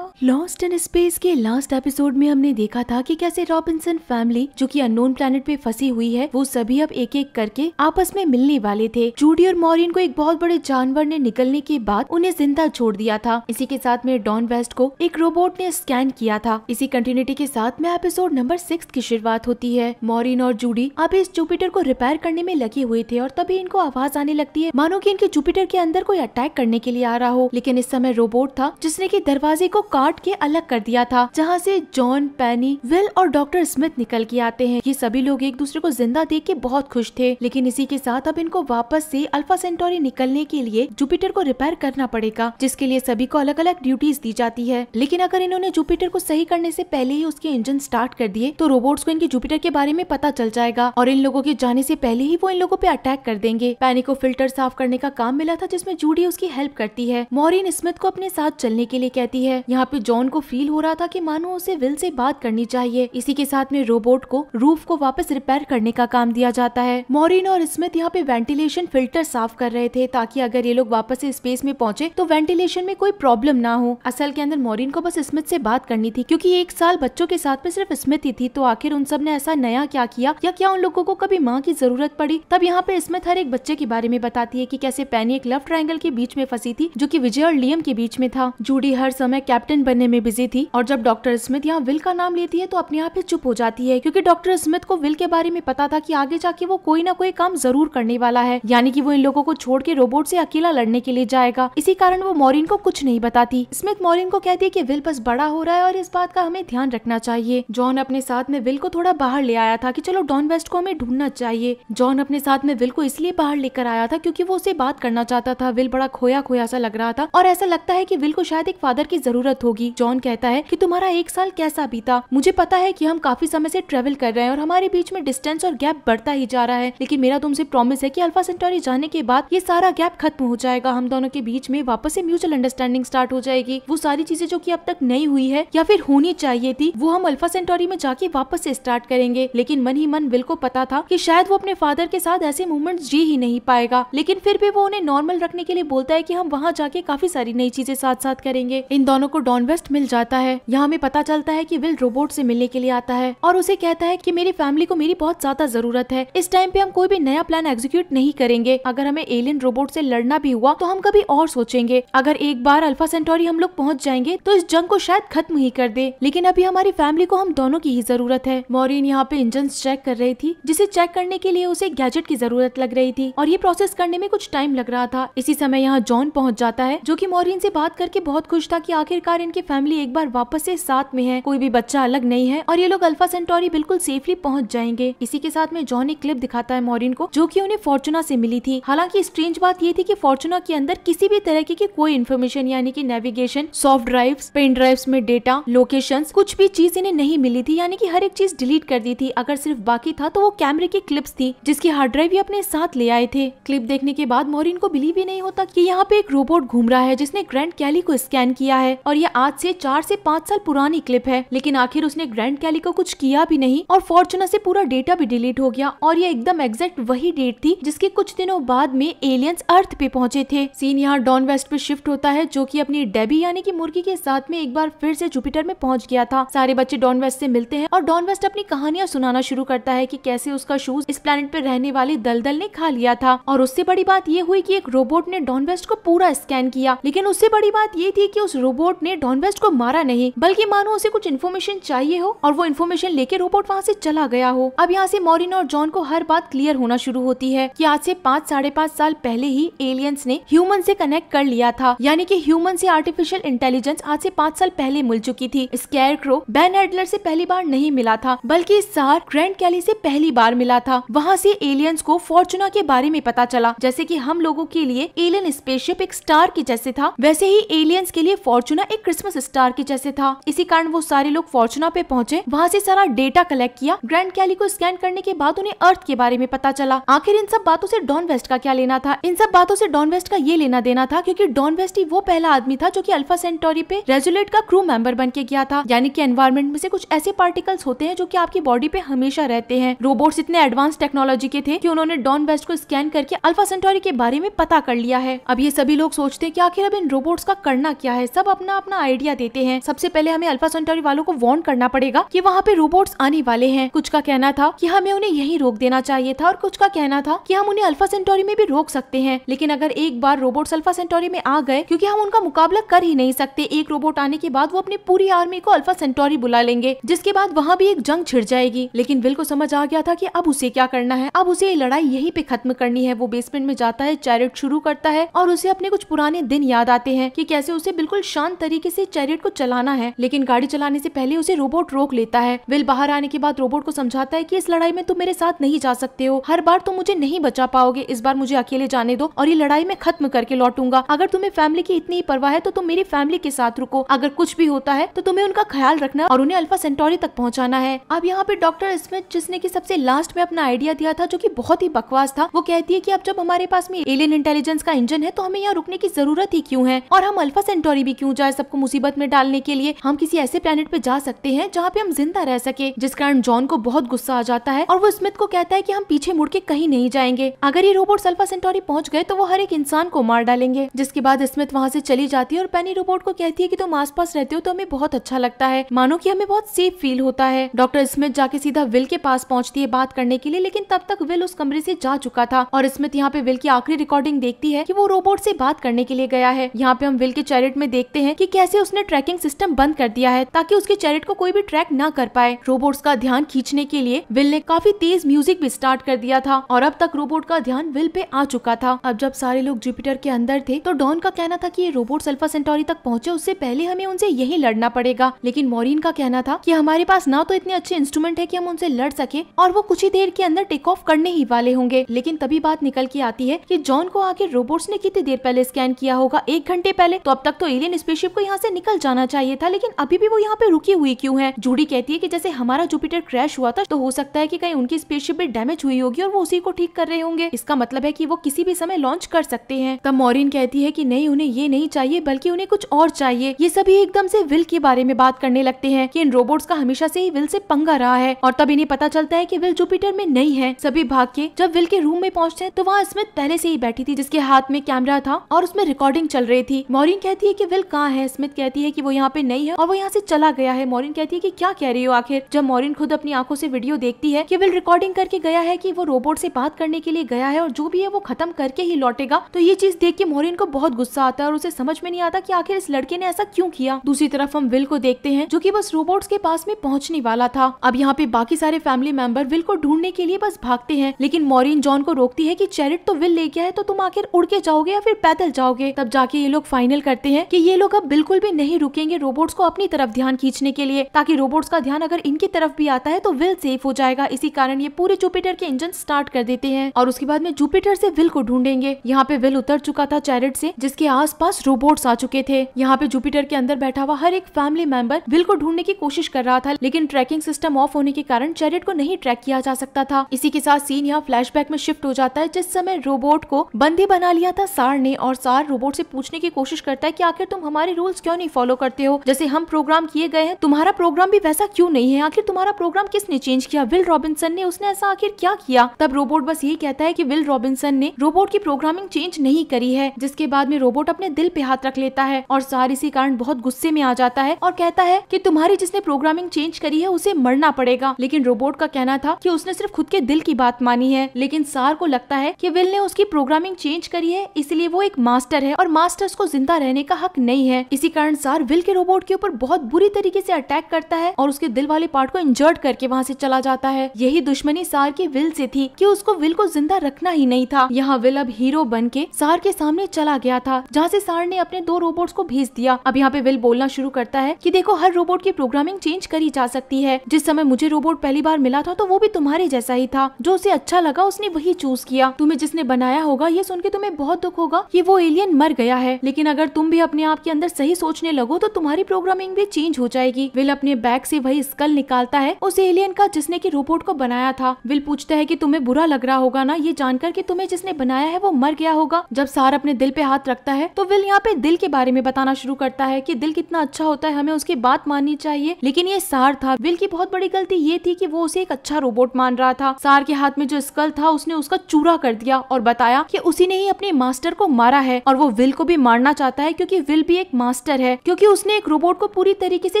लॉस्ट इन स्पेस के लास्ट एपिसोड में हमने देखा था कि कैसे रॉबिन्सन फैमिली जो कि अननोन प्लेनेट पे फंसी हुई है वो सभी अब एक एक करके आपस में मिलने वाले थे जूडी और मॉरिन को एक बहुत बड़े जानवर ने निकलने के बाद उन्हें जिंदा छोड़ दिया था इसी के साथ में डॉन वेस्ट को एक रोबोट ने स्कैन किया था इसी कंटिन्यूटी के साथ में एपिसोड नंबर सिक्स की शुरुआत होती है मोरिन और जूडी अब इस जुपिटर को रिपेयर करने में लगे हुए थे और तभी इनको आवाज आने लगती है मानो की इनके जुपिटर के अंदर कोई अटैक करने के लिए आ रहा हो लेकिन इस समय रोबोट था जिसने की दरवाजे को काट के अलग कर दिया था जहाँ से जॉन पैनी विल और डॉक्टर स्मिथ निकल के आते हैं ये सभी लोग एक दूसरे को जिंदा देख के बहुत खुश थे लेकिन इसी के साथ अब इनको वापस से अल्फा सेंटोरी निकलने के लिए जुपिटर को रिपेयर करना पड़ेगा जिसके लिए सभी को अलग अलग ड्यूटीज दी जाती है लेकिन अगर इन्होंने जुपिटर को सही करने से पहले ही उसके इंजन स्टार्ट कर दिए तो रोबोट रोबोट्स को इनके जुपिटर के बारे में पता चल जाएगा और इन लोगों के जाने से पहले ही वो इन लोगों पे अटैक कर देंगे पैनी को फिल्टर साफ करने का काम मिला था जिसमें जूडी उसकी हेल्प करती है मॉरिन स्मिथ को अपने साथ चलने के लिए कहती है यहाँ पे जॉन को फील हो रहा था की मानो उसे विल से बात करनी चाहिए इसी के साथ में रोबोट को रूफ को वापस रिपेयर करने का काम दिया जाता है मॉरिन और स्मिथ यहाँ पे वेंटिलेशन फिल्टर साफ कर रहे थे ताकि अगर ये लोग वापस स्पेस में पहुंचे तो वेंटिलेशन में कोई प्रॉब्लम ना हो असल के अंदर मॉरिन को बस स्मिथ से बात करनी थी क्योंकि एक साल बच्चों के साथ में सिर्फ स्मिथ ही थी तो आखिर उन सब ने ऐसा नया क्या किया या क्या उन लोगों को कभी माँ की जरूरत पड़ी तब यहाँ पे स्मिथ हर एक बच्चे के बारे में बताती है की कैसे पैनी एक लव ट्रायंगल के बीच में फंसी थी जो की विजय और लियम के बीच में था जूडी हर समय कैप्टन बनने में बिजी थी और जब डॉक्टर स्मिथ यहाँ विल का नाम लेती है तो अपने आप ही चुप हो जाती है क्यूँकी डॉक्टर स्मिथ को विल के बारे में पता था की आगे जाके वो कोई ना कोई काम जरूर करने वाला है यानी की वो इन लोगों को छोड़ के रोबोट ऐसी अकेला लड़ने के लिए जाएगा इसी कारण वो मोरिन को कुछ नहीं बताती स्मिथ मोरिन को कहती है की विल बस बड़ा हो रहा है और इस बात का हमें ध्यान रखना चाहिए जॉन अपने साथ में विल को थोड़ा बाहर ले आया था कि चलो डॉन वेस्ट को हमें ढूंढना चाहिए जॉन अपने साथ में विल को इसलिए बाहर लेकर आया था क्योंकि वो उसे बात करना चाहता था विल बड़ा खोया खोया सा लग रहा था और ऐसा लगता है कि विल को शायद एक फादर की जरूरत होगी जॉन कहता है कि तुम्हारा एक साल कैसा बीता मुझे पता है कि हम काफी समय से ट्रेवल कर रहे हैं और हमारे बीच में डिस्टेंस और गैप बढ़ता ही जा रहा है लेकिन मेरा तुमसे प्रॉमिस है कि अल्फा सेंटोरी जाने के बाद ये सारा गैप खत्म हो जाएगा हम दोनों के बीच में वापस से म्यूचुअल अंडरस्टैंडिंग स्टार्ट हो जाएगी वो सारी चीजें जो की अब तक नहीं हुई है या फिर होनी चाहिए थी वो हम अल्फा सेंटोरी में जाके वापस वापस से स्टार्ट करेंगे लेकिन मन ही मन बिल को पता था कि शायद वो अपने फादर के साथ ऐसे मूवमेंट्स जी ही नहीं पाएगा लेकिन फिर भी वो उन्हें नॉर्मल रखने के लिए बोलता है कि हम वहाँ जाके काफी सारी नई चीजें साथ साथ करेंगे इन दोनों को डॉन वेस्ट मिल जाता है यहाँ हमें पता चलता है की विल रोबोट ऐसी मिलने के लिए आता है और उसे कहता है की मेरी फैमिली को मेरी बहुत ज्यादा जरूरत है इस टाइम पे हम कोई भी नया प्लान एग्जीक्यूट नहीं करेंगे अगर हमें एलियन रोबोट ऐसी लड़ना भी हुआ तो हम कभी और सोचेंगे अगर एक बार अल्फा सेंटोरी हम लोग पहुँच जाएंगे तो इस जंग को शायद खत्म ही कर दे लेकिन अभी हमारी फैमिली को हम दोनों की ही जरूरत है है मॉरिन यहाँ पे इंजन चेक कर रही थी जिसे चेक करने के लिए उसे गैजेट की जरूरत लग रही थी और ये प्रोसेस करने में कुछ टाइम लग रहा था इसी समय यहाँ जॉन पहुँच जाता है जो की मॉरिन से बात करके बहुत खुश था की आखिरकार इनकी फैमिली एक बार वापस ऐसी साथ में है कोई भी बच्चा अलग नहीं है और ये लोग अल्फा सेंटोरी बिल्कुल सेफली पहुँच जाएंगे इसी के साथ में जॉन एक क्लिप दिखाता है मोरिन को जो की उन्हें फॉर्चुना से मिली थी हालांकि स्ट्रेंज बात ये थी की फॉर्चुना के अंदर किसी भी तरह की कोई इन्फॉर्मेशन यानी कि navigation soft drive pen drives में डेटा लोकेशन कुछ भी चीज इन्हें नहीं मिली थी यानी कि हर एक चीज डिलीट कर दी थी अगर सिर्फ बाकी था तो वो कैमरे की क्लिप्स थी जिसकी हार्ड ड्राइव भी अपने साथ ले आए थे क्लिप देखने के बाद मोरिन को बिलीव ही नहीं होता कि यहाँ पे एक रोबोट घूम रहा है जिसने ग्रैंड कैली को स्कैन किया है और ये आज से चार से पाँच साल पुरानी क्लिप है लेकिन आखिर उसने ग्रैंड कैली को कुछ किया भी नहीं और फॉर्चुनर से पूरा डेटा भी डिलीट हो गया और ये एकदम एग्जैक्ट वही डेट थी जिसके कुछ दिनों बाद में एलियंस अर्थ पे पहुंचे थे सीन यहाँ डॉन वेस्ट पे शिफ्ट होता है जो की अपनी डेबी यानी की मुर्गी के साथ में एक बार फिर से जुपिटर में पहुँच गया था सारे बच्चे डॉन वेस्ट से मिलते हैं और डॉन डॉन वेस्ट अपनी कहानियां सुनाना शुरू करता है कि कैसे उसका शूज इस प्लेनेट पर रहने वाले दलदल ने खा लिया था और उससे बड़ी बात यह हुई कि एक रोबोट ने डॉन वेस्ट को पूरा स्कैन किया लेकिन उससे बड़ी बात ये थी कि उस रोबोट ने डॉन वेस्ट को मारा नहीं बल्कि मानो उसे कुछ इन्फॉर्मेशन चाहिए हो और वो इन्फॉर्मेशन लेके रोबोट वहाँ से चला गया हो अब यहाँ से मॉरिन और जॉन को हर बात क्लियर होना शुरू होती है की आज से पाँच साढ़े पाँच साल पहले ही एलियंस ने ह्यूमन से कनेक्ट कर लिया था यानी कि ह्यूमन से आर्टिफिशियल इंटेलिजेंस आज से पाँच साल पहले मिल चुकी थी स्केयर क्रो बैन एडलर से पहली बार नहीं मिला मिला था बल्कि सार ग्रैंड कैली से पहली बार मिला था वहाँ से एलियंस को फॉर्चुना के बारे में पता चला जैसे कि हम लोगों के लिए एलियन स्पेसशिप एक स्टार के जैसे था वैसे ही एलियंस के लिए फॉर्चुना एक क्रिसमस स्टार के जैसे था इसी कारण वो सारे लोग फॉर्चुना पे पहुँचे वहाँ से सारा डेटा कलेक्ट किया ग्रैंड कैली को स्कैन करने के बाद उन्हें अर्थ के बारे में पता चला आखिर इन सब बातों ऐसी डॉन वेस्ट का क्या लेना था इन सब बातों ऐसी डॉन वेस्ट का ये लेना देना था क्यूँकी डॉन वेस्ट ही वो पहला आदमी था जो की अल्फा सेंटोरी पे रेजुलेट का क्रू मेंबर बन के गया था यानी कि एनवायरमेंट में से कुछ ऐसे पार्टिकल्स होते होते हैं जो कि आपकी बॉडी पे हमेशा रहते हैं रोबोट्स इतने एडवांस टेक्नोलॉजी के थे कि उन्होंने डॉन बेस्ट को स्कैन करके अल्फा सेंटोरी के बारे में पता कर लिया है अब ये सभी लोग सोचते हैं कि आखिर अब इन रोबोट्स का करना क्या है सब अपना अपना आइडिया देते हैं सबसे पहले हमें अल्फा सेंटोरी वालों को वार्न करना पड़ेगा की वहाँ पे रोबोट्स आने वाले हैं कुछ का कहना था की हमें उन्हें यही रोक देना चाहिए था और कुछ का कहना था की हम उन्हें अल्फा सेंटोरी में भी रोक सकते हैं लेकिन अगर एक बार रोबोट अल्फा सेंटोरी में आ गए क्यूँकी हम उनका मुकाबला कर ही नहीं सकते एक रोबोट आने के बाद वो अपनी पूरी आर्मी को अल्फा सेंटोरी बुला लेंगे जिसके बाद वहाँ भी बड़ी एक जंग छिड़ जाएगी लेकिन विल को समझ आ गया था कि अब उसे क्या करना है अब उसे ये लड़ाई यहीं पे खत्म करनी है वो बेसमेंट में जाता है चैरिट शुरू करता है और उसे अपने कुछ पुराने दिन याद आते हैं कि कैसे उसे बिल्कुल शांत तरीके से चैरिट को चलाना है लेकिन गाड़ी चलाने से पहले उसे रोबोट रोक लेता है विल बाहर आने के बाद रोबोट को समझाता है की इस लड़ाई में तुम मेरे साथ नहीं जा सकते हो हर बार तुम मुझे नहीं बचा पाओगे इस बार मुझे अकेले जाने दो और ये लड़ाई में खत्म करके लौटूंगा अगर तुम्हें फैमिली की इतनी परवाह है तो तुम मेरी फैमिली के साथ रुको अगर कुछ भी होता है तो तुम्हें उनका ख्याल रखना और उन्हें अल्फा सेंटोरी तक पहुँचाना करना है अब यहाँ पे डॉक्टर स्मिथ जिसने की सबसे लास्ट में अपना आइडिया दिया था जो की बहुत ही बकवास था वो कहती है की अब जब हमारे पास में एलियन इंटेलिजेंस का इंजन है तो हमें यहाँ रुकने की जरूरत ही क्यूँ है और हम अल्फा सेंटोरी भी क्यूँ जाए सबको मुसीबत में डालने के लिए हम किसी ऐसे प्लेनेट पे जा सकते हैं जहाँ पे हम जिंदा रह सके जिस कारण जॉन को बहुत गुस्सा आ जाता है और वो स्मिथ को कहता है कि हम पीछे मुड़ के कहीं नहीं जाएंगे अगर ये रोबोट अल्फा सेंटोरी पहुँच गए तो वो हर एक इंसान को मार डालेंगे जिसके बाद स्मिथ वहाँ से चली जाती है और पैनी रोबोट को कहती है की तुम आस पास रहते हो तो हमें बहुत अच्छा लगता है मानो की हमें बहुत सेफ फील होता है डॉक्टर स्मिथ जाके सीधा विल के पास पहुंचती है बात करने के लिए लेकिन तब तक विल उस कमरे से जा चुका था और स्मिथ यहाँ पे विल की आखिरी रिकॉर्डिंग देखती है कि वो रोबोट से बात करने के लिए गया है यहाँ पे हम विल के चैरिट में देखते हैं कि कैसे उसने ट्रैकिंग सिस्टम बंद कर दिया है ताकि उसके चैरिट को कोई भी ट्रैक न कर पाए रोबोट का ध्यान खींचने के लिए विल ने काफी तेज म्यूजिक भी स्टार्ट कर दिया था और अब तक रोबोट का ध्यान विल पे आ चुका था अब जब सारे लोग जुपिटर के अंदर थे तो डॉन का कहना था की ये रोबोट सल्फा सेंटोरी तक पहुँचे उससे पहले हमें उनसे यही लड़ना पड़ेगा लेकिन मोरिन का कहना था की हमारे पास ना तो इतने अच्छे इंस्ट्रूमेंट है की हम उनसे लड़ सके और वो कुछ ही देर के अंदर टेक ऑफ करने ही वाले होंगे लेकिन तभी बात निकल के आती है की जॉन को आखिर रोबोट्स ने कितनी देर पहले स्कैन किया होगा एक घंटे पहले तो अब तक तो एलियन स्पेसशिप को यहाँ से निकल जाना चाहिए था लेकिन अभी भी वो यहाँ पे रुकी हुई क्यूँ है जूडी कहती है की जैसे हमारा जुपिटर क्रैश हुआ था तो हो सकता है की कहीं उनकी स्पेसशिप भी डैमेज हुई होगी और वो उसी को ठीक कर रहे होंगे इसका मतलब है की वो किसी भी समय लॉन्च कर सकते हैं तब मोरिन कहती है की नहीं उन्हें ये नहीं चाहिए बल्कि उन्हें कुछ और चाहिए ये सभी एकदम से विल के बारे में बात करने लगते हैं कि इन रोबोट्स का हमेशा से ही विल से पंगा रहा है और तब इन्हें पता चलता है कि विल जुपिटर में नहीं है सभी भाग के जब विल के रूम में पहुंचते हैं तो वहाँ स्मिथ पहले से ही बैठी थी जिसके हाथ में कैमरा था और उसमें रिकॉर्डिंग चल रही थी मोरिन कहती है की विल कहाँ है स्मिथ कहती है की वो यहाँ पे नहीं है और वो यहाँ से चला गया है मोरिन कहती है की क्या कह रही हो आखिर जब मोरिन खुद अपनी आंखों से वीडियो देखती है की विल रिकॉर्डिंग करके गया है की वो रोबोट से बात करने के लिए गया है और जो भी है वो खत्म करके ही लौटेगा तो ये चीज देख के मोरिन को बहुत गुस्सा आता है और उसे समझ में नहीं आता की आखिर इस लड़के ने ऐसा क्यूँ किया दूसरी तरफ हम विल को देखते हैं जो की बस रोबोट के पास में पहुंचने वाला था अब यहाँ पे बाकी सारे फैमिली मेंबर विल को ढूंढने के लिए बस भागते हैं लेकिन मॉरिन जॉन को रोकती है कि चैरिट तो विल ले गया है तो तुम आखिर उड़ के जाओगे या फिर पैदल जाओगे तब जाके ये लोग फाइनल करते हैं कि ये लोग अब बिल्कुल भी नहीं रुकेंगे रोबोट्स को अपनी तरफ ध्यान खींचने के लिए ताकि रोबोट्स का ध्यान अगर इनकी तरफ भी आता है तो विल सेफ हो जाएगा इसी कारण ये पूरे जुपिटर के इंजन स्टार्ट कर देते हैं और उसके बाद में जुपिटर से विल को ढूंढेंगे यहाँ पे विल उतर चुका था चैरिट से जिसके पास रोबोट्स आ चुके थे यहाँ पे जुपिटर के अंदर बैठा हुआ हर एक फैमिली मेंबर विल को ढूंढने की कोशिश कर रहा था लेकिन ट्रैकिंग सिस्टम ऑफ होने के कारण चैरियट को नहीं ट्रैक किया जा सकता था इसी के साथ सीन यहाँ फ्लैशबैक में शिफ्ट हो जाता है जिस समय रोबोट को बंदी बना लिया था सार ने और सार रोबोट से पूछने की कोशिश करता है कि आखिर तुम हमारे रूल्स क्यों नहीं फॉलो करते हो जैसे हम प्रोग्राम किए गए हैं तुम्हारा प्रोग्राम भी वैसा क्यों नहीं है आखिर तुम्हारा प्रोग्राम किसने चेंज किया विल रॉबिन्सन ने उसने ऐसा आखिर क्या किया तब रोबोट बस यही कहता है की विल रॉबिन्सन ने रोबोट की प्रोग्रामिंग चेंज नहीं करी है जिसके बाद में रोबोट अपने दिल पे हाथ रख लेता है और सार इसी कारण बहुत गुस्से में आ जाता है और कहता है की तुम्हारी जिसने प्रोग्रामिंग चेंज करी है है उसे मरना पड़ेगा लेकिन रोबोट का कहना था कि उसने सिर्फ खुद के दिल की बात मानी है लेकिन सार को लगता है कि विल ने उसकी प्रोग्रामिंग चेंज करी है इसलिए वो एक मास्टर है और मास्टर्स को जिंदा रहने का हक नहीं है इसी कारण सार विल के रोबोट के ऊपर बहुत बुरी तरीके से अटैक करता है और उसके दिल वाले पार्ट को इंजर्ड करके वहाँ से चला जाता है यही दुश्मनी सार के विल से थी कि उसको विल को जिंदा रखना ही नहीं था यहाँ विल अब हीरो बन के सार के सामने चला गया था जहाँ से सार ने अपने दो रोबोट्स को भेज दिया अब यहाँ पे विल बोलना शुरू करता है कि देखो हर रोबोट की प्रोग्रामिंग चेंज करी जा सकती की है जिस समय मुझे रोबोट पहली बार मिला था तो वो भी तुम्हारे जैसा ही था जो उसे अच्छा लगा उसने वही चूज किया तुम्हें जिसने बनाया होगा ये सुन के तुम्हें बहुत दुख होगा की वो एलियन मर गया है लेकिन अगर तुम भी अपने आप के अंदर सही सोचने लगो तो तुम्हारी प्रोग्रामिंग भी चेंज हो जाएगी विल अपने बैग ऐसी वही स्कल निकालता है उस एलियन का जिसने की रोबोट को बनाया था विल पूछता है की तुम्हें बुरा लग रहा होगा ना ये जानकर की तुम्हें जिसने बनाया है वो मर गया होगा जब सार अपने दिल पे हाथ रखता है तो विल यहाँ पे दिल के बारे में बताना शुरू करता है की कि दिल कितना अच्छा होता है हमें उसकी बात माननी चाहिए लेकिन ये सार था बिल की बहुत बड़ी गलती ये थी कि वो उसे एक अच्छा रोबोट मान रहा था सार के हाथ में जो स्कल था उसने उसका चूरा कर दिया और बताया कि उसी ने ही अपने मास्टर को मारा है और वो विल को भी मारना चाहता है क्योंकि विल भी एक मास्टर है क्योंकि उसने एक रोबोट को पूरी तरीके से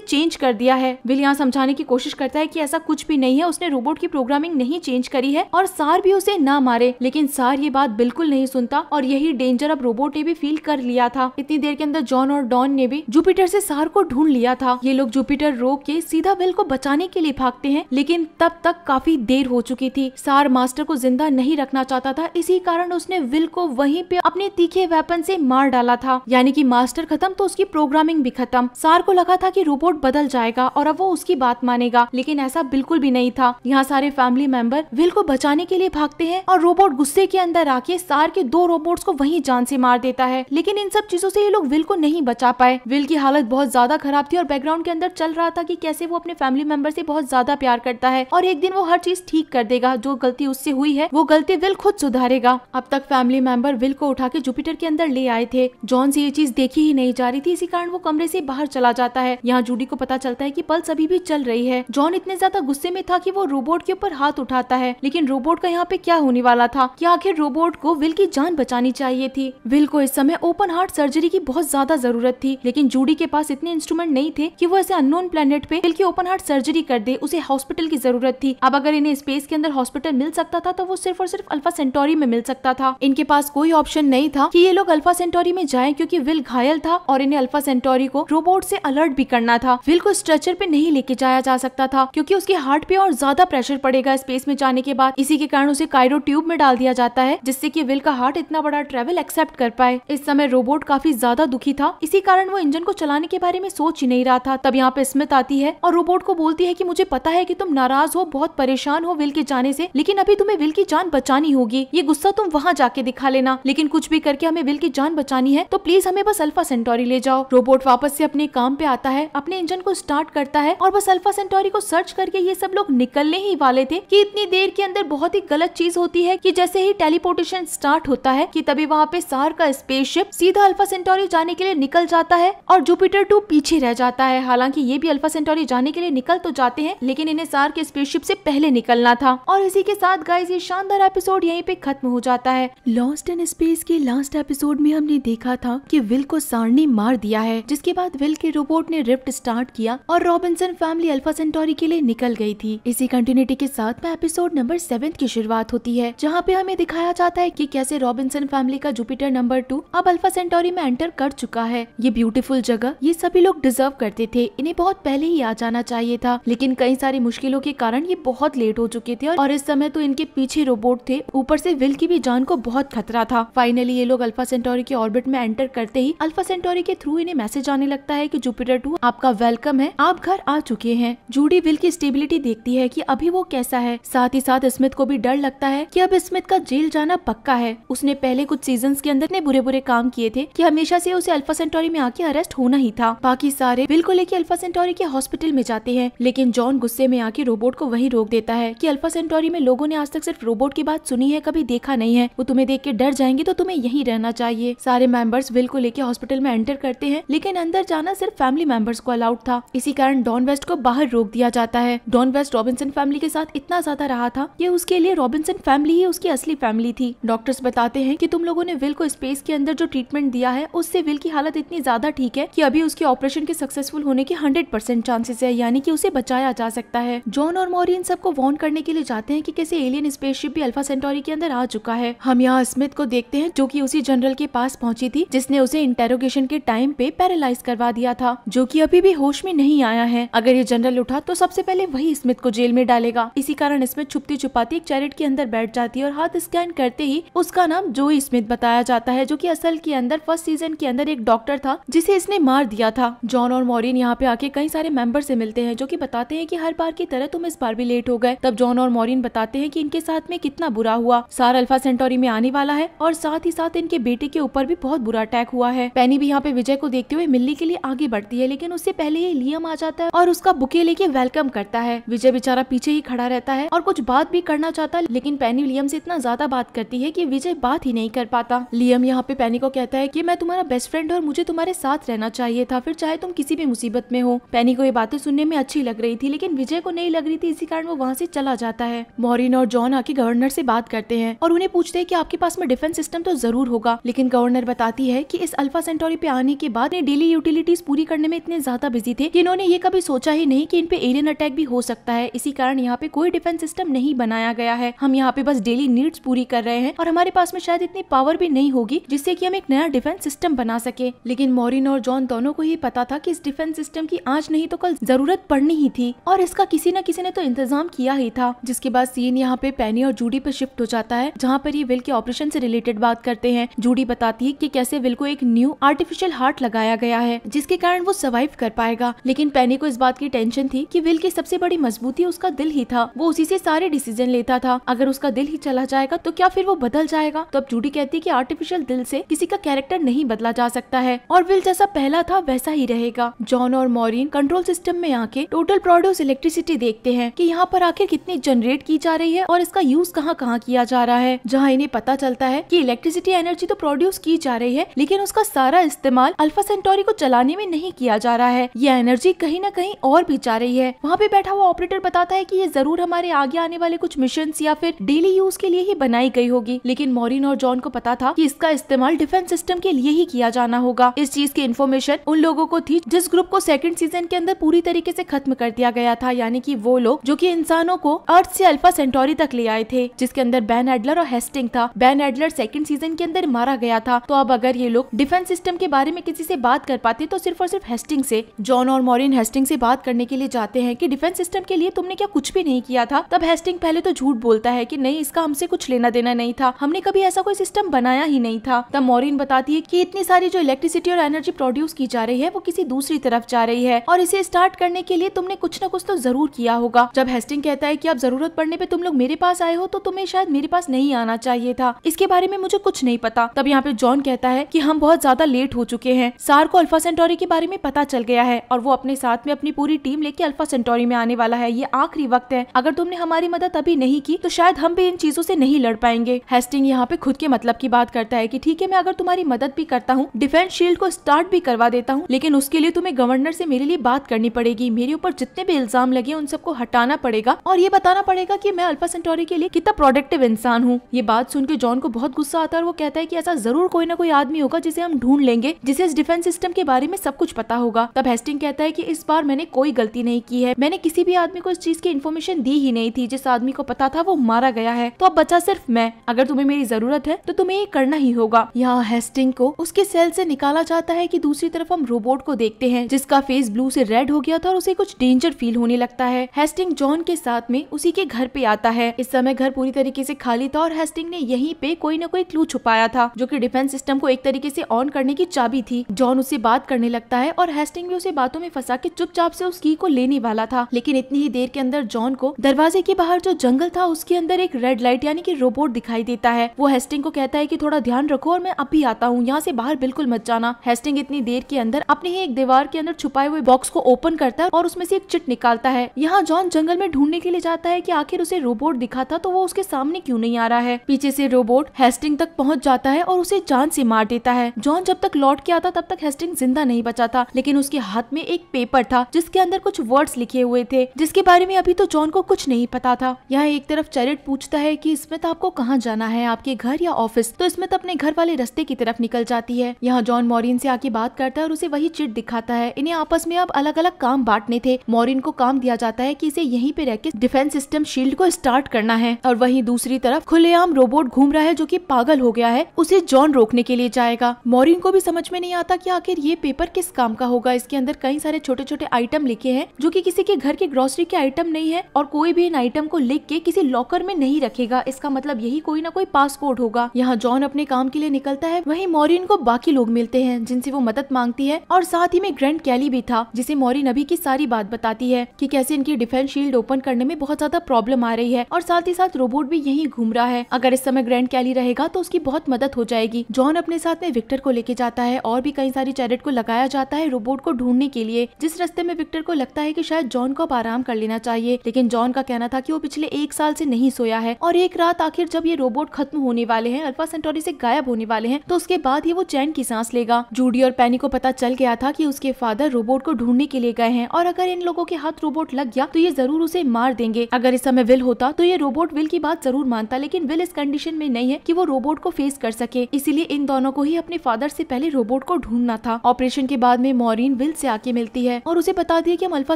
चेंज कर दिया है विल यहाँ समझाने की कोशिश करता है की ऐसा कुछ भी नहीं है उसने रोबोट की प्रोग्रामिंग नहीं चेंज करी है और सार भी उसे न मारे लेकिन सार ये बात बिल्कुल नहीं सुनता और यही डेंजर अब रोबोट ने भी फील कर लिया था इतनी देर के अंदर जॉन और डॉन ने भी जुपिटर से सार को ढूंढ लिया था ये लोग जुपिटर रोक के सीधा विल को बचाने के लिए भागते हैं लेकिन तब तक काफी देर हो चुकी थी सार मास्टर को जिंदा नहीं रखना चाहता था इसी कारण उसने विल को वहीं पे अपने तीखे वेपन से मार डाला था यानी कि मास्टर खत्म तो उसकी प्रोग्रामिंग भी खत्म सार को लगा था कि रोबोट बदल जाएगा और अब वो उसकी बात मानेगा लेकिन ऐसा बिल्कुल भी नहीं था यहाँ सारे फैमिली मेंबर विल को बचाने के लिए भागते हैं और रोबोट गुस्से के अंदर आके सार के दो रोबोट को वही जान से मार देता है लेकिन इन सब चीजों से ये लोग विल को नहीं बचा पाए विल की हालत बहुत ज्यादा खराब थी और बैकग्राउंड के अंदर चल रहा था की कैसे वो अपने फैमिली मेंबर से बहुत ज्यादा प्यार करता है और एक दिन वो हर चीज ठीक कर देगा जो गलती उससे हुई है वो गलती विल खुद सुधारेगा अब तक फैमिली मेंबर विल को उठा के जुपिटर के अंदर ले आए थे जॉन से ये चीज देखी ही नहीं जा रही थी इसी कारण वो कमरे से बाहर चला जाता है यहाँ जूडी को पता चलता है की पल्स अभी भी चल रही है जॉन इतने ज्यादा गुस्से में था की वो रोबोट के ऊपर हाथ उठाता है लेकिन रोबोट का यहाँ पे क्या होने वाला था की आखिर रोबोट को विल की जान बचानी चाहिए थी विल को इस समय ओपन हार्ट सर्जरी की बहुत ज्यादा जरूरत थी लेकिन जूडी के पास इतने इंस्ट्रूमेंट नहीं थे की वो ऐसे अननोन प्लेनेट पे विल की ओपन हार्ट सर्जरी सर्जरी कर दे उसे हॉस्पिटल की जरूरत थी अब अगर इन्हें स्पेस के अंदर हॉस्पिटल मिल सकता था तो वो सिर्फ और सिर्फ अल्फा सेंटोरी में मिल सकता था इनके पास कोई ऑप्शन नहीं था कि ये लोग अल्फा सेंटोरी में जाएं क्योंकि विल घायल था और इन्हें अल्फा सेंटोरी को रोबोट से अलर्ट भी करना था विल को स्ट्रेचर पे नहीं लेके जाया जा सकता था क्योंकि उसके हार्ट पे और ज्यादा प्रेशर पड़ेगा स्पेस में जाने के बाद इसी के कारण उसे कायरो ट्यूब में डाल दिया जाता है जिससे की विल का हार्ट इतना बड़ा ट्रेवल एक्सेप्ट कर पाए इस समय रोबोट काफी ज्यादा दुखी था इसी कारण वो इंजन को चलाने के बारे में सोच ही नहीं रहा था तब यहाँ पे स्मित आती है और रोबोट को बोलती है कि मुझे पता है कि तुम नाराज हो बहुत परेशान हो विल के जाने से लेकिन अभी तुम्हें विल की जान बचानी होगी ये गुस्सा तुम वहाँ जाके दिखा लेना लेकिन कुछ भी करके हमें विल की जान बचानी है तो प्लीज हमें बस अल्फा सेंटोरी ले जाओ रोबोट वापस से अपने काम पे आता है अपने इंजन को स्टार्ट करता है और बस अल्फा सेंटोरी को सर्च करके ये सब लोग निकलने ही वाले थे की इतनी देर के अंदर बहुत ही गलत चीज होती है की जैसे ही टेलीपोर्टेशन स्टार्ट होता है की तभी वहाँ पे सार का स्पेसशिप सीधा अल्फा सेंटोरी जाने के लिए निकल जाता है और जुपिटर टू पीछे रह जाता है हालांकि ये भी अल्फा सेंटोरी जाने के लिए निकल तो जाते हैं लेकिन इन्हें सार के स्पेसशिप से पहले निकलना था और इसी के साथ गाइस ये शानदार एपिसोड यहीं पे खत्म हो जाता है लॉस्ट इन स्पेस के लास्ट एपिसोड में हमने देखा था कि विल को सार ने मार दिया है जिसके बाद विल के रोबोट ने रिफ्ट स्टार्ट किया और रॉबिन्सन फैमिली अल्फा सेंटोरी के लिए निकल गयी थी इसी कंटिन्यूटी के साथ में एपिसोड नंबर सेवन की शुरुआत होती है जहाँ पे हमें दिखाया जाता है की कैसे रॉबिन्सन फैमिली का जुपिटर नंबर टू अब अल्फा सेंटोरी में एंटर कर चुका है ये ब्यूटीफुल जगह ये सभी लोग डिजर्व करते थे इन्हें बहुत पहले ही आ जाना चाहिए चाहिए था लेकिन कई सारी मुश्किलों के कारण ये बहुत लेट हो चुके थे और इस समय तो इनके पीछे रोबोट थे ऊपर से विल की भी जान को बहुत खतरा था फाइनली ये लोग अल्फा सेंटोरी के ऑर्बिट में एंटर करते ही अल्फा सेंटोरी के थ्रू इन्हें मैसेज आने लगता है की जुपिटर टू आपका वेलकम है आप घर आ चुके हैं जूडी विल की स्टेबिलिटी देखती है की अभी वो कैसा है साथ ही साथ स्मिथ को भी डर लगता है की अब स्मिथ का जेल जाना पक्का है उसने पहले कुछ सीजन के अंदर ने बुरे बुरे काम किए थे की हमेशा ऐसी उसे अल्फा सेंटोरी में आके अरेस्ट होना ही था बाकी सारे बिल को लेके अल्फा सेंटोरी के हॉस्पिटल में जाते हैं हैं लेकिन जॉन गुस्से में आके रोबोट को वही रोक देता है कि अल्फा सेंटोरी में लोगों ने आज तक सिर्फ रोबोट की बात सुनी है कभी देखा नहीं है वो तुम्हें देख के डर जाएंगे तो तुम्हें यही रहना चाहिए सारे मेंबर्स विल को लेकर हॉस्पिटल में एंटर करते हैं लेकिन अंदर जाना सिर्फ फैमिली मेंबर्स को अलाउड था इसी कारण डॉन वेस्ट को बाहर रोक दिया जाता है डॉन वेस्ट रॉबिन्सन फैमिली के साथ इतना ज्यादा रहा था ये उसके लिए रॉबिन्सन फैमिली ही उसकी असली फैमिली थी डॉक्टर्स बताते हैं कि तुम लोगों ने विल को स्पेस के अंदर जो ट्रीटमेंट दिया है उससे विल की हालत इतनी ज्यादा ठीक है कि अभी उसके ऑपरेशन के सक्सेसफुल होने के हंड्रेड परसेंट चांसेस है यानी कि उसे बचाया जा सकता है जॉन और मॉरी इन सबको वॉर्न करने के लिए जाते हैं कि कैसे एलियन स्पेसशिप भी अल्फा सेंटोरी के अंदर आ चुका है हम यहाँ स्मिथ को देखते हैं जो कि उसी जनरल के पास पहुंची थी जिसने उसे इंटेरोगेशन के टाइम पे पैरालाइज करवा दिया था जो की अभी भी होश में नहीं आया है अगर ये जनरल उठा तो सबसे पहले वही स्मिथ को जेल में डालेगा इसी कारण स्मिथ छुपती छुपाती एक चैरिट के अंदर बैठ जाती है और हाथ स्कैन करते ही उसका नाम जो स्मिथ बताया जाता है जो की असल के अंदर फर्स्ट सीजन के अंदर एक डॉक्टर था जिसे इसने मार दिया था जॉन और मॉरिन यहाँ पे आके कई सारे मेंबर से मिलते हैं जो कि बताते हैं कि हर बार की तरह तुम इस बार भी लेट हो गए तब जॉन और मॉरिन बताते हैं कि इनके साथ में कितना बुरा हुआ सार अल्फा सेंटोरी में आने वाला है और साथ ही साथ इनके बेटे के ऊपर भी बहुत बुरा अटैक हुआ है पैनी भी यहाँ पे विजय को देखते हुए मिलने के लिए आगे बढ़ती है लेकिन उससे पहले ही लियम आ जाता है और उसका बुके लेके वेलकम करता है विजय बेचारा पीछे ही खड़ा रहता है और कुछ बात भी करना चाहता है लेकिन पैनी लियम से इतना ज्यादा बात करती है की विजय बात ही नहीं कर पाता लियम यहाँ पे पैनी को कहता है की मैं तुम्हारा बेस्ट फ्रेंड और मुझे तुम्हारे साथ रहना चाहिए था फिर चाहे तुम किसी भी मुसीबत में हो पैनी को ये बातें सुनने में अच्छी अच्छी लग रही थी लेकिन विजय को नहीं लग रही थी इसी कारण वो वहाँ से चला जाता है मॉरिन और जॉन आके गवर्नर से बात करते हैं और उन्हें पूछते हैं कि आपके पास में डिफेंस सिस्टम तो जरूर होगा लेकिन गवर्नर बताती है कि इस अल्फा सेंटोरी पे आने के बाद डेली यूटिलिटीज पूरी करने में इतने ज्यादा बिजी थे इन्होंने ये कभी सोचा ही नहीं की इन पे एलियन अटैक भी हो सकता है इसी कारण यहाँ पे कोई डिफेंस सिस्टम नहीं बनाया गया है हम यहाँ पे बस डेली नीड्स पूरी कर रहे हैं और हमारे पास में शायद इतनी पावर भी नहीं होगी जिससे कि हम एक नया डिफेंस सिस्टम बना सके लेकिन मॉरिन और जॉन दोनों को ही पता था कि इस डिफेंस सिस्टम की आज नहीं तो कल जरूरत पड़ने करनी ही थी और इसका किसी न किसी ने तो इंतजाम किया ही था जिसके बाद सीन यहाँ पे पैनी और जूडी पे शिफ्ट हो जाता है जहाँ पर ये विल के ऑपरेशन से रिलेटेड बात करते हैं जूडी बताती है कि कैसे विल को एक न्यू आर्टिफिशियल हार्ट लगाया गया है जिसके कारण वो सर्वाइव कर पाएगा लेकिन पैनी को इस बात की टेंशन थी की विल की सबसे बड़ी मजबूती उसका दिल ही था वो उसी से सारे डिसीजन लेता था अगर उसका दिल ही चला जाएगा तो क्या फिर वो बदल जाएगा तो अब जूडी कहती है की आर्टिफिशियल दिल से किसी का कैरेक्टर नहीं बदला जा सकता है और विल जैसा पहला था वैसा ही रहेगा जॉन और मॉरिन कंट्रोल सिस्टम में आके टोटल प्रोड्यूस इलेक्ट्रिसिटी देखते हैं कि यहाँ पर आखिर कितनी जनरेट की जा रही है और इसका यूज कहाँ कहाँ किया जा रहा है जहाँ इन्हें पता चलता है की इलेक्ट्रिसिटी एनर्जी तो प्रोड्यूस की जा रही है लेकिन उसका सारा इस्तेमाल अल्फा सेंटोरी को चलाने में नहीं किया जा रहा है यह एनर्जी कहीं न कहीं और भी जा रही है वहाँ पे बैठा हुआ ऑपरेटर बताता है की ये जरूर हमारे आगे आने वाले कुछ मिशन या फिर डेली यूज के लिए ही बनाई गई होगी लेकिन मॉरिन और जॉन को पता था कि इसका इस्तेमाल डिफेंस सिस्टम के लिए ही किया जाना होगा इस चीज की इन्फॉर्मेशन उन लोगों को थी जिस ग्रुप को सेकंड सीजन के अंदर पूरी तरीके से खत्म कर दिया गया था यानी कि वो लोग जो कि इंसानों को अर्थ से अल्फा सेंटोरी तक ले आए थे जिसके अंदर बैन एडलर और हेस्टिंग था बैन एडलर सेकंड सीजन के अंदर मारा गया था तो अब अगर ये लोग डिफेंस सिस्टम के बारे में किसी से बात कर पाते तो सिर्फ और सिर्फ हेस्टिंग से जॉन और मॉरिन हेस्टिंग से बात करने के लिए जाते हैं की डिफेंस सिस्टम के लिए तुमने क्या कुछ भी नहीं किया था तब हेस्टिंग पहले तो झूठ बोलता है की नहीं इसका हमसे कुछ लेना देना नहीं था हमने कभी ऐसा कोई सिस्टम बनाया ही नहीं था तब मॉरिन बताती है की इतनी सारी जो इलेक्ट्रिसिटी और एनर्जी प्रोड्यूस की जा रही है वो किसी दूसरी तरफ जा रही है और इसे स्टार्ट करने के लिए लिए तुमने कुछ ना कुछ तो जरूर किया होगा जब हेस्टिंग कहता है की आप जरूरत पड़ने पे तुम लोग मेरे पास आए हो तो तुम्हें शायद मेरे पास नहीं आना चाहिए था इसके बारे में मुझे कुछ नहीं पता तब यहाँ पे जॉन कहता है की हम बहुत ज्यादा लेट हो चुके हैं सार को अल्फा सेंटोरी के बारे में पता चल गया है और वो अपने साथ में अपनी पूरी टीम लेके अल्फा सेंटोरी में आने वाला है ये आखिरी वक्त है अगर तुमने हमारी मदद अभी नहीं की तो शायद हम भी इन चीजों से नहीं लड़ पाएंगे हेस्टिंग यहाँ पे खुद के मतलब की बात करता है कि ठीक है मैं अगर तुम्हारी मदद भी करता हूँ डिफेंस शील्ड को स्टार्ट भी करवा देता हूँ लेकिन उसके लिए तुम्हें गवर्नर से मेरे लिए बात करनी पड़ेगी मेरी ऊपर जितने भी इल्जाम लगे उन सबको हटाना पड़ेगा और ये बताना पड़ेगा की मैं अल्फा सेंटोरी के लिए कितना प्रोडक्टिव इंसान हूँ ये बात सुन के जॉन को बहुत गुस्सा आता है और वो कहता है की ऐसा जरूर कोई ना कोई आदमी होगा जिसे हम ढूंढ लेंगे जिसे इस डिफेंस सिस्टम के बारे में सब कुछ पता होगा तब हेस्टिंग कहता है की इस बार मैंने कोई गलती नहीं की है मैंने किसी भी आदमी को इस चीज की इन्फॉर्मेशन दी ही नहीं थी जिस आदमी को पता था वो मारा गया है तो अब बचा सिर्फ मैं अगर तुम्हें मेरी जरूरत है तो तुम्हें ये करना ही होगा यहाँ हेस्टिंग को उसके सेल से निकाला जाता है कि दूसरी तरफ हम रोबोट को देखते हैं जिसका फेस ब्लू से रेड हो गया था और उसे कुछ कुछ डेंजर फील होने लगता है हेस्टिंग जॉन के साथ में उसी के घर पे आता है इस समय घर पूरी तरीके से खाली था और हेस्टिंग ने यहीं पे कोई न कोई क्लू छुपाया था जो कि डिफेंस सिस्टम को एक तरीके से ऑन करने की चाबी थी जॉन उससे बात करने लगता है और हेस्टिंग भी उसे बातों में फंसा के चुपचाप से उस की को लेने वाला था लेकिन इतनी ही देर के अंदर जॉन को दरवाजे के बाहर जो जंगल था उसके अंदर एक रेड लाइट यानी की रोबोट दिखाई देता है वो हेस्टिंग को कहता है की थोड़ा ध्यान रखो और मैं अभी आता हूँ यहाँ से बाहर बिल्कुल मत जाना हेस्टिंग इतनी देर के अंदर अपने ही एक दीवार के अंदर छुपाए हुए बॉक्स को ओपन करता है और उस उसमें से एक चिट निकालता है यहाँ जॉन जंगल में ढूंढने के लिए जाता है की आखिर उसे रोबोट दिखा था तो वो उसके सामने क्यूँ नहीं आ रहा है पीछे से रोबोट हेस्टिंग तक पहुँच जाता है और उसे जान से मार देता है जॉन जब तक लौट के आता तब तक हेस्टिंग जिंदा नहीं बचा था लेकिन उसके हाथ में एक पेपर था जिसके अंदर कुछ वर्ड्स लिखे हुए थे जिसके बारे में अभी तो जॉन को कुछ नहीं पता था यहाँ एक तरफ चैरिट पूछता है की इसमें आपको कहाँ जाना है आपके घर या ऑफिस तो इसमें अपने घर वाले रस्ते की तरफ निकल जाती है यहाँ जॉन मॉरिन से आके बात करता है और उसे वही चिट दिखाता है इन्हें आपस में अब अलग अलग काम बांटने थे मोरिन को काम दिया जाता है कि इसे यहीं पे रह डिफेंस सिस्टम शील्ड को स्टार्ट करना है और वहीं दूसरी तरफ खुलेआम रोबोट घूम रहा है जो कि पागल हो गया है उसे जॉन रोकने के लिए जाएगा मोरिन को भी समझ में नहीं आता की आखिर ये पेपर किस काम का होगा इसके अंदर कई सारे छोटे छोटे आइटम लिखे हैं जो कि किसी के घर के ग्रोसरी के आइटम नहीं है और कोई भी इन आइटम को लिख के किसी लॉकर में नहीं रखेगा इसका मतलब यही कोई ना कोई पासपोर्ट होगा यहाँ जॉन अपने काम के लिए निकलता है वहीं मॉरिन को बाकी लोग मिलते हैं जिनसे वो मदद मांगती है और साथ ही में ग्रैंड कैली भी था जिसे मोरिन अभी की सारी बात बताती है कि कैसे इनकी डिफेंस शील्ड ओपन करने में बहुत ज्यादा प्रॉब्लम आ रही है और साथ ही साथ रोबोट भी यही घूम रहा है अगर इस समय ग्रैंड कैली रहेगा तो उसकी बहुत मदद हो जाएगी जॉन अपने साथ में विक्टर को लेके जाता है और भी कई सारी चैरेट को लगाया जाता है रोबोट को ढूंढने के लिए जिस रस्ते में विक्टर को लगता है की शायद जॉन को अब आराम कर लेना चाहिए लेकिन जॉन का कहना था की वो पिछले एक साल ऐसी नहीं सोया है और एक रात आखिर जब ये रोबोट खत्म होने वाले है अल्फा सेंटोरी ऐसी गायब होने वाले हैं तो उसके बाद ही वो चैन की सांस लेगा जूडी और पैनी को पता चल गया था की उसके फादर रोबोट को ढूंढने के लिए गए हैं और अगर इन लोगों के हाथ रोबोट लग गया तो ये जरूर उसे मार देंगे अगर इस समय विल होता तो ये रोबोट विल की बात जरूर मानता लेकिन विल इस कंडीशन में नहीं है की वो रोबोट को फेस कर सके इसीलिए इन दोनों को ही अपने फादर से पहले रोबोट को ढूंढना था ऑपरेशन के बाद में मोरिन विल से आके मिलती है और उसे बता दिया कि हम अल्फा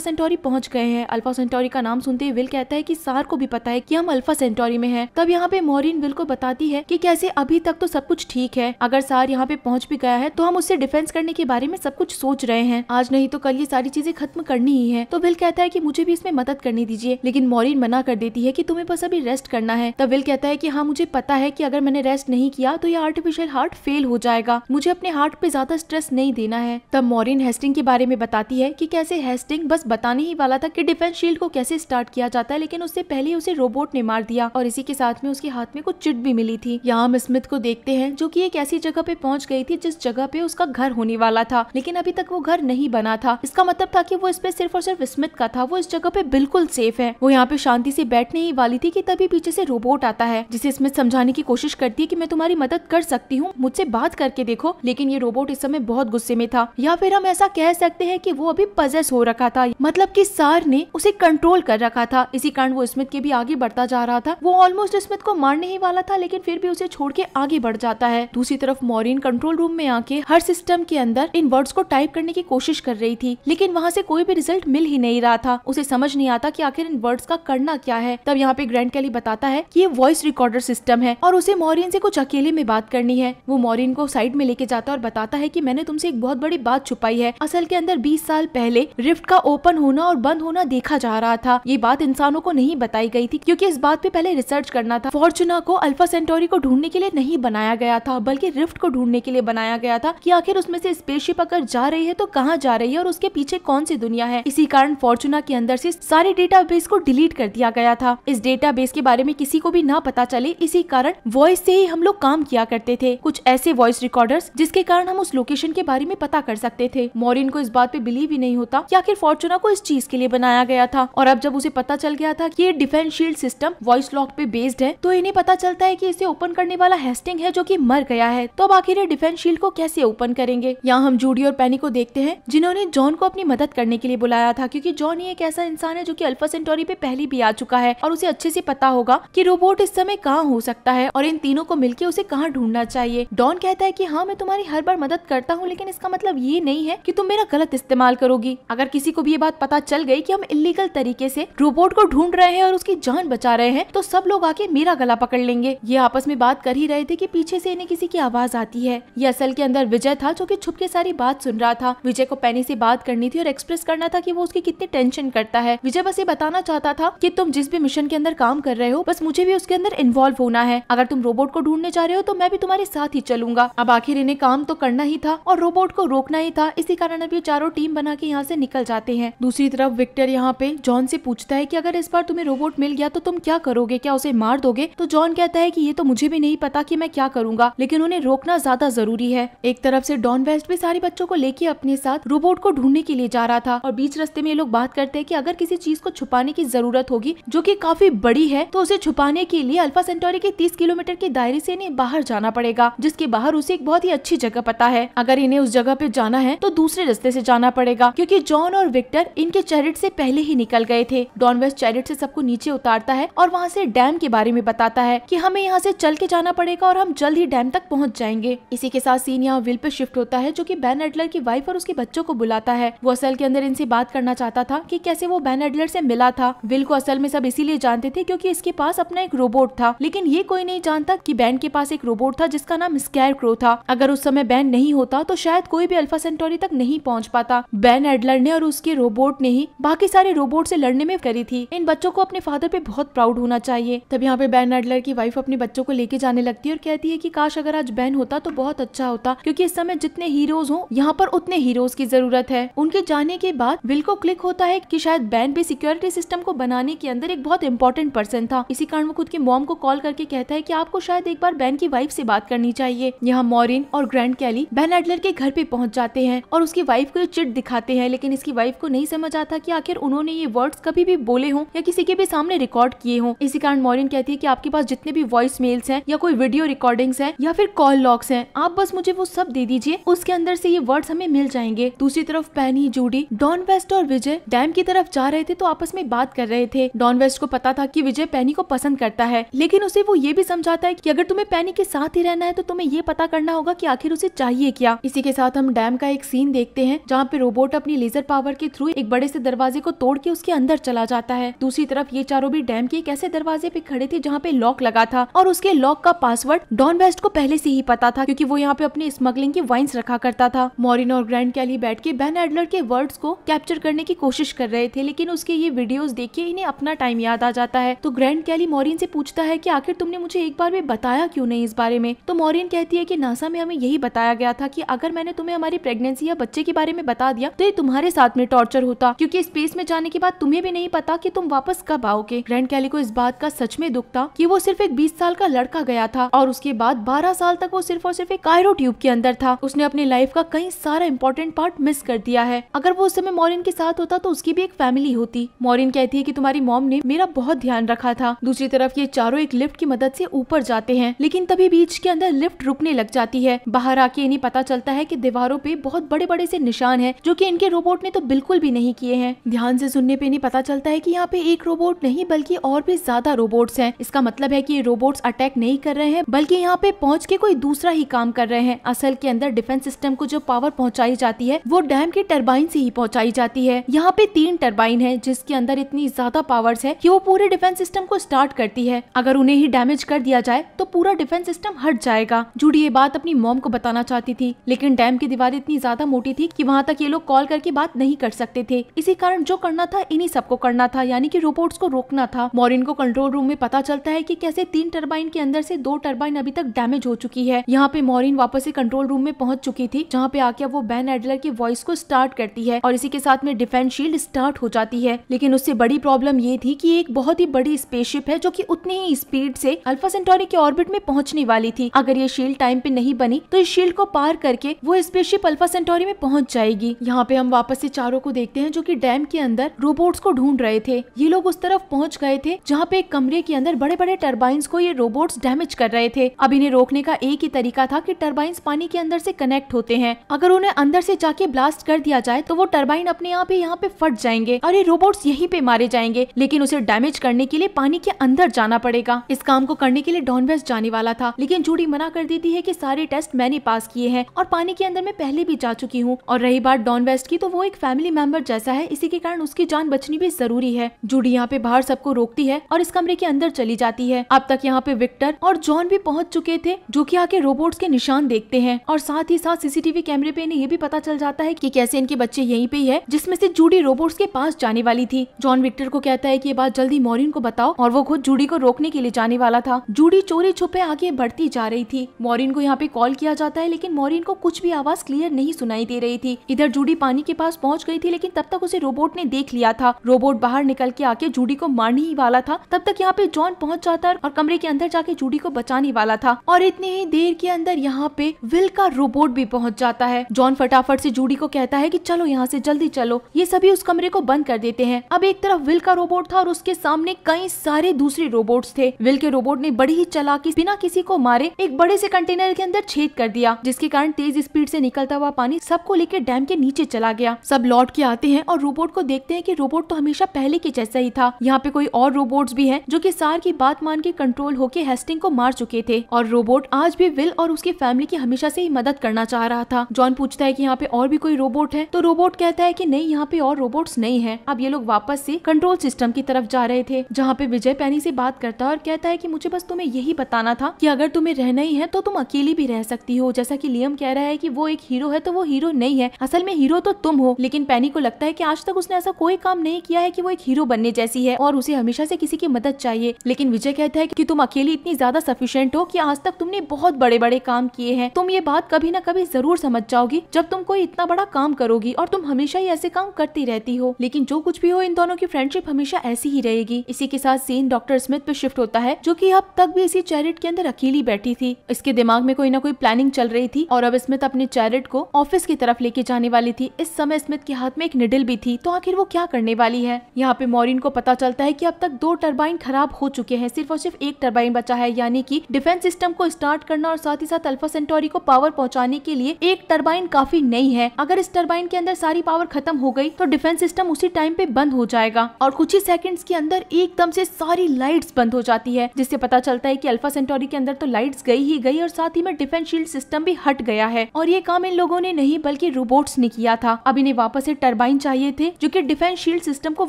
सेंटोरी पहुंच गए हैं अल्फा सेंटोरी का नाम सुनते ही विल कहता है कि सार को भी पता है कि हम अल्फा सेंटोरी में हैं तब यहाँ पे मोरिन विल को बताती है की कैसे अभी तक तो सब कुछ ठीक है अगर सार यहाँ पे पहुँच भी गया है तो हम उससे डिफेंस करने के बारे में सब कुछ सोच रहे हैं आज नहीं तो कल ये सारी चीजें खत्म करनी करनी ही है तो विल कहता है की मुझे भी इसमें मदद करनी दीजिए लेकिन मॉरिन मना कर देती है की तुम्हें बस अभी रेस्ट करना है तब विल कहता है की हाँ मुझे पता है की अगर मैंने रेस्ट नहीं किया तो ये आर्टिफिशियल हार्ट फेल हो जाएगा मुझे अपने हार्ट पे ज्यादा स्ट्रेस नहीं देना है तब मॉरिन हेस्टिंग के बारे में बताती है की कैसे हेस्टिंग बस बताने ही वाला था की डिफेंस शील्ड को कैसे स्टार्ट किया जाता है लेकिन उससे पहले उसे रोबोट ने मार दिया और इसी के साथ में उसके हाथ में कुछ चिट भी मिली थी यहाँ हम स्मिथ को देखते हैं जो कि एक ऐसी जगह पे पहुँच गई थी जिस जगह पे उसका घर होने वाला था लेकिन अभी तक वो घर नहीं बना था इसका मतलब था की वो स्पेस सिर्फ और सिर्फ स्मिथ का था वो इस जगह पे बिल्कुल सेफ है वो यहाँ पे शांति से बैठने ही वाली थी कि तभी पीछे से रोबोट आता है जिसे स्मिथ समझाने की कोशिश करती है कि मैं तुम्हारी मदद कर सकती हूँ मुझसे बात करके देखो लेकिन ये रोबोट इस समय बहुत गुस्से में था या फिर हम ऐसा कह सकते हैं की वो अभी पजेस हो रखा था मतलब की सार ने उसे कंट्रोल कर रखा था इसी कारण वो स्मिथ के भी आगे बढ़ता जा रहा था वो ऑलमोस्ट स्मिथ को मारने ही वाला था लेकिन फिर भी उसे छोड़ के आगे बढ़ जाता है दूसरी तरफ मोरिन कंट्रोल रूम में आके हर सिस्टम के अंदर इन वर्ड्स को टाइप करने की कोशिश कर रही थी लेकिन वहाँ से कोई भी रिजल्ट मिल ही नहीं रहा था उसे समझ नहीं आता कि आखिर इन वर्ड्स का करना क्या है तब यहाँ पे ग्रैंड कैली बताता है कि ये वॉइस रिकॉर्डर सिस्टम है और उसे मोरियन से कुछ अकेले में बात करनी है वो मोरिन को साइड में लेके जाता है और बताता है की मैंने तुमसे एक बहुत बड़ी बात छुपाई है असल के अंदर बीस साल पहले रिफ्ट का ओपन होना और बंद होना देखा जा रहा था ये बात इंसानों को नहीं बताई गई थी क्योंकि इस बात पे पहले रिसर्च करना था फॉर्चुना को अल्फा सेंटोरी को ढूंढने के लिए नहीं बनाया गया था बल्कि रिफ्ट को ढूंढने के लिए बनाया गया था कि आखिर उसमें से स्पेसशिप अगर जा रही है तो कहाँ जा रही है और उसके पीछे कौन सी दुनिया है इसी कारण फॉर्चुना के अंदर ऐसी सारे डेटा को डिलीट कर दिया गया था इस डेटा के बारे में किसी को भी न पता चले इसी कारण वॉइस ऐसी ही हम लोग काम किया करते थे कुछ ऐसे वॉइस रिकॉर्डर्स जिसके कारण हम उस लोकेशन के बारे में पता कर सकते थे मोरिन को इस बात पे बिलीव ही नहीं होता कि आखिर फॉर्चुना को इस चीज के लिए बनाया गया था और अब जब उसे पता चल गया था कि ये defence shield system voice lock पे बेस्ड है तो इन्हें पता चलता है कि इसे ओपन करने वाला हेस्टिंग है जो कि मर गया है तो अब आखिर ये डिफेंस शील्ड को कैसे ओपन करेंगे यहाँ हम जूडी और पैनी को देखते हैं जिन्होंने जॉन को अपनी मदद करने के लिए बोला बुलाया था क्योंकि जॉन एक ऐसा इंसान है जो कि अल्फा सेंटोरी पे पहले भी आ चुका है और उसे अच्छे से पता होगा कि रोबोट इस समय कहाँ हो सकता है और इन तीनों को मिलकर उसे कहाँ ढूंढना चाहिए डॉन कहता है की हाँ मैं तुम्हारी हर बार मदद करता हूँ लेकिन इसका मतलब ये नहीं है की तुम मेरा गलत इस्तेमाल करोगी अगर किसी को भी ये बात पता चल गई की हम इलीगल तरीके से रोबोट को ढूंढ रहे हैं और उसकी जान बचा रहे हैं तो सब लोग आके मेरा गला पकड़ लेंगे ये आपस में बात कर ही रहे थे कि पीछे से इन्हें किसी की आवाज आती है ये असल के अंदर विजय था जो कि छुप के सारी बात सुन रहा था विजय को पैनी से बात करनी थी और एक्सप्रेस करना था था कि वो उसकी कितनी टेंशन करता है विजय बस ये बताना चाहता था कि तुम जिस भी मिशन के अंदर काम कर रहे हो बस मुझे भी उसके अंदर इन्वॉल्व होना है अगर तुम रोबोट को ढूंढने जा रहे हो तो मैं भी तुम्हारे साथ ही चलूंगा अब आखिर इन्हें काम तो करना ही था और रोबोट को रोकना ही था इसी कारण अब ये चारों टीम बना के यहाँ से निकल जाते हैं दूसरी तरफ विक्टर यहाँ पे जॉन से पूछता है की अगर इस बार तुम्हें रोबोट मिल गया तो तुम क्या करोगे क्या उसे मार दोगे तो जॉन कहता है की ये तो मुझे भी नहीं पता की मैं क्या करूंगा लेकिन उन्हें रोकना ज्यादा जरूरी है एक तरफ से डॉन वेस्ट भी सारे बच्चों को लेके अपने साथ रोबोट को ढूंढने के लिए जा रहा था और बीच बीच रस्ते में ये लोग बात करते हैं कि अगर किसी चीज को छुपाने की जरूरत होगी जो कि काफी बड़ी है तो उसे छुपाने के लिए अल्फा सेंटोरी के तीस किलोमीटर के दायरे से इन्हें बाहर जाना पड़ेगा जिसके बाहर उसे एक बहुत ही अच्छी जगह पता है अगर इन्हें उस जगह पे जाना है तो दूसरे रस्ते से जाना पड़ेगा क्यूँकी जॉन और विक्टर इनके चैरिट से पहले ही निकल गए थे डॉन वेस्ट चैरिट से सबको नीचे उतारता है और वहाँ से डैम के बारे में बताता है की हमें यहाँ से चल के जाना पड़ेगा और हम जल्द ही डैम तक पहुँच जाएंगे इसी के साथ सीन यहाँ विल पे शिफ्ट होता है जो की बैन एडलर की वाइफ और उसके बच्चों को बुलाता है वो असल के अंदर इनसे बात बात करना चाहता था कि कैसे वो बैन एडलर से मिला था विल को असल में सब इसीलिए जानते थे क्योंकि इसके पास अपना एक रोबोट था लेकिन ये कोई नहीं जानता कि बैन के पास एक रोबोट था जिसका नाम स्कैर क्रो था अगर उस समय बैन नहीं होता तो शायद कोई भी अल्फा सेंटोरी तक नहीं पहुँच पाता बैन एडलर ने और उसके रोबोट ने ही बाकी सारे रोबोट ऐसी लड़ने में करी थी इन बच्चों को अपने फादर पे बहुत प्राउड होना चाहिए तब यहाँ पे बैन एडलर की वाइफ अपने बच्चों को लेके जाने लगती है और कहती है की काश अगर आज बैन होता तो बहुत अच्छा होता क्यूँकी इस समय जितने हीरोज हो यहाँ पर उतने हीरोज की जरूरत है उनके जाने के बाद विल को क्लिक होता है कि शायद बैन भी सिक्योरिटी सिस्टम को बनाने के अंदर एक बहुत इंपॉर्टेंट पर्सन था इसी कारण वो खुद की मॉम को कॉल करके कहता है कि आपको शायद एक बार बैन की वाइफ से बात करनी चाहिए यहाँ मॉरिन और ग्रैंड कैली बैन एडलर के घर पे पहुंच जाते हैं और उसकी वाइफ को चिट दिखाते हैं लेकिन इसकी वाइफ को नहीं समझ आता की आखिर उन्होंने ये वर्ड कभी भी बोले हों या किसी के भी सामने रिकॉर्ड किए हों इसी कारण मॉरिन कहती है की आपके पास जितने भी वॉइस मेल्स है या कोई वीडियो रिकॉर्डिंग है या फिर कॉल लॉग्स है आप बस मुझे वो सब दे दीजिए उसके अंदर से ये वर्ड्स हमें मिल जाएंगे दूसरी तरफ पैनी जूडी डॉन वेस्ट और विजय डैम की तरफ जा रहे थे तो आपस में बात कर रहे थे डॉन वेस्ट को पता था की विजय पैनी को पसंद करता है लेकिन उसे वो ये भी समझाता है की अगर तुम्हें पैनी के साथ ही रहना है तो तुम्हें ये पता करना होगा की आखिर उसे चाहिए क्या इसी के साथ हम डैम का एक सीन देखते हैं जहाँ पे रोबोट अपनी लेजर पावर के थ्रू एक बड़े से दरवाजे को तोड़ के उसके अंदर चला जाता है दूसरी तरफ ये चारों भी डैम के एक ऐसे दरवाजे पे खड़े थे जहाँ पे लॉक लगा था और उसके लॉक का पासवर्ड डॉन वेस्ट को पहले से ही पता था क्यूँकी वो यहाँ पे अपनी स्मगलिंग की वाइन्स रखा करता था मॉरिन और ग्रैंड कैली बैठ के बैन एडलर के वर्ड को क्या कैप्चर करने की कोशिश कर रहे थे लेकिन उसके ये वीडियोस देख के इन्हें अपना टाइम याद आ जाता है तो ग्रैंड कैली मॉरिन से पूछता है कि आखिर तुमने मुझे एक बार में बताया क्यों नहीं इस बारे में तो मॉरिन कहती है कि नासा में हमें यही बताया गया था कि अगर मैंने तुम्हें हमारी प्रेगनेंसी या बच्चे के बारे में बता दिया तो ये तुम्हारे साथ में टॉर्चर होता क्योंकि स्पेस में जाने के बाद तुम्हें भी नहीं पता की तुम वापस कब आओगे ग्रैंड कैली को इस बात का सच में दुख था की वो सिर्फ एक बीस साल का लड़का गया था और उसके बाद बारह साल तक वो सिर्फ और सिर्फ एक कायरो ट्यूब के अंदर था उसने अपने लाइफ का कई सारा इम्पोर्टेंट पार्ट मिस कर दिया है अगर वो उस समय मॉरिन के साथ होता तो उसकी भी एक फैमिली होती मॉरिन कहती है की तुम्हारी मॉम ने मेरा बहुत ध्यान रखा था दूसरी तरफ ये चारों एक लिफ्ट की मदद से ऊपर जाते हैं लेकिन तभी बीच के अंदर लिफ्ट रुकने लग जाती है बाहर आके इन्हें पता चलता है की दीवारों पे बहुत बड़े बड़े से निशान है जो की इनके रोबोट ने तो बिल्कुल भी नहीं किए हैं ध्यान से सुनने पे इन्हें पता चलता है की यहाँ पे एक रोबोट नहीं बल्कि और भी ज्यादा रोबोट्स हैं इसका मतलब है कि ये रोबोट्स अटैक नहीं कर रहे हैं बल्कि यहाँ पे पहुँच के कोई दूसरा ही काम कर रहे हैं असल के अंदर डिफेंस सिस्टम को जो पावर पहुँचाई जाती है वो डैम के टर्बाइन से ही पहुँचाई जाती है यहाँ पे तीन टर्बाइन है जिसके अंदर इतनी ज्यादा पावर्स है कि वो पूरे डिफेंस सिस्टम को स्टार्ट करती है अगर उन्हें ही डैमेज कर दिया जाए तो पूरा डिफेंस सिस्टम हट जाएगा जूडी ये बात अपनी मोम को बताना चाहती थी लेकिन डैम की दीवार इतनी ज्यादा मोटी थी की वहाँ तक ये लोग कॉल करके बात नहीं कर सकते थे इसी कारण जो करना था इन्हीं सबको करना था यानी कि रोबोट्स को रोकना था मॉरिन को कंट्रोल रूम में पता चलता है कि कैसे तीन टर्बाइन के अंदर से दो टर्बाइन अभी तक डैमेज हो चुकी है यहाँ पे मॉरिन वापस से कंट्रोल रूम में पहुंच चुकी थी जहाँ पे आके वो बैन एडलर की वॉइस को स्टार्ट करती है और इसी के साथ साथ में डिफेंस शील्ड स्टार्ट हो जाती है लेकिन उससे बड़ी प्रॉब्लम ये थी कि एक बहुत ही बड़ी स्पेसशिप है जो कि उतनी ही स्पीड से अल्फा सेंटोरी के ऑर्बिट में पहुंचने वाली थी अगर ये शील्ड टाइम पे नहीं बनी तो इस शील्ड को पार करके वो स्पेसशिप अल्फा सेंटोरी में पहुंच जाएगी यहाँ पे हम वापस से चारों को देखते हैं जो की डैम के अंदर रोबोट्स को ढूंढ रहे थे ये लोग उस तरफ पहुँच गए थे जहाँ पे एक कमरे के अंदर बड़े बड़े टर्बाइन को ये रोबोट्स डैमेज कर रहे थे अब इन्हें रोकने का एक ही तरीका था की टर्बाइन पानी के अंदर से कनेक्ट होते हैं अगर उन्हें अंदर से जाके ब्लास्ट कर दिया जाए तो वो टर्बाइन अपने आप ही यहाँ पे फट जाएंगे और ये रोबोट्स यहीं पे मारे जाएंगे लेकिन उसे डैमेज करने के लिए पानी के अंदर जाना पड़ेगा इस काम को करने के लिए डॉन वेस्ट जाने वाला था लेकिन जूडी मना कर देती है की सारे टेस्ट मैंने पास किए हैं और पानी के अंदर मैं पहले भी जा चुकी हूँ और रही बात डॉन वेस्ट की तो वो एक फैमिली मेंबर जैसा है इसी के कारण उसकी जान बचनी भी जरूरी है जूडी यहाँ पे बाहर सबको रोकती है और इस कमरे के अंदर चली जाती है अब तक यहाँ पे विक्टर और जॉन भी पहुंच चुके थे जो कि आके रोबोट्स के निशान देखते हैं और साथ ही साथ सीसीटीवी कैमरे पे इन्हें ये भी पता चल जाता है कि कैसे इनके बच्चे यहीं पे ही है जिसमें से जूडी रोबोट्स के पास जाने वाली थी जॉन विक्टर को कहता है की ये बात जल्दी मॉरिन को बताओ और वो खुद जूडी को रोकने के लिए जाने वाला था जूडी चोरी छुपे आगे बढ़ती जा रही थी मॉरिन को यहाँ पे कॉल किया जाता है लेकिन मॉरिन को कुछ भी आवाज क्लियर नहीं सुनाई दे रही थी इधर जूडी पानी के पास पहुँच गई थी लेकिन तब तक उसे रोबोट ने देख लिया था रोबोट बाहर निकल के आके जूडी को मारने ही वाला था तब तक यहाँ पे जॉन पहुँच जाता और कमरे के अंदर जाके जूडी को बचाने वाला था और इतने ही देर के अंदर यहाँ पे विल का रोबोट भी पहुँच जाता है जॉन फटाफट से जूडी को कहता है की चलो यहाँ से जल्दी चलो ये सभी उस कमरे को बंद कर देते हैं अब एक तरफ विल का रोबोट था और उसके सामने कई सारे दूसरे रोबोट थे विल के रोबोट ने बड़ी ही चलाकी बिना किसी को मारे एक बड़े से कंटेनर के अंदर छेद कर दिया जिसके कारण तेज स्पीड से निकलता हुआ पानी सबको लेकर डैम के नीचे चला गया सब लौट के आते हैं और रोबोट को देखते हैं कि रोबोट तो हमेशा पहले के जैसा ही था यहाँ पे कोई और रोबोट्स भी हैं जो कि सार की बात मान के कंट्रोल होके हेस्टिंग को मार चुके थे और रोबोट आज भी विल और उसकी फैमिली की हमेशा से ही मदद करना चाह रहा था जॉन पूछता है कि यहाँ पे और भी कोई रोबोट है तो रोबोट कहता है कि नहीं यहाँ पे और रोबोट्स नहीं है अब ये लोग वापस से कंट्रोल सिस्टम की तरफ जा रहे थे जहाँ पे विजय पैनी से बात करता है और कहता है की मुझे बस तुम्हें यही बताना था की अगर तुम्हें रहना ही है तो तुम अकेली भी रह सकती हो जैसा की लियम कह रहा है की वो एक हीरो है तो वो हीरो नहीं है असल में हीरो तो तुम हो लेकिन पैनी को लगता है की आज तक उसने ऐसा कोई काम नहीं किया है की वो एक हीरो बनने जैसी है और उसे हमेशा से किसी की मदद चाहिए लेकिन विजय कहता है की तुम अकेली इतनी ज्यादा सफिशियंट हो की आज तक तुमने बहुत बड़े बड़े काम किए हैं तुम ये बात कभी न कभी जरूर समझ जाओगी जब तुम कोई इतना बड़ा काम करोगी और तुम हमेशा ऐसे काम करती रहती हो लेकिन जो कुछ भी हो इन दोनों की फ्रेंडशिप हमेशा ऐसी ही रहेगी इसी के साथ सीन डॉक्टर स्मिथ पे शिफ्ट होता है जो कि अब तक भी इसी चैरिट के अंदर अकेली बैठी थी इसके दिमाग में कोई ना कोई प्लानिंग चल रही थी और अब स्मिथ अपने चैरिट को ऑफिस की तरफ लेके जाने वाली थी इस समय स्मिथ के हाथ में एक निडिल भी थी तो आखिर वो क्या करने वाली है यहाँ पे मोरिन को पता चलता है की अब तक दो टर्बाइन खराब हो चुके हैं सिर्फ और सिर्फ एक टर्बाइन बचा है यानी की डिफेंस सिस्टम को स्टार्ट करना और साथ ही साथ अल्फा सेंटोरी को पावर पहुँचाने के लिए एक टर्बाइन काफी नहीं है अगर इस टर्बाइन के अंदर सारी पावर खत्म हो गई तो डिफेंस सिस्टम उसी टाइम पे बंद हो जाएगा और कुछ ही सेकंड्स के अंदर एकदम से सारी लाइट्स बंद हो जाती है जिससे पता चलता है कि अल्फा सेंटोरी के अंदर तो लाइट्स गई ही गई और साथ ही में डिफेंस शील्ड सिस्टम भी हट गया है और ये काम इन लोगों ने नहीं बल्कि रोबोट्स ने किया था अब इन्हें वापस से टर्बाइन चाहिए थे जो की डिफेंस शील्ड सिस्टम को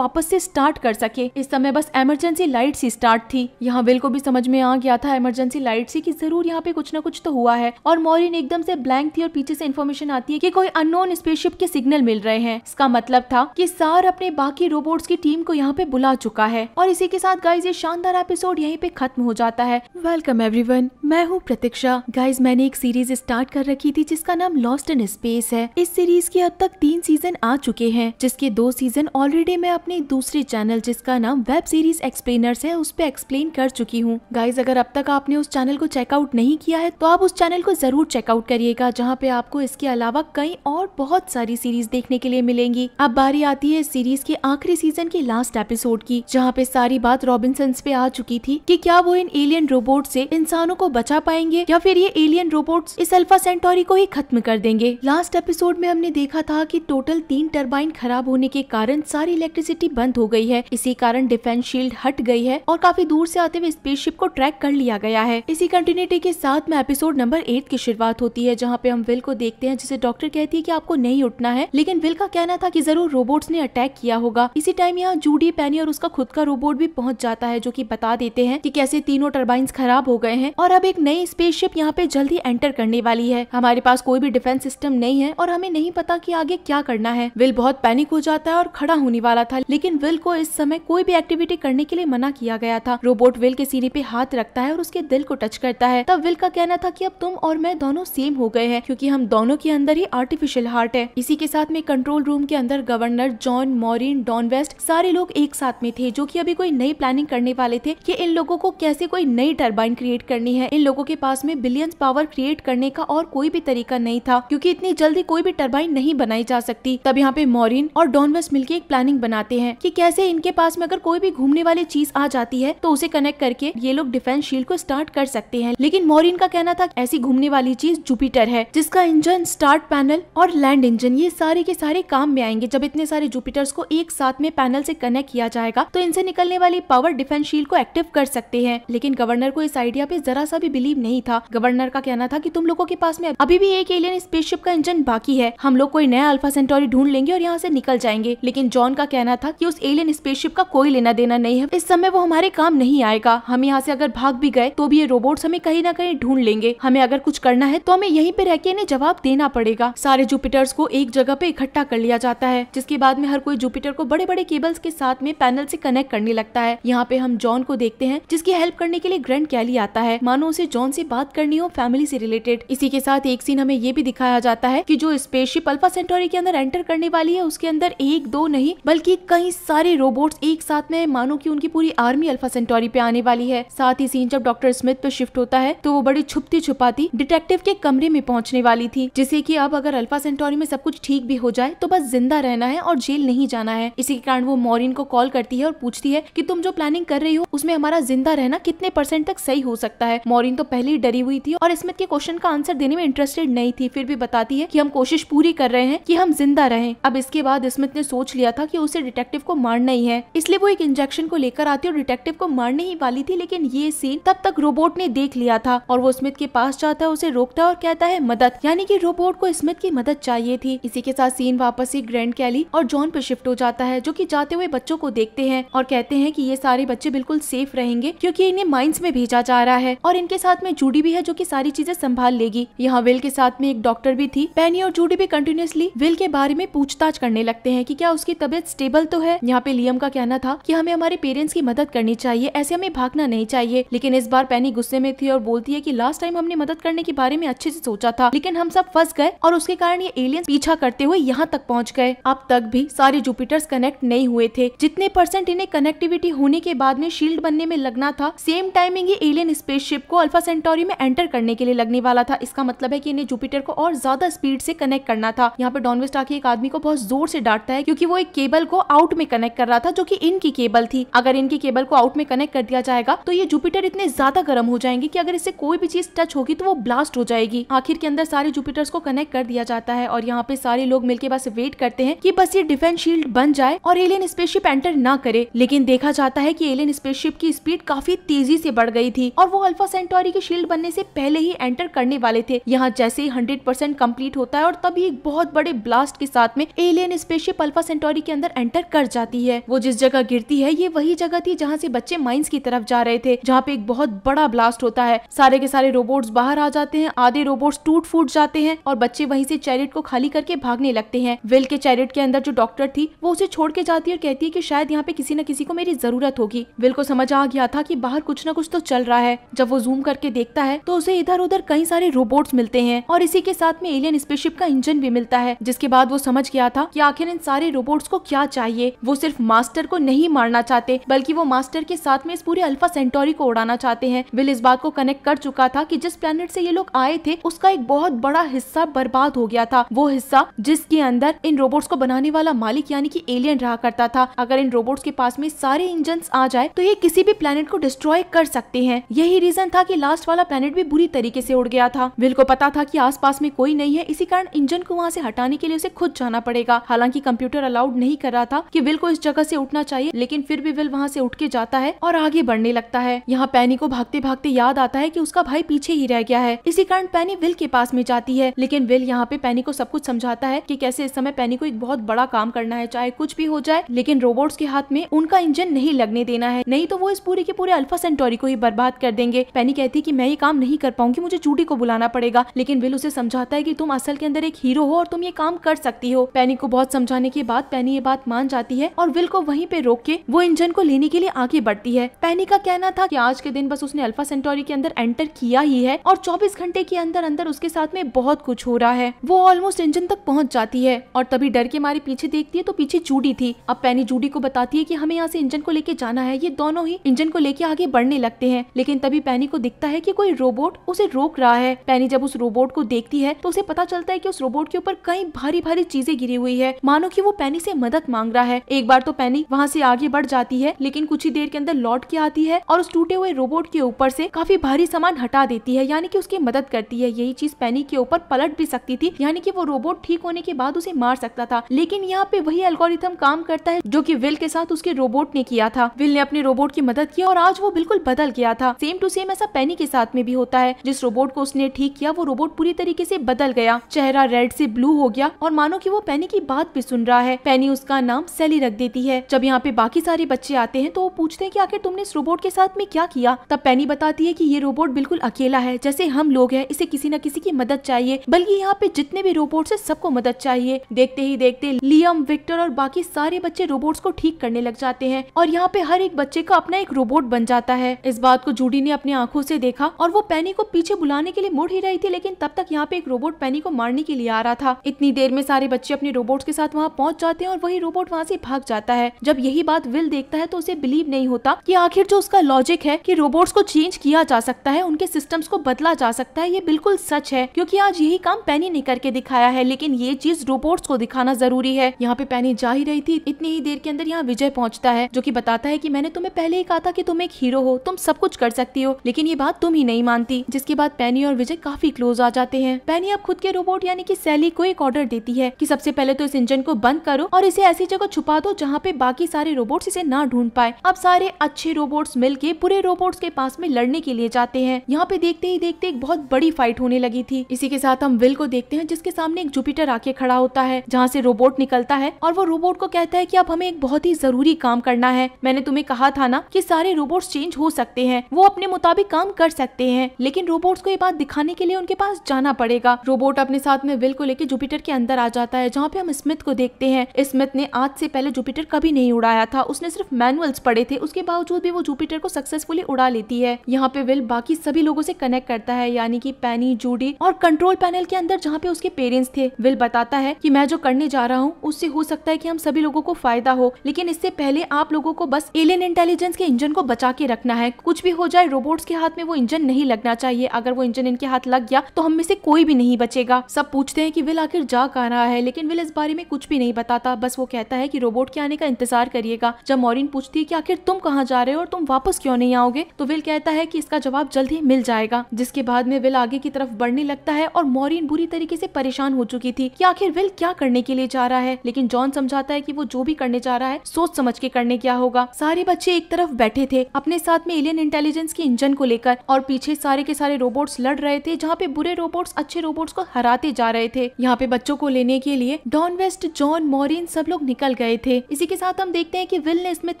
वापस से स्टार्ट कर सके इस समय बस इमरजेंसी लाइट्स ही स्टार्ट थी यहाँ विल को भी समझ में आ गया था इमरजेंसी लाइट ही की जरूर यहाँ पे कुछ न कुछ तो हुआ है और मॉरिन एकदम से ब्लैंक थी और पीछे से इन्फॉर्मेशन आती है की कोई अनोन स्पेसशिप के सिग्नल मिल रहे हैं इसका मतलब था कि सार अपने बाकी रोबोट्स की टीम को यहाँ पे बुला चुका है और इसी के साथ गाइज ये शानदार एपिसोड यहीं पे खत्म हो जाता है वेलकम एवरीवन मैं हूँ प्रतीक्षा गाइज मैंने एक सीरीज स्टार्ट कर रखी थी जिसका नाम लॉस्ट इन स्पेस है इस सीरीज के अब तक तीन सीजन आ चुके हैं जिसके दो सीजन ऑलरेडी मैं अपने दूसरे चैनल जिसका नाम वेब सीरीज एक्सप्लेनर्स है उस पर एक्सप्लेन कर चुकी हूँ गाइज अगर अब तक आपने उस चैनल को चेकआउट नहीं किया है तो आप उस चैनल को जरूर चेकआउट करिएगा जहाँ पे आपको इसके अलावा कई और बहुत सारी सीरीज देखने के लिए मिलेंगी अब बारी आती है सीरीज के आखिरी सीजन के लास्ट एपिसोड की जहाँ पे सारी बात रॉबिनसन पे आ चुकी थी कि क्या वो इन एलियन रोबोट से इंसानों को बचा पाएंगे या फिर ये एलियन रोबोट्स इस अल्फा सेंटोरी को ही खत्म कर देंगे लास्ट एपिसोड में हमने देखा था कि टोटल तीन टर्बाइन खराब होने के कारण सारी इलेक्ट्रिसिटी बंद हो गई है इसी कारण डिफेंस शील्ड हट गई है और काफी दूर से आते हुए स्पेसशिप को ट्रैक कर लिया गया है इसी कंटिन्यूटी के साथ में एपिसोड नंबर एट की शुरुआत होती है जहाँ पे हम विल को देखते हैं जिसे डॉक्टर कहती है की आपको नहीं उठना है लेकिन विल का कहना था कि जरूर रोबोट्स ने अटैक किया होगा इसी टाइम यहाँ जूडी पैनी और उसका खुद का रोबोट भी पहुंच जाता है जो कि बता देते हैं कि कैसे तीनों टर्बाइन खराब हो गए हैं और अब एक नई स्पेसशिप यहाँ पे जल्दी एंटर करने वाली है हमारे पास कोई भी डिफेंस सिस्टम नहीं है और हमें नहीं पता की आगे क्या करना है विल बहुत पैनिक हो जाता है और खड़ा होने वाला था लेकिन विल को इस समय कोई भी एक्टिविटी करने के लिए मना किया गया था रोबोट विल के सीने पे हाथ रखता है और उसके दिल को टच करता है तब विल का कहना था की अब तुम और मैं दोनों सेम हो गए हैं क्यूँकी हम दोनों के अंदर ही आर्टिफिशियल हार्ट है इसी के साथ में कंट्रोल रूम के अंदर governor John Maureen Don West सारे लोग एक साथ में थे जो की अभी कोई नई प्लानिंग करने वाले थे की इन लोगों को कैसे कोई नई टर्बाइन क्रिएट करनी है इन लोगों के पास में बिलियंस पावर क्रिएट करने का और कोई भी तरीका नहीं था क्यूँकी इतनी जल्दी कोई भी टर्बाइन नहीं बनाई जा सकती तब यहाँ पे मॉरिन और डॉन वेस्ट मिलकर एक प्लानिंग बनाते हैं की कैसे इनके पास में अगर कोई भी घूमने वाली चीज आ जाती है तो उसे कनेक्ट करके ये लोग डिफेंस शील्ड को स्टार्ट कर सकते हैं लेकिन मॉरिन का कहना था ऐसी घूमने वाली चीज जुपिटर है जिसका इंजन स्टार्ट पैनल और लैंड इंजन ये सारे के सारे काम में आएंगे जब इतने सारे जुपिटर्स को एक साथ में पैनल से कनेक्ट किया जाएगा तो इनसे निकलने वाली पावर डिफेंस शील्ड को एक्टिव कर सकते हैं लेकिन गवर्नर को इस आइडिया पे जरा सा भी बिलीव नहीं था गवर्नर का कहना था की तुम लोगों के पास में अभी भी एक एलियन स्पेसशिप का इंजन बाकी है हम लोग कोई नया अल्फा सेंटोरी ढूंढ लेंगे और यहाँ ऐसी निकल जाएंगे लेकिन जॉन का कहना था की उस एलियन स्पेसशिप का कोई लेना देना नहीं है इस समय वो हमारे काम नहीं आएगा हम यहाँ ऐसी अगर भाग भी गए तो भी ये रोबोट हमें कहीं ना कहीं ढूंढ लेंगे हमें अगर कुछ करना है तो हमें यहीं पे रह के इन्हें जवाब देना पड़ेगा सारे जुपिटर्स को एक जगह पे इकट्ठा कर कर लिया जाता है जिसके बाद में हर कोई जुपिटर को बड़े बड़े केबल्स के साथ में पैनल से कनेक्ट करने लगता है यहाँ पे हम जॉन को देखते हैं जिसकी हेल्प करने के लिए ग्रैंड कैली आता है मानो उसे जॉन से बात करनी हो फैमिली से रिलेटेड इसी के साथ एक सीन हमें ये भी दिखाया जाता है की जो स्पेसशिप अल्फा सेंटोरी के अंदर एंटर करने वाली है उसके अंदर एक दो नहीं बल्कि कई सारे रोबोट एक साथ में मानो की उनकी पूरी आर्मी अल्फा सेंटोरी पे आने वाली है साथ ही सीन जब डॉक्टर स्मिथ पे शिफ्ट होता है तो वो बड़ी छुपती छुपाती डिटेक्टिव के कमरे में पहुंचने वाली थी जिसे की अब अगर अल्फा सेंटोरी में सब कुछ ठीक भी हो जाए तो बस जिंदा रहना है और जेल नहीं जाना है इसी के कारण वो मॉरिन को कॉल करती है और पूछती है की तुम जो प्लानिंग कर रही हो उसमें हमारा जिंदा रहना कितने परसेंट तक सही हो सकता है मॉरिन तो पहले ही डरी हुई थी और स्मित के क्वेश्चन का आंसर देने में इंटरेस्टेड नहीं थी फिर भी बताती है की हम कोशिश पूरी कर रहे हैं की हम जिंदा रहे अब इसके बाद स्मिथ ने सोच लिया था की उसे डिटेक्टिव को मारना ही है इसलिए वो एक इंजेक्शन को लेकर आती और डिटेक्टिव को मारने ही वाली थी लेकिन ये सीन तब तक रोबोट ने देख लिया था और वो स्मित के पास जाता है उसे रोकता है और कहता है मदद यानी कि रोबोट को स्मिथ की मदद चाहिए थी इसी के साथ सीन वापस वापस ही ग्रैंड कैली और जॉन पे शिफ्ट हो जाता है जो की जाते हुए बच्चों को देखते हैं और कहते हैं की ये सारे बच्चे बिल्कुल सेफ रहेंगे क्यूँकी इन्हें माइंस में भेजा जा रहा है और इनके साथ में जूडी भी है जो की सारी चीजें संभाल लेगी यहाँ विल के साथ में एक डॉक्टर भी थी पैनी और जूडी भी कंटिन्यूसली विल के बारे में पूछताछ करने लगते है की क्या उसकी तबियत स्टेबल तो है यहाँ पे लियम का कहना था की हमें हमारे पेरेंट्स की मदद करनी चाहिए ऐसे हमें भागना नहीं चाहिए लेकिन इस बार पैनी गुस्से में थी और बोलती है की लास्ट टाइम हमने मदद करने के बारे में अच्छे से सोचा था लेकिन हम सब फंस गए और उसके कारण ये एलियंस पीछा करते हुए यहाँ तक पहुंच गए अब तक भी सारे जुपिटर्स कनेक्ट नहीं हुए थे जितने परसेंट इन्हें कनेक्टिविटी होने के बाद में शील्ड बनने में लगना था सेम टाइमिंग एलियन स्पेसशिप को अल्फा सेंटोरी में एंटर करने के लिए लगने वाला था इसका मतलब है की इन्हें जुपिटर को और ज्यादा स्पीड से कनेक्ट करना था यहाँ पे डॉनवेस्ट आके एक आदमी को बहुत जोर से डांटता है क्यूँकी वो एक केबल को आउट में कनेक्ट कर रहा था जो की इनकी केबल थी अगर इनकी केबल को आउट में कनेक्ट कर दिया जाएगा तो ये जुपिटर इतने ज्यादा गर्म हो जाएंगे की अगर इससे कोई भी चीज टच होगी तो वो ब्लास्ट हो जाएगी आखिर के अंदर सारे जुपिटर्स को कनेक्ट कर दिया जाता है और यहाँ पे सारे लोग मिलकर बस वेट करते हैं कि बस ये डिफेंस शील्ड बन जाए और एलियन स्पेसशिप एंटर ना करे लेकिन देखा जाता है कि एलियन स्पेसशिप की स्पीड काफी तेजी से बढ़ गई थी और वो अल्फा सेंटोरी के शील्ड बनने से पहले ही एंटर करने वाले थे यहाँ जैसे ही हंड्रेड परसेंट कम्प्लीट होता है और तभी एक बहुत बड़े ब्लास्ट के साथ में एलियन स्पेसशिप अल्फा सेंटोरी के अंदर एंटर कर जाती है वो जिस जगह गिरती है ये वही जगह थी जहाँ से बच्चे माइंस की तरफ जा रहे थे जहाँ पे एक बहुत बड़ा ब्लास्ट होता है सारे के सारे रोबोट्स बाहर आ जाते हैं आधे रोबोट्स टूट फूट जाते हैं और बच्चे वहीं से चैरिट को खाली करके भागने लगते हैं विल के चैरिट के अंदर जो डॉक्टर थी वो उसे छोड़ के जाती है और कहती है कि शायद यहाँ पे किसी न किसी को मेरी जरूरत होगी विल को समझ आ गया था कि बाहर कुछ न कुछ तो चल रहा है जब वो जूम करके देखता है तो उसे इधर उधर कई सारे रोबोट्स मिलते हैं और इसी के साथ में एलियन स्पेसशिप का इंजन भी मिलता है जिसके बाद वो समझ गया था की आखिर इन सारे रोबोट्स को क्या चाहिए वो सिर्फ मास्टर को नहीं मारना चाहते बल्कि वो मास्टर के साथ में इस पूरे अल्फा सेंटोरी को उड़ाना चाहते हैं विल इस बात को कनेक्ट कर चुका था की जिस प्लान से ये लोग आए थे उसका एक बहुत बड़ा हिस्सा बर्बाद हो गया था वो हिस्सा जिसके अंदर इन रोबोट्स को बनाने वाला मालिक यानी कि एलियन रहा करता था अगर इन रोबोट्स के पास में सारे इंजन आ जाए तो ये किसी भी प्लेनेट को डिस्ट्रॉय कर सकते हैं यही रीजन था की लास्ट वाला प्लेनेट भी बुरी तरीके से उड़ गया था विल को पता था की आसपास में कोई नहीं है इसी कारण इंजन को वहाँ से हटाने के लिए उसे खुद जाना पड़ेगा हालांकि कंप्यूटर अलाउड नहीं कर रहा था कि विल को इस जगह से उठना चाहिए लेकिन फिर भी विल वहाँ से उठ के जाता है और आगे बढ़ने लगता है यहाँ पैनी को भागते भागते याद आता है की उसका भाई पीछे ही रह गया है इसी कारण पैनी विल के पास में जाती है लेकिन विल यहाँ पे पैनी को सब कुछ समझाता है की कैसे इस समय समय पैनी को एक बहुत बड़ा काम करना है चाहे कुछ भी हो जाए लेकिन रोबोट्स के हाथ में उनका इंजन नहीं लगने देना है नहीं तो वो इस पूरे के पूरे अल्फा सेंटोरी को ही बर्बाद कर देंगे पैनी कहती की मैं ये काम नहीं कर पाऊंगी मुझे चूटी को बुलाना पड़ेगा लेकिन विल उसे समझाता है की तुम असल के अंदर एक हीरो हो और तुम ये काम कर सकती हो पैनी को बहुत समझाने के बाद पैनी ये बात मान जाती है और विल को वही पे रोक के वो इंजन को लेने के लिए आगे बढ़ती है पैनी का कहना था की आज के दिन बस उसने अल्फा सेंटोरी के अंदर एंटर किया ही है और 24 घंटे के अंदर अंदर उसके साथ में बहुत कुछ हो रहा है वो ऑलमोस्ट इंजन तक पहुंच जाती है और तभी डर के मारे पीछे देखती है तो पीछे जूडी थी अब पैनी जूडी को बताती है की हमें यहाँ से इंजन को लेके जाना है ये दोनों ही इंजन को लेके आगे बढ़ने लगते हैं लेकिन तभी पैनी को दिखता है की कोई रोबोट उसे रोक रहा है पैनी जब उस रोबोट को देखती है तो उसे पता चलता है की उस रोबोट के ऊपर कई भारी भारी चीजें गिरी हुई है मानो की वो पैनी से मदद मांग रहा है एक बार तो पैनी वहाँ से आगे बढ़ जाती है लेकिन कुछ ही देर के अंदर लौट के आती है और उस टूटे हुए रोबोट के ऊपर से काफी भारी सामान हटा देती है यानी कि उसकी मदद करती है यही चीज पैनी के ऊपर पलट भी सकती थी यानी कि वो रोबोट ठीक होने के बाद उसे मार मार सकता था लेकिन यहाँ पे वही एल्गोरिथम काम करता है जो की विल के साथ उसके रोबोट ने किया था विल ने अपने रोबोट की मदद की और आज वो बिल्कुल बदल गया था सेम टू सेम ऐसा पैनी के साथ में भी होता है जिस रोबोट को उसने ठीक किया वो रोबोट पूरी तरीके से बदल गया चेहरा रेड से ब्लू हो गया और मानो की वो पैनी की बात भी सुन रहा है पैनी उसका नाम सैली रख देती है जब यहाँ पे बाकी सारे बच्चे आते हैं तो वो पूछते हैं की आखिर तुमने इस रोबोट के साथ में क्या किया तब पैनी बताती है की ये रोबोट बिल्कुल अकेला है जैसे हम लोग है इसे किसी न किसी की मदद चाहिए बल्कि यहाँ पे जितने भी रोबोट है सबको मदद चाहिए देखते ही देखते लियम विक्टर और बाकी सारे बच्चे रोबोट्स को ठीक करने लग जाते हैं और यहाँ पे हर एक बच्चे का अपना एक रोबोट बन जाता है इस बात को जूडी ने अपनी आंखों से देखा और वो पैनी को पीछे बुलाने के लिए मुड़ ही रही थी लेकिन तब तक यहाँ पे एक रोबोट पैनी को मारने के लिए आ रहा था इतनी देर में सारे बच्चे अपने रोबोट के साथ वहाँ पहुँच जाते हैं और वही रोबोट वहाँ से भाग जाता है जब यही बात विल देखता है तो उसे बिलीव नहीं होता की आखिर जो उसका लॉजिक है की रोबोट्स को चेंज किया जा सकता है उनके सिस्टम को बदला जा सकता है ये बिल्कुल सच है क्यूँकी आज यही काम पैनी ने करके दिखाया है लेकिन ये चीज रोबोट फोर्स को दिखाना जरूरी है यहाँ पे पैनी जा ही रही थी इतनी ही देर के अंदर यहाँ विजय पहुँचता है जो की बताता है की मैंने तुम्हें पहले ही कहा था की तुम एक हीरो हो तुम सब कुछ कर सकती हो लेकिन ये बात तुम ही नहीं मानती जिसके बाद पैनी और विजय काफी क्लोज आ जाते हैं पैनी अब खुद के रोबोट यानी की सैली को एक ऑर्डर देती है की सबसे पहले तो इस इंजन को बंद करो और इसे ऐसी जगह छुपा दो जहाँ पे बाकी सारे रोबोट्स इसे ना ढूंढ पाए अब सारे अच्छे रोबोट्स मिलके पूरे रोबोट्स के पास में लड़ने के लिए जाते हैं यहाँ पे देखते ही देखते एक बहुत बड़ी फाइट होने लगी थी इसी के साथ हम विल को देखते हैं जिसके सामने एक जुपिटर आके खड़ा होता है है जहाँ से रोबोट निकलता है और वो रोबोट को कहता है की अब हमें एक बहुत ही जरूरी काम करना है मैंने तुम्हें कहा था ना की सारे रोबोट चेंज हो सकते हैं वो अपने मुताबिक काम कर सकते हैं लेकिन रोबोट्स को ये बात दिखाने के लिए उनके पास जाना पड़ेगा रोबोट अपने साथ में विल को लेकर जुपिटर के अंदर आ जाता है जहाँ पे हम स्मिथ को देखते हैं स्मिथ ने आज से पहले जुपिटर कभी नहीं उड़ाया था उसने सिर्फ मैनुअल्स पढ़े थे उसके बावजूद भी वो जुपिटर को सक्सेसफुली उड़ा लेती है यहाँ पे विल बाकी सभी लोगों से कनेक्ट करता है यानी कि पैनी जूडी और कंट्रोल पैनल के अंदर जहाँ पे उसके पेरेंट्स थे विल बताता है की मैं जो करने जा रहा हूँ उससे हो सकता है कि हम सभी लोगों को फायदा हो लेकिन इससे पहले आप लोगों को बस एलियन इंटेलिजेंस के इंजन को बचा के रखना है कुछ भी हो जाए रोबोट्स के हाथ में वो इंजन नहीं लगना चाहिए अगर वो इंजन इनके हाथ लग गया तो हम में से कोई भी नहीं बचेगा सब पूछते हैं कि विल आखिर जा कर रहा है लेकिन विल इस बारे में कुछ भी नहीं बताता बस वो कहता है की रोबोट के आने का इंतजार करिएगा जब मॉरिन पूछती है की आखिर तुम कहाँ जा रहे हो और तुम वापस क्यों नहीं आओगे तो विल कहता है की इसका जवाब जल्द ही मिल जाएगा जिसके बाद में विल आगे की तरफ बढ़ने लगता है और मॉरिन बुरी तरीके से परेशान हो चुकी थी की आखिर विल क्या क्या करने के लिए जा रहा है लेकिन जॉन समझाता है कि वो जो भी करने जा रहा है सोच समझ के करने क्या होगा सारे बच्चे एक तरफ बैठे थे अपने साथ में एलियन इंटेलिजेंस के इंजन को लेकर और पीछे सारे के सारे रोबोट्स लड़ रहे थे जहाँ पे बुरे रोबोट्स अच्छे रोबोट्स को हराते जा रहे थे यहाँ पे बच्चों को लेने के लिए डॉन वेस्ट जॉन मॉरिन सब लोग निकल गए थे इसी के साथ हम देखते हैं की विल ने स्मिथ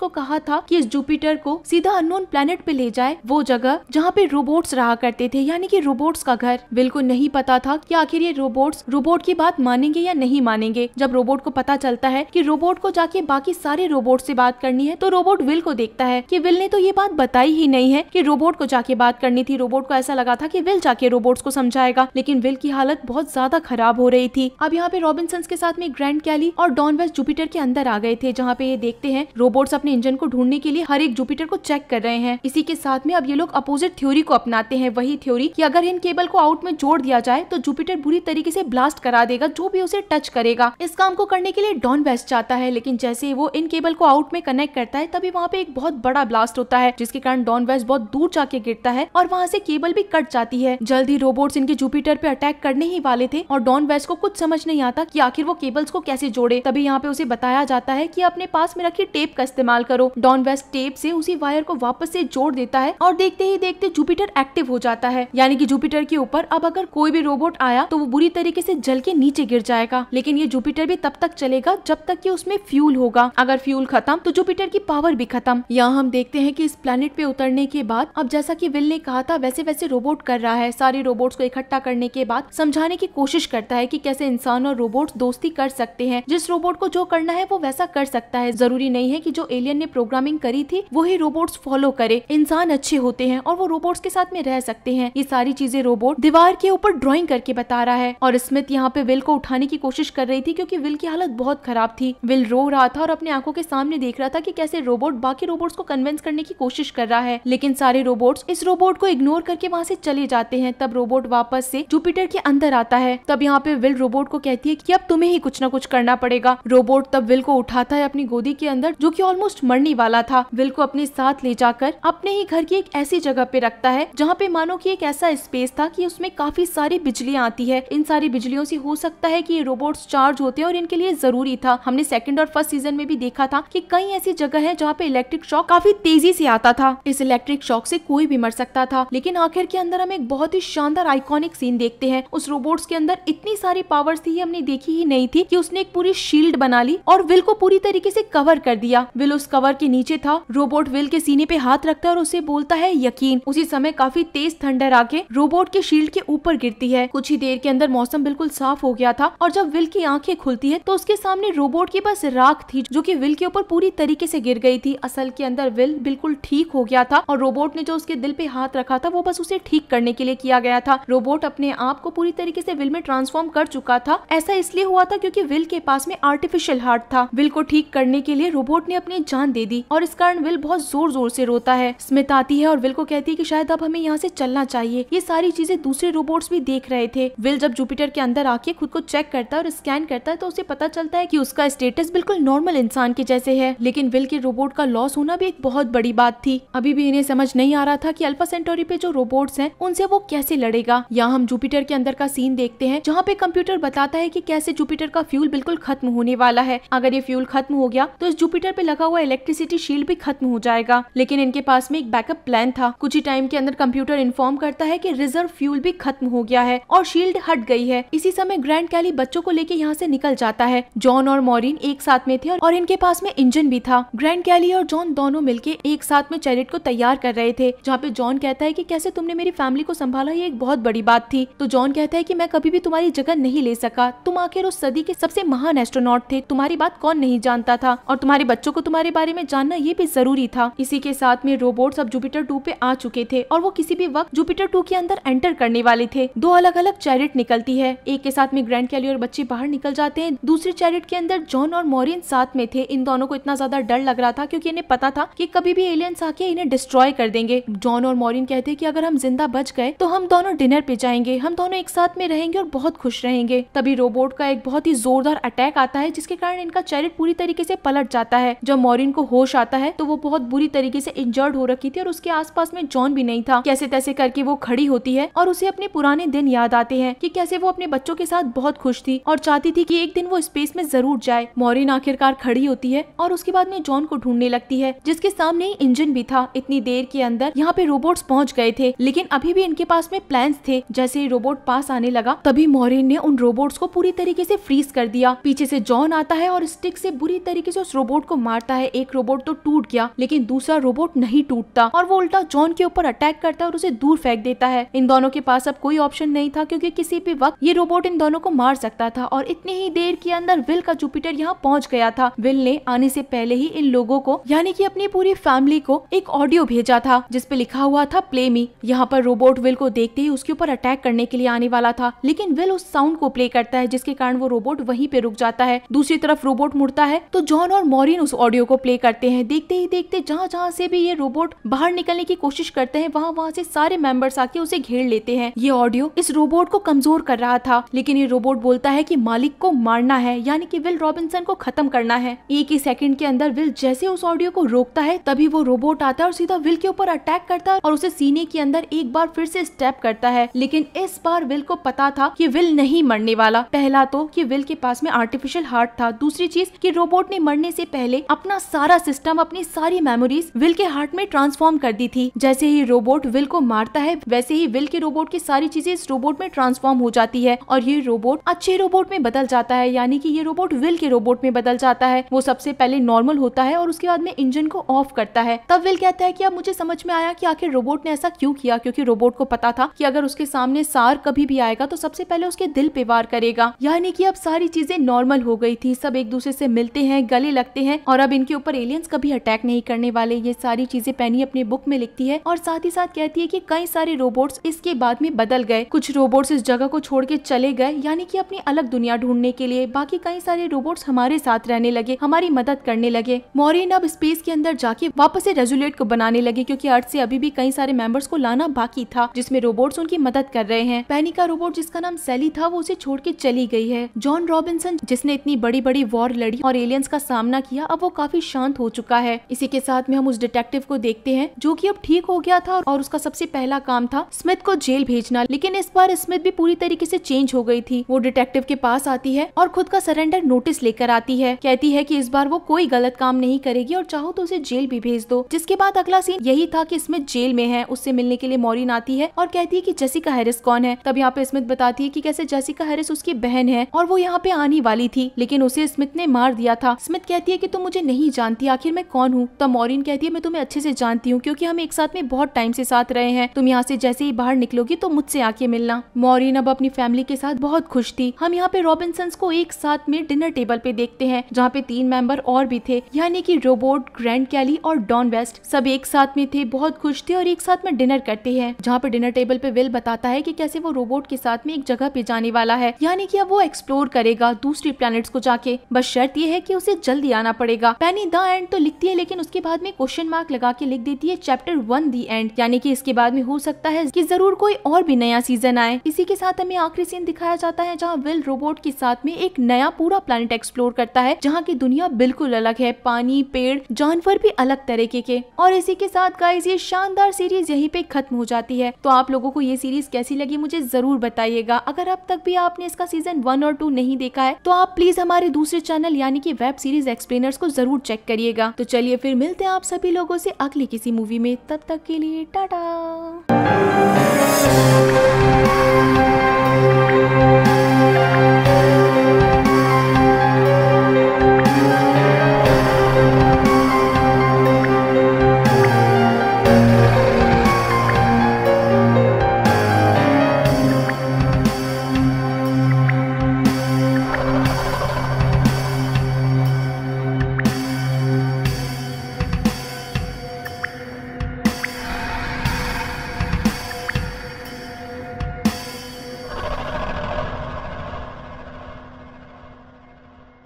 को कहा था की इस जुपिटर को सीधा अनोन प्लेनेट पे ले जाए वो जगह जहाँ पे रोबोट्स रहा करते थे यानी की रोबोट्स का घर विल को नहीं पता था की आखिर ये रोबोट्स रोबोट की बात मानेंगे या नहीं नहीं मानेंगे जब रोबोट को पता चलता है कि रोबोट को जाके बाकी सारे रोबोट से बात करनी है तो रोबोट विल को देखता है कि विल ने तो ये बात बताई ही नहीं है कि रोबोट को जाके बात करनी थी रोबोट को ऐसा लगा था कि विल जाके रोबोट को समझाएगा लेकिन विल की हालत बहुत ज्यादा खराब हो रही थी अब यहाँ पे रॉबिनसन के साथ में ग्रैंड कैली और डॉन वेस्ट जुपिटर के अंदर आ गए थे जहाँ पे ये देखते हैं रोबोट अपने इंजन को ढूंढने के लिए हर एक जुपिटर को चेक कर रहे हैं इसी के साथ में अब ये लोग अपोजिट थ्योरी को अपनाते हैं वही थ्योरी की अगर इन केबल को आउट में जोड़ दिया जाए तो जुपिटर बुरी तरीके से ब्लास्ट करा देगा जो भी उसे टच सर्च करेगा इस काम को करने के लिए डॉन वेस्ट जाता है लेकिन जैसे ही वो इन केबल को आउट में कनेक्ट करता है तभी वहाँ पे एक बहुत बड़ा ब्लास्ट होता है जिसके कारण डॉन वेस्ट बहुत दूर जाके गिरता है और वहाँ से केबल भी कट जाती है जल्द ही रोबोट इनके जुपिटर पे अटैक करने ही वाले थे और डॉन वेस्ट को कुछ समझ नहीं आता की आखिर वो केबल्स को कैसे जोड़े तभी यहाँ पे उसे बताया जाता है की अपने पास में रखी टेप का इस्तेमाल करो डॉन वेस्ट टेप से उसी वायर को वापस से जोड़ देता है और देखते ही देखते जुपिटर एक्टिव हो जाता है यानी कि जुपिटर के ऊपर अब अगर कोई भी रोबोट आया तो वो बुरी तरीके से जल के नीचे गिर जाएगा लेकिन ये जुपिटर भी तब तक चलेगा जब तक कि उसमें फ्यूल होगा अगर फ्यूल खत्म तो जुपिटर की पावर भी खत्म यहाँ हम देखते हैं कि इस प्लेनेट पे उतरने के बाद अब जैसा कि विल ने कहा था वैसे वैसे रोबोट कर रहा है सारे रोबोट्स को इकट्ठा करने के बाद समझाने की कोशिश करता है की कैसे इंसान और रोबोट दोस्ती कर सकते हैं जिस रोबोट को जो करना है वो वैसा कर सकता है जरूरी नहीं है की जो एलियन ने प्रोग्रामिंग करी थी वही रोबोट फॉलो करे इंसान अच्छे होते हैं और वो रोबोट्स के साथ में रह सकते हैं ये सारी चीजें रोबोट दीवार के ऊपर ड्रॉइंग करके बता रहा है और स्मिथ यहाँ पे विल को उठाने की कोशिश कोशिश कर रही थी क्योंकि विल की हालत बहुत खराब थी विल रो रहा था और अपने आंखों के सामने देख रहा था कि कैसे रोबोट बाकी रोबोट्स को कन्विंस करने की कोशिश कर रहा है लेकिन सारे रोबोट्स इस रोबोट को इग्नोर करके वहाँ से चले जाते हैं तब रोबोट वापस से जुपिटर के अंदर आता है तब यहाँ पे विल रोबोट को कहती है की अब तुम्हें ही कुछ ना कुछ करना पड़ेगा रोबोट तब विल को उठाता है अपनी गोदी के अंदर जो की ऑलमोस्ट मरने वाला था विल को अपने साथ ले जाकर अपने ही घर की एक ऐसी जगह पे रखता है जहाँ पे मानो की एक ऐसा स्पेस था की उसमें काफी सारी बिजलियाँ आती है इन सारी बिजलियों से हो सकता है की ये रोबोट स्पोर्ट्स चार्ज होते हैं और इनके लिए जरूरी था हमने सेकंड और फर्स्ट सीजन में भी देखा था कि कई ऐसी जगह है जहाँ पे इलेक्ट्रिक शॉक काफी तेजी से आता था इस इलेक्ट्रिक शॉक से कोई भी मर सकता था लेकिन आखिर के अंदर हम एक बहुत ही शानदार आइकॉनिक सीन देखते हैं उस रोबोट्स के अंदर इतनी सारी पावर्स थी हमने देखी ही नहीं थी कि उसने एक पूरी शील्ड बना ली और विल को पूरी तरीके से कवर कर दिया विल उस कवर के नीचे था रोबोट विल के सीने पे हाथ रखता है और उसे बोलता है यकीन उसी समय काफी तेज थंडर आके रोबोट के शील्ड के ऊपर गिरती है कुछ ही देर के अंदर मौसम बिल्कुल साफ हो गया था और जब विल की आंखें खुलती है तो उसके सामने रोबोट की बस राख थी जो की विल के ऊपर पूरी तरीके से गिर गई थी असल के अंदर विल बिल्कुल ठीक हो गया था और रोबोट ने जो उसके दिल पे हाथ रखा था वो बस उसे ठीक करने के लिए किया गया था रोबोट अपने आप को पूरी तरीके से विल में ट्रांसफॉर्म कर चुका था ऐसा इसलिए हुआ था क्यूँकी विल के पास में आर्टिफिशियल हार्ट था विल को ठीक करने के लिए रोबोट ने अपनी जान दे दी और इस कारण विल बहुत जोर जोर से रोता है स्मित आती है और विल को कहती है की शायद अब हमें यहाँ से चलना चाहिए ये सारी चीजें दूसरे रोबोट भी देख रहे थे विल जब जुपिटर के अंदर आके खुद को चेक करता बार स्कैन करता है तो उसे पता चलता है कि उसका स्टेटस बिल्कुल नॉर्मल इंसान के जैसे है लेकिन विल के रोबोट का लॉस होना भी एक बहुत बड़ी बात थी अभी भी इन्हें समझ नहीं आ रहा था कि अल्फा सेंटोरी पे जो रोबोट है उनसे वो कैसे लड़ेगा यहाँ हम जुपिटर के अंदर का सीन देखते हैं जहाँ पे कंप्यूटर बताता है की कैसे जुपिटर का फ्यूल बिल्कुल खत्म होने वाला है अगर ये फ्यूल खत्म हो गया तो इस जुपिटर पे लगा हुआ इलेक्ट्रिसिटी शील्ड भी खत्म हो जाएगा लेकिन इनके पास में एक बैकअप प्लान था कुछ ही टाइम के अंदर कंप्यूटर इन्फॉर्म करता है की रिजर्व फ्यूल भी खत्म हो गया है और शील्ड हट गई है इसी समय ग्रैंड कैली बच्चों को लेके यहाँ से निकल जाता है जॉन और मॉरिन एक साथ में थे और इनके पास में इंजन भी था ग्रैंड कैली और जॉन दोनों मिलके एक साथ में चैरिट को तैयार कर रहे थे जहाँ पे जॉन कहता है की कैसे तुमने मेरी फैमिली को संभाला ये एक बहुत बड़ी बात थी तो जॉन कहता है की मैं कभी भी तुम्हारी जगह नहीं ले सका तुम आखिर उस सदी के सबसे महान एस्ट्रोनॉट थे तुम्हारी बात कौन नहीं जानता था और तुम्हारे बच्चों को तुम्हारे बारे में जानना ये भी जरूरी था इसी के साथ में रोबोट अब जुपिटर टू पे आ चुके थे और वो किसी भी वक्त जुपिटर टू के अंदर एंटर करने वाले थे दो अलग अलग चैरिट निकलती है एक के साथ में ग्रैंड कैली और बच्चे बाहर निकल जाते हैं दूसरे चैरिट के अंदर जॉन और मॉरिन साथ में थे इन दोनों को इतना ज्यादा डर लग रहा था क्योंकि इन्हें पता था कि कभी भी एलियंस आके इन्हें डिस्ट्रॉय कर देंगे जॉन और मॉरिन कहते कि अगर हम जिंदा बच गए तो हम दोनों डिनर पे जाएंगे हम दोनों एक साथ में रहेंगे और बहुत खुश रहेंगे तभी रोबोट का एक बहुत ही जोरदार अटैक आता है जिसके कारण इनका चैरिट पूरी तरीके से पलट जाता है जब मॉरिन को होश आता है तो वो बहुत बुरी तरीके से इंजर्ड हो रखी थी और उसके आसपास में जॉन भी नहीं था कैसे तैसे करके वो खड़ी होती है और उसे अपने पुराने दिन याद आते हैं कि कैसे वो अपने बच्चों के साथ बहुत खुश थी और और चाहती थी कि एक दिन वो स्पेस में जरूर जाए मॉरिन आखिरकार खड़ी होती है और उसके बाद में जॉन को ढूंढने लगती है जिसके सामने इंजन भी था इतनी देर के अंदर यहाँ पे रोबोट पहुँच गए थे लेकिन अभी भी इनके पास में प्लान थे जैसे ही रोबोट पास आने लगा तभी मॉरिन ने उन रोबोट को पूरी तरीके ऐसी फ्रीज कर दिया पीछे ऐसी जॉन आता है और स्टिक से बुरी तरीके ऐसी उस रोबोट को मारता है एक रोबोट तो टूट गया लेकिन दूसरा रोबोट नहीं टूटता और वो उल्टा जॉन के ऊपर अटैक करता है और उसे दूर फेंक देता है इन दोनों के पास अब कोई ऑप्शन नहीं था क्योंकि किसी भी वक्त ये रोबोट इन दोनों को मार सकता था और इतनी ही देर के अंदर विल का जुपिटर यहाँ पहुँच गया था विल ने आने से पहले ही इन लोगों को यानी कि अपनी पूरी फैमिली को एक ऑडियो भेजा था जिसपे लिखा हुआ था प्ले मी यहाँ पर रोबोट विल को देखते ही उसके ऊपर अटैक करने के लिए आने वाला था लेकिन विल उस साउंड को प्ले करता है जिसके कारण वो रोबोट वहीं पे रुक जाता है दूसरी तरफ रोबोट मुड़ता है तो जॉन और मॉरिन उस ऑडियो को प्ले करते हैं देखते ही देखते जहाँ जहाँ से भी ये रोबोट बाहर निकलने की कोशिश करते हैं वहाँ वहाँ से सारे मेंबर्स आके उसे घेर लेते हैं ये ऑडियो इस रोबोट को कमजोर कर रहा था लेकिन ये रोबोट बोलता है कि मालिक को मारना है यानी कि विल रॉबिन्सन को खत्म करना है एक ही सेकंड के अंदर विल जैसे उस ऑडियो को रोकता है तभी वो रोबोट आता है और सीधा विल के ऊपर अटैक करता है और उसे सीने के अंदर एक बार फिर से स्टेप करता है लेकिन इस बार विल को पता था की विल नहीं मरने वाला पहला तो की विल के पास में आर्टिफिशियल हार्ट था दूसरी चीज की रोबोट ने मरने से पहले अपना सारा सिस्टम अपनी सारी मेमोरीज विल के हार्ट में ट्रांसफॉर्म कर दी थी जैसे ही रोबोट विल को मारता है वैसे ही विल के रोबोट की सारी चीजें इस रोबोट में ट्रांसफॉर्म हो जाती है और ये रोबोट अच्छे रोबोट रोबोट में बदल जाता है यानी कि ये रोबोट विल के रोबोट में बदल जाता है वो सबसे पहले नॉर्मल होता है और उसके बाद में इंजन को ऑफ करता है तब विल कहता है कि अब मुझे समझ में आया कि आखिर रोबोट ने ऐसा क्यों किया क्योंकि रोबोट को पता था कि अगर उसके सामने सार कभी भी आएगा तो सबसे पहले उसके दिल पे वार करेगा यानी कि अब सारी चीजें नॉर्मल हो गई थी सब एक दूसरे से मिलते हैं गले लगते हैं और अब इनके ऊपर एलियंस कभी अटैक नहीं करने वाले ये सारी चीजें पैनी अपने बुक में लिखती है और साथ ही साथ कहती है की कई सारे रोबोट इसके बाद में बदल गए कुछ रोबोट इस जगह को छोड़ के चले गए यानी कि अपनी अलग अलग दुनिया ढूंढने के लिए बाकी कई सारे रोबोट्स हमारे साथ रहने लगे हमारी मदद करने लगे मोरिन अब स्पेस के अंदर जाके वापस से रेजुलेट को बनाने लगे क्योंकि अर्थ से अभी भी कई सारे मेंबर्स को लाना बाकी था जिसमें रोबोट्स उनकी मदद कर रहे हैं पैनी का रोबोट जिसका नाम सैली था वो उसे छोड़ के चली गई है जॉन रॉबिन्सन जिसने इतनी बड़ी बड़ी वॉर लड़ी और एलियंस का सामना किया अब वो काफी शांत हो चुका है इसी के साथ में हम उस डिटेक्टिव को देखते हैं जो की अब ठीक हो गया था और उसका सबसे पहला काम था स्मिथ को जेल भेजना लेकिन इस बार स्मिथ भी पूरी तरीके ऐसी चेंज हो गई थी वो डिटेक्टिव के पास आती है और खुद का सरेंडर नोटिस लेकर आती है कहती है की इस बार वो कोई गलत काम नहीं करेगी और चाहो तो उसे जेल भी भेज दो जिसके बाद अगला सीन यही था की स्मिथ जेल में है उससे मिलने के लिए मोरिन आती है और कहती है की का हैरिस कौन है तब यहाँ पे स्मिथ बताती है की कैसे जसिका हैरिस उसकी बहन है और वो यहाँ पे आने वाली थी लेकिन उसे स्मिथ ने मार दिया था स्मिथ कहती है की तुम मुझे नहीं जानती आखिर मैं कौन हूँ तब मोरिन कहती है मैं तुम्हें अच्छे से जानती हूँ क्योंकि हम एक साथ में बहुत टाइम से साथ रहे हैं तुम यहाँ से जैसे ही बाहर निकलोगी तो मुझसे आके मिलना मोरिन अब अपनी फैमिली के साथ बहुत खुश थी हम यहाँ यहाँ पे रॉबिनसन को एक साथ में डिनर टेबल पे देखते हैं जहाँ पे तीन मेंबर और भी थे यानी कि रोबोट ग्रैंड कैली और डॉन वेस्ट सब एक साथ में थे बहुत खुश थे और एक साथ में डिनर करते हैं जहाँ पे डिनर टेबल पे विल बताता है की कैसे वो रोबोट के साथ में एक जगह पे जाने वाला है यानी की अब वो एक्सप्लोर करेगा दूसरे प्लैनेट्स को जाके बस शर्त ये है की उसे जल्दी आना पड़ेगा पैनी द एंड तो लिखती है लेकिन उसके बाद में क्वेश्चन मार्क लगा के लिख देती है चैप्टर वन दी एंड यानी कि इसके बाद में हो सकता है की जरूर कोई और भी नया सीजन आए इसी के साथ हमें आखिरी सीन दिखाया जाता है जहाँ विल रोबोट के साथ में एक नया पूरा प्लानट एक्सप्लोर करता है जहाँ की दुनिया बिल्कुल अलग है पानी पेड़ जानवर भी अलग तरीके के और इसी के साथ गाइज ये शानदार सीरीज यही पे खत्म हो जाती है तो आप लोगों को ये सीरीज कैसी लगी मुझे जरूर बताइएगा अगर अब तक भी आपने इसका सीजन वन और टू नहीं देखा है तो आप प्लीज हमारे दूसरे चैनल यानी कि वेब सीरीज एक्सप्लेनर्स को जरूर चेक करिएगा तो चलिए फिर मिलते हैं आप सभी लोगों से अगली किसी मूवी में तब तक के लिए टाटा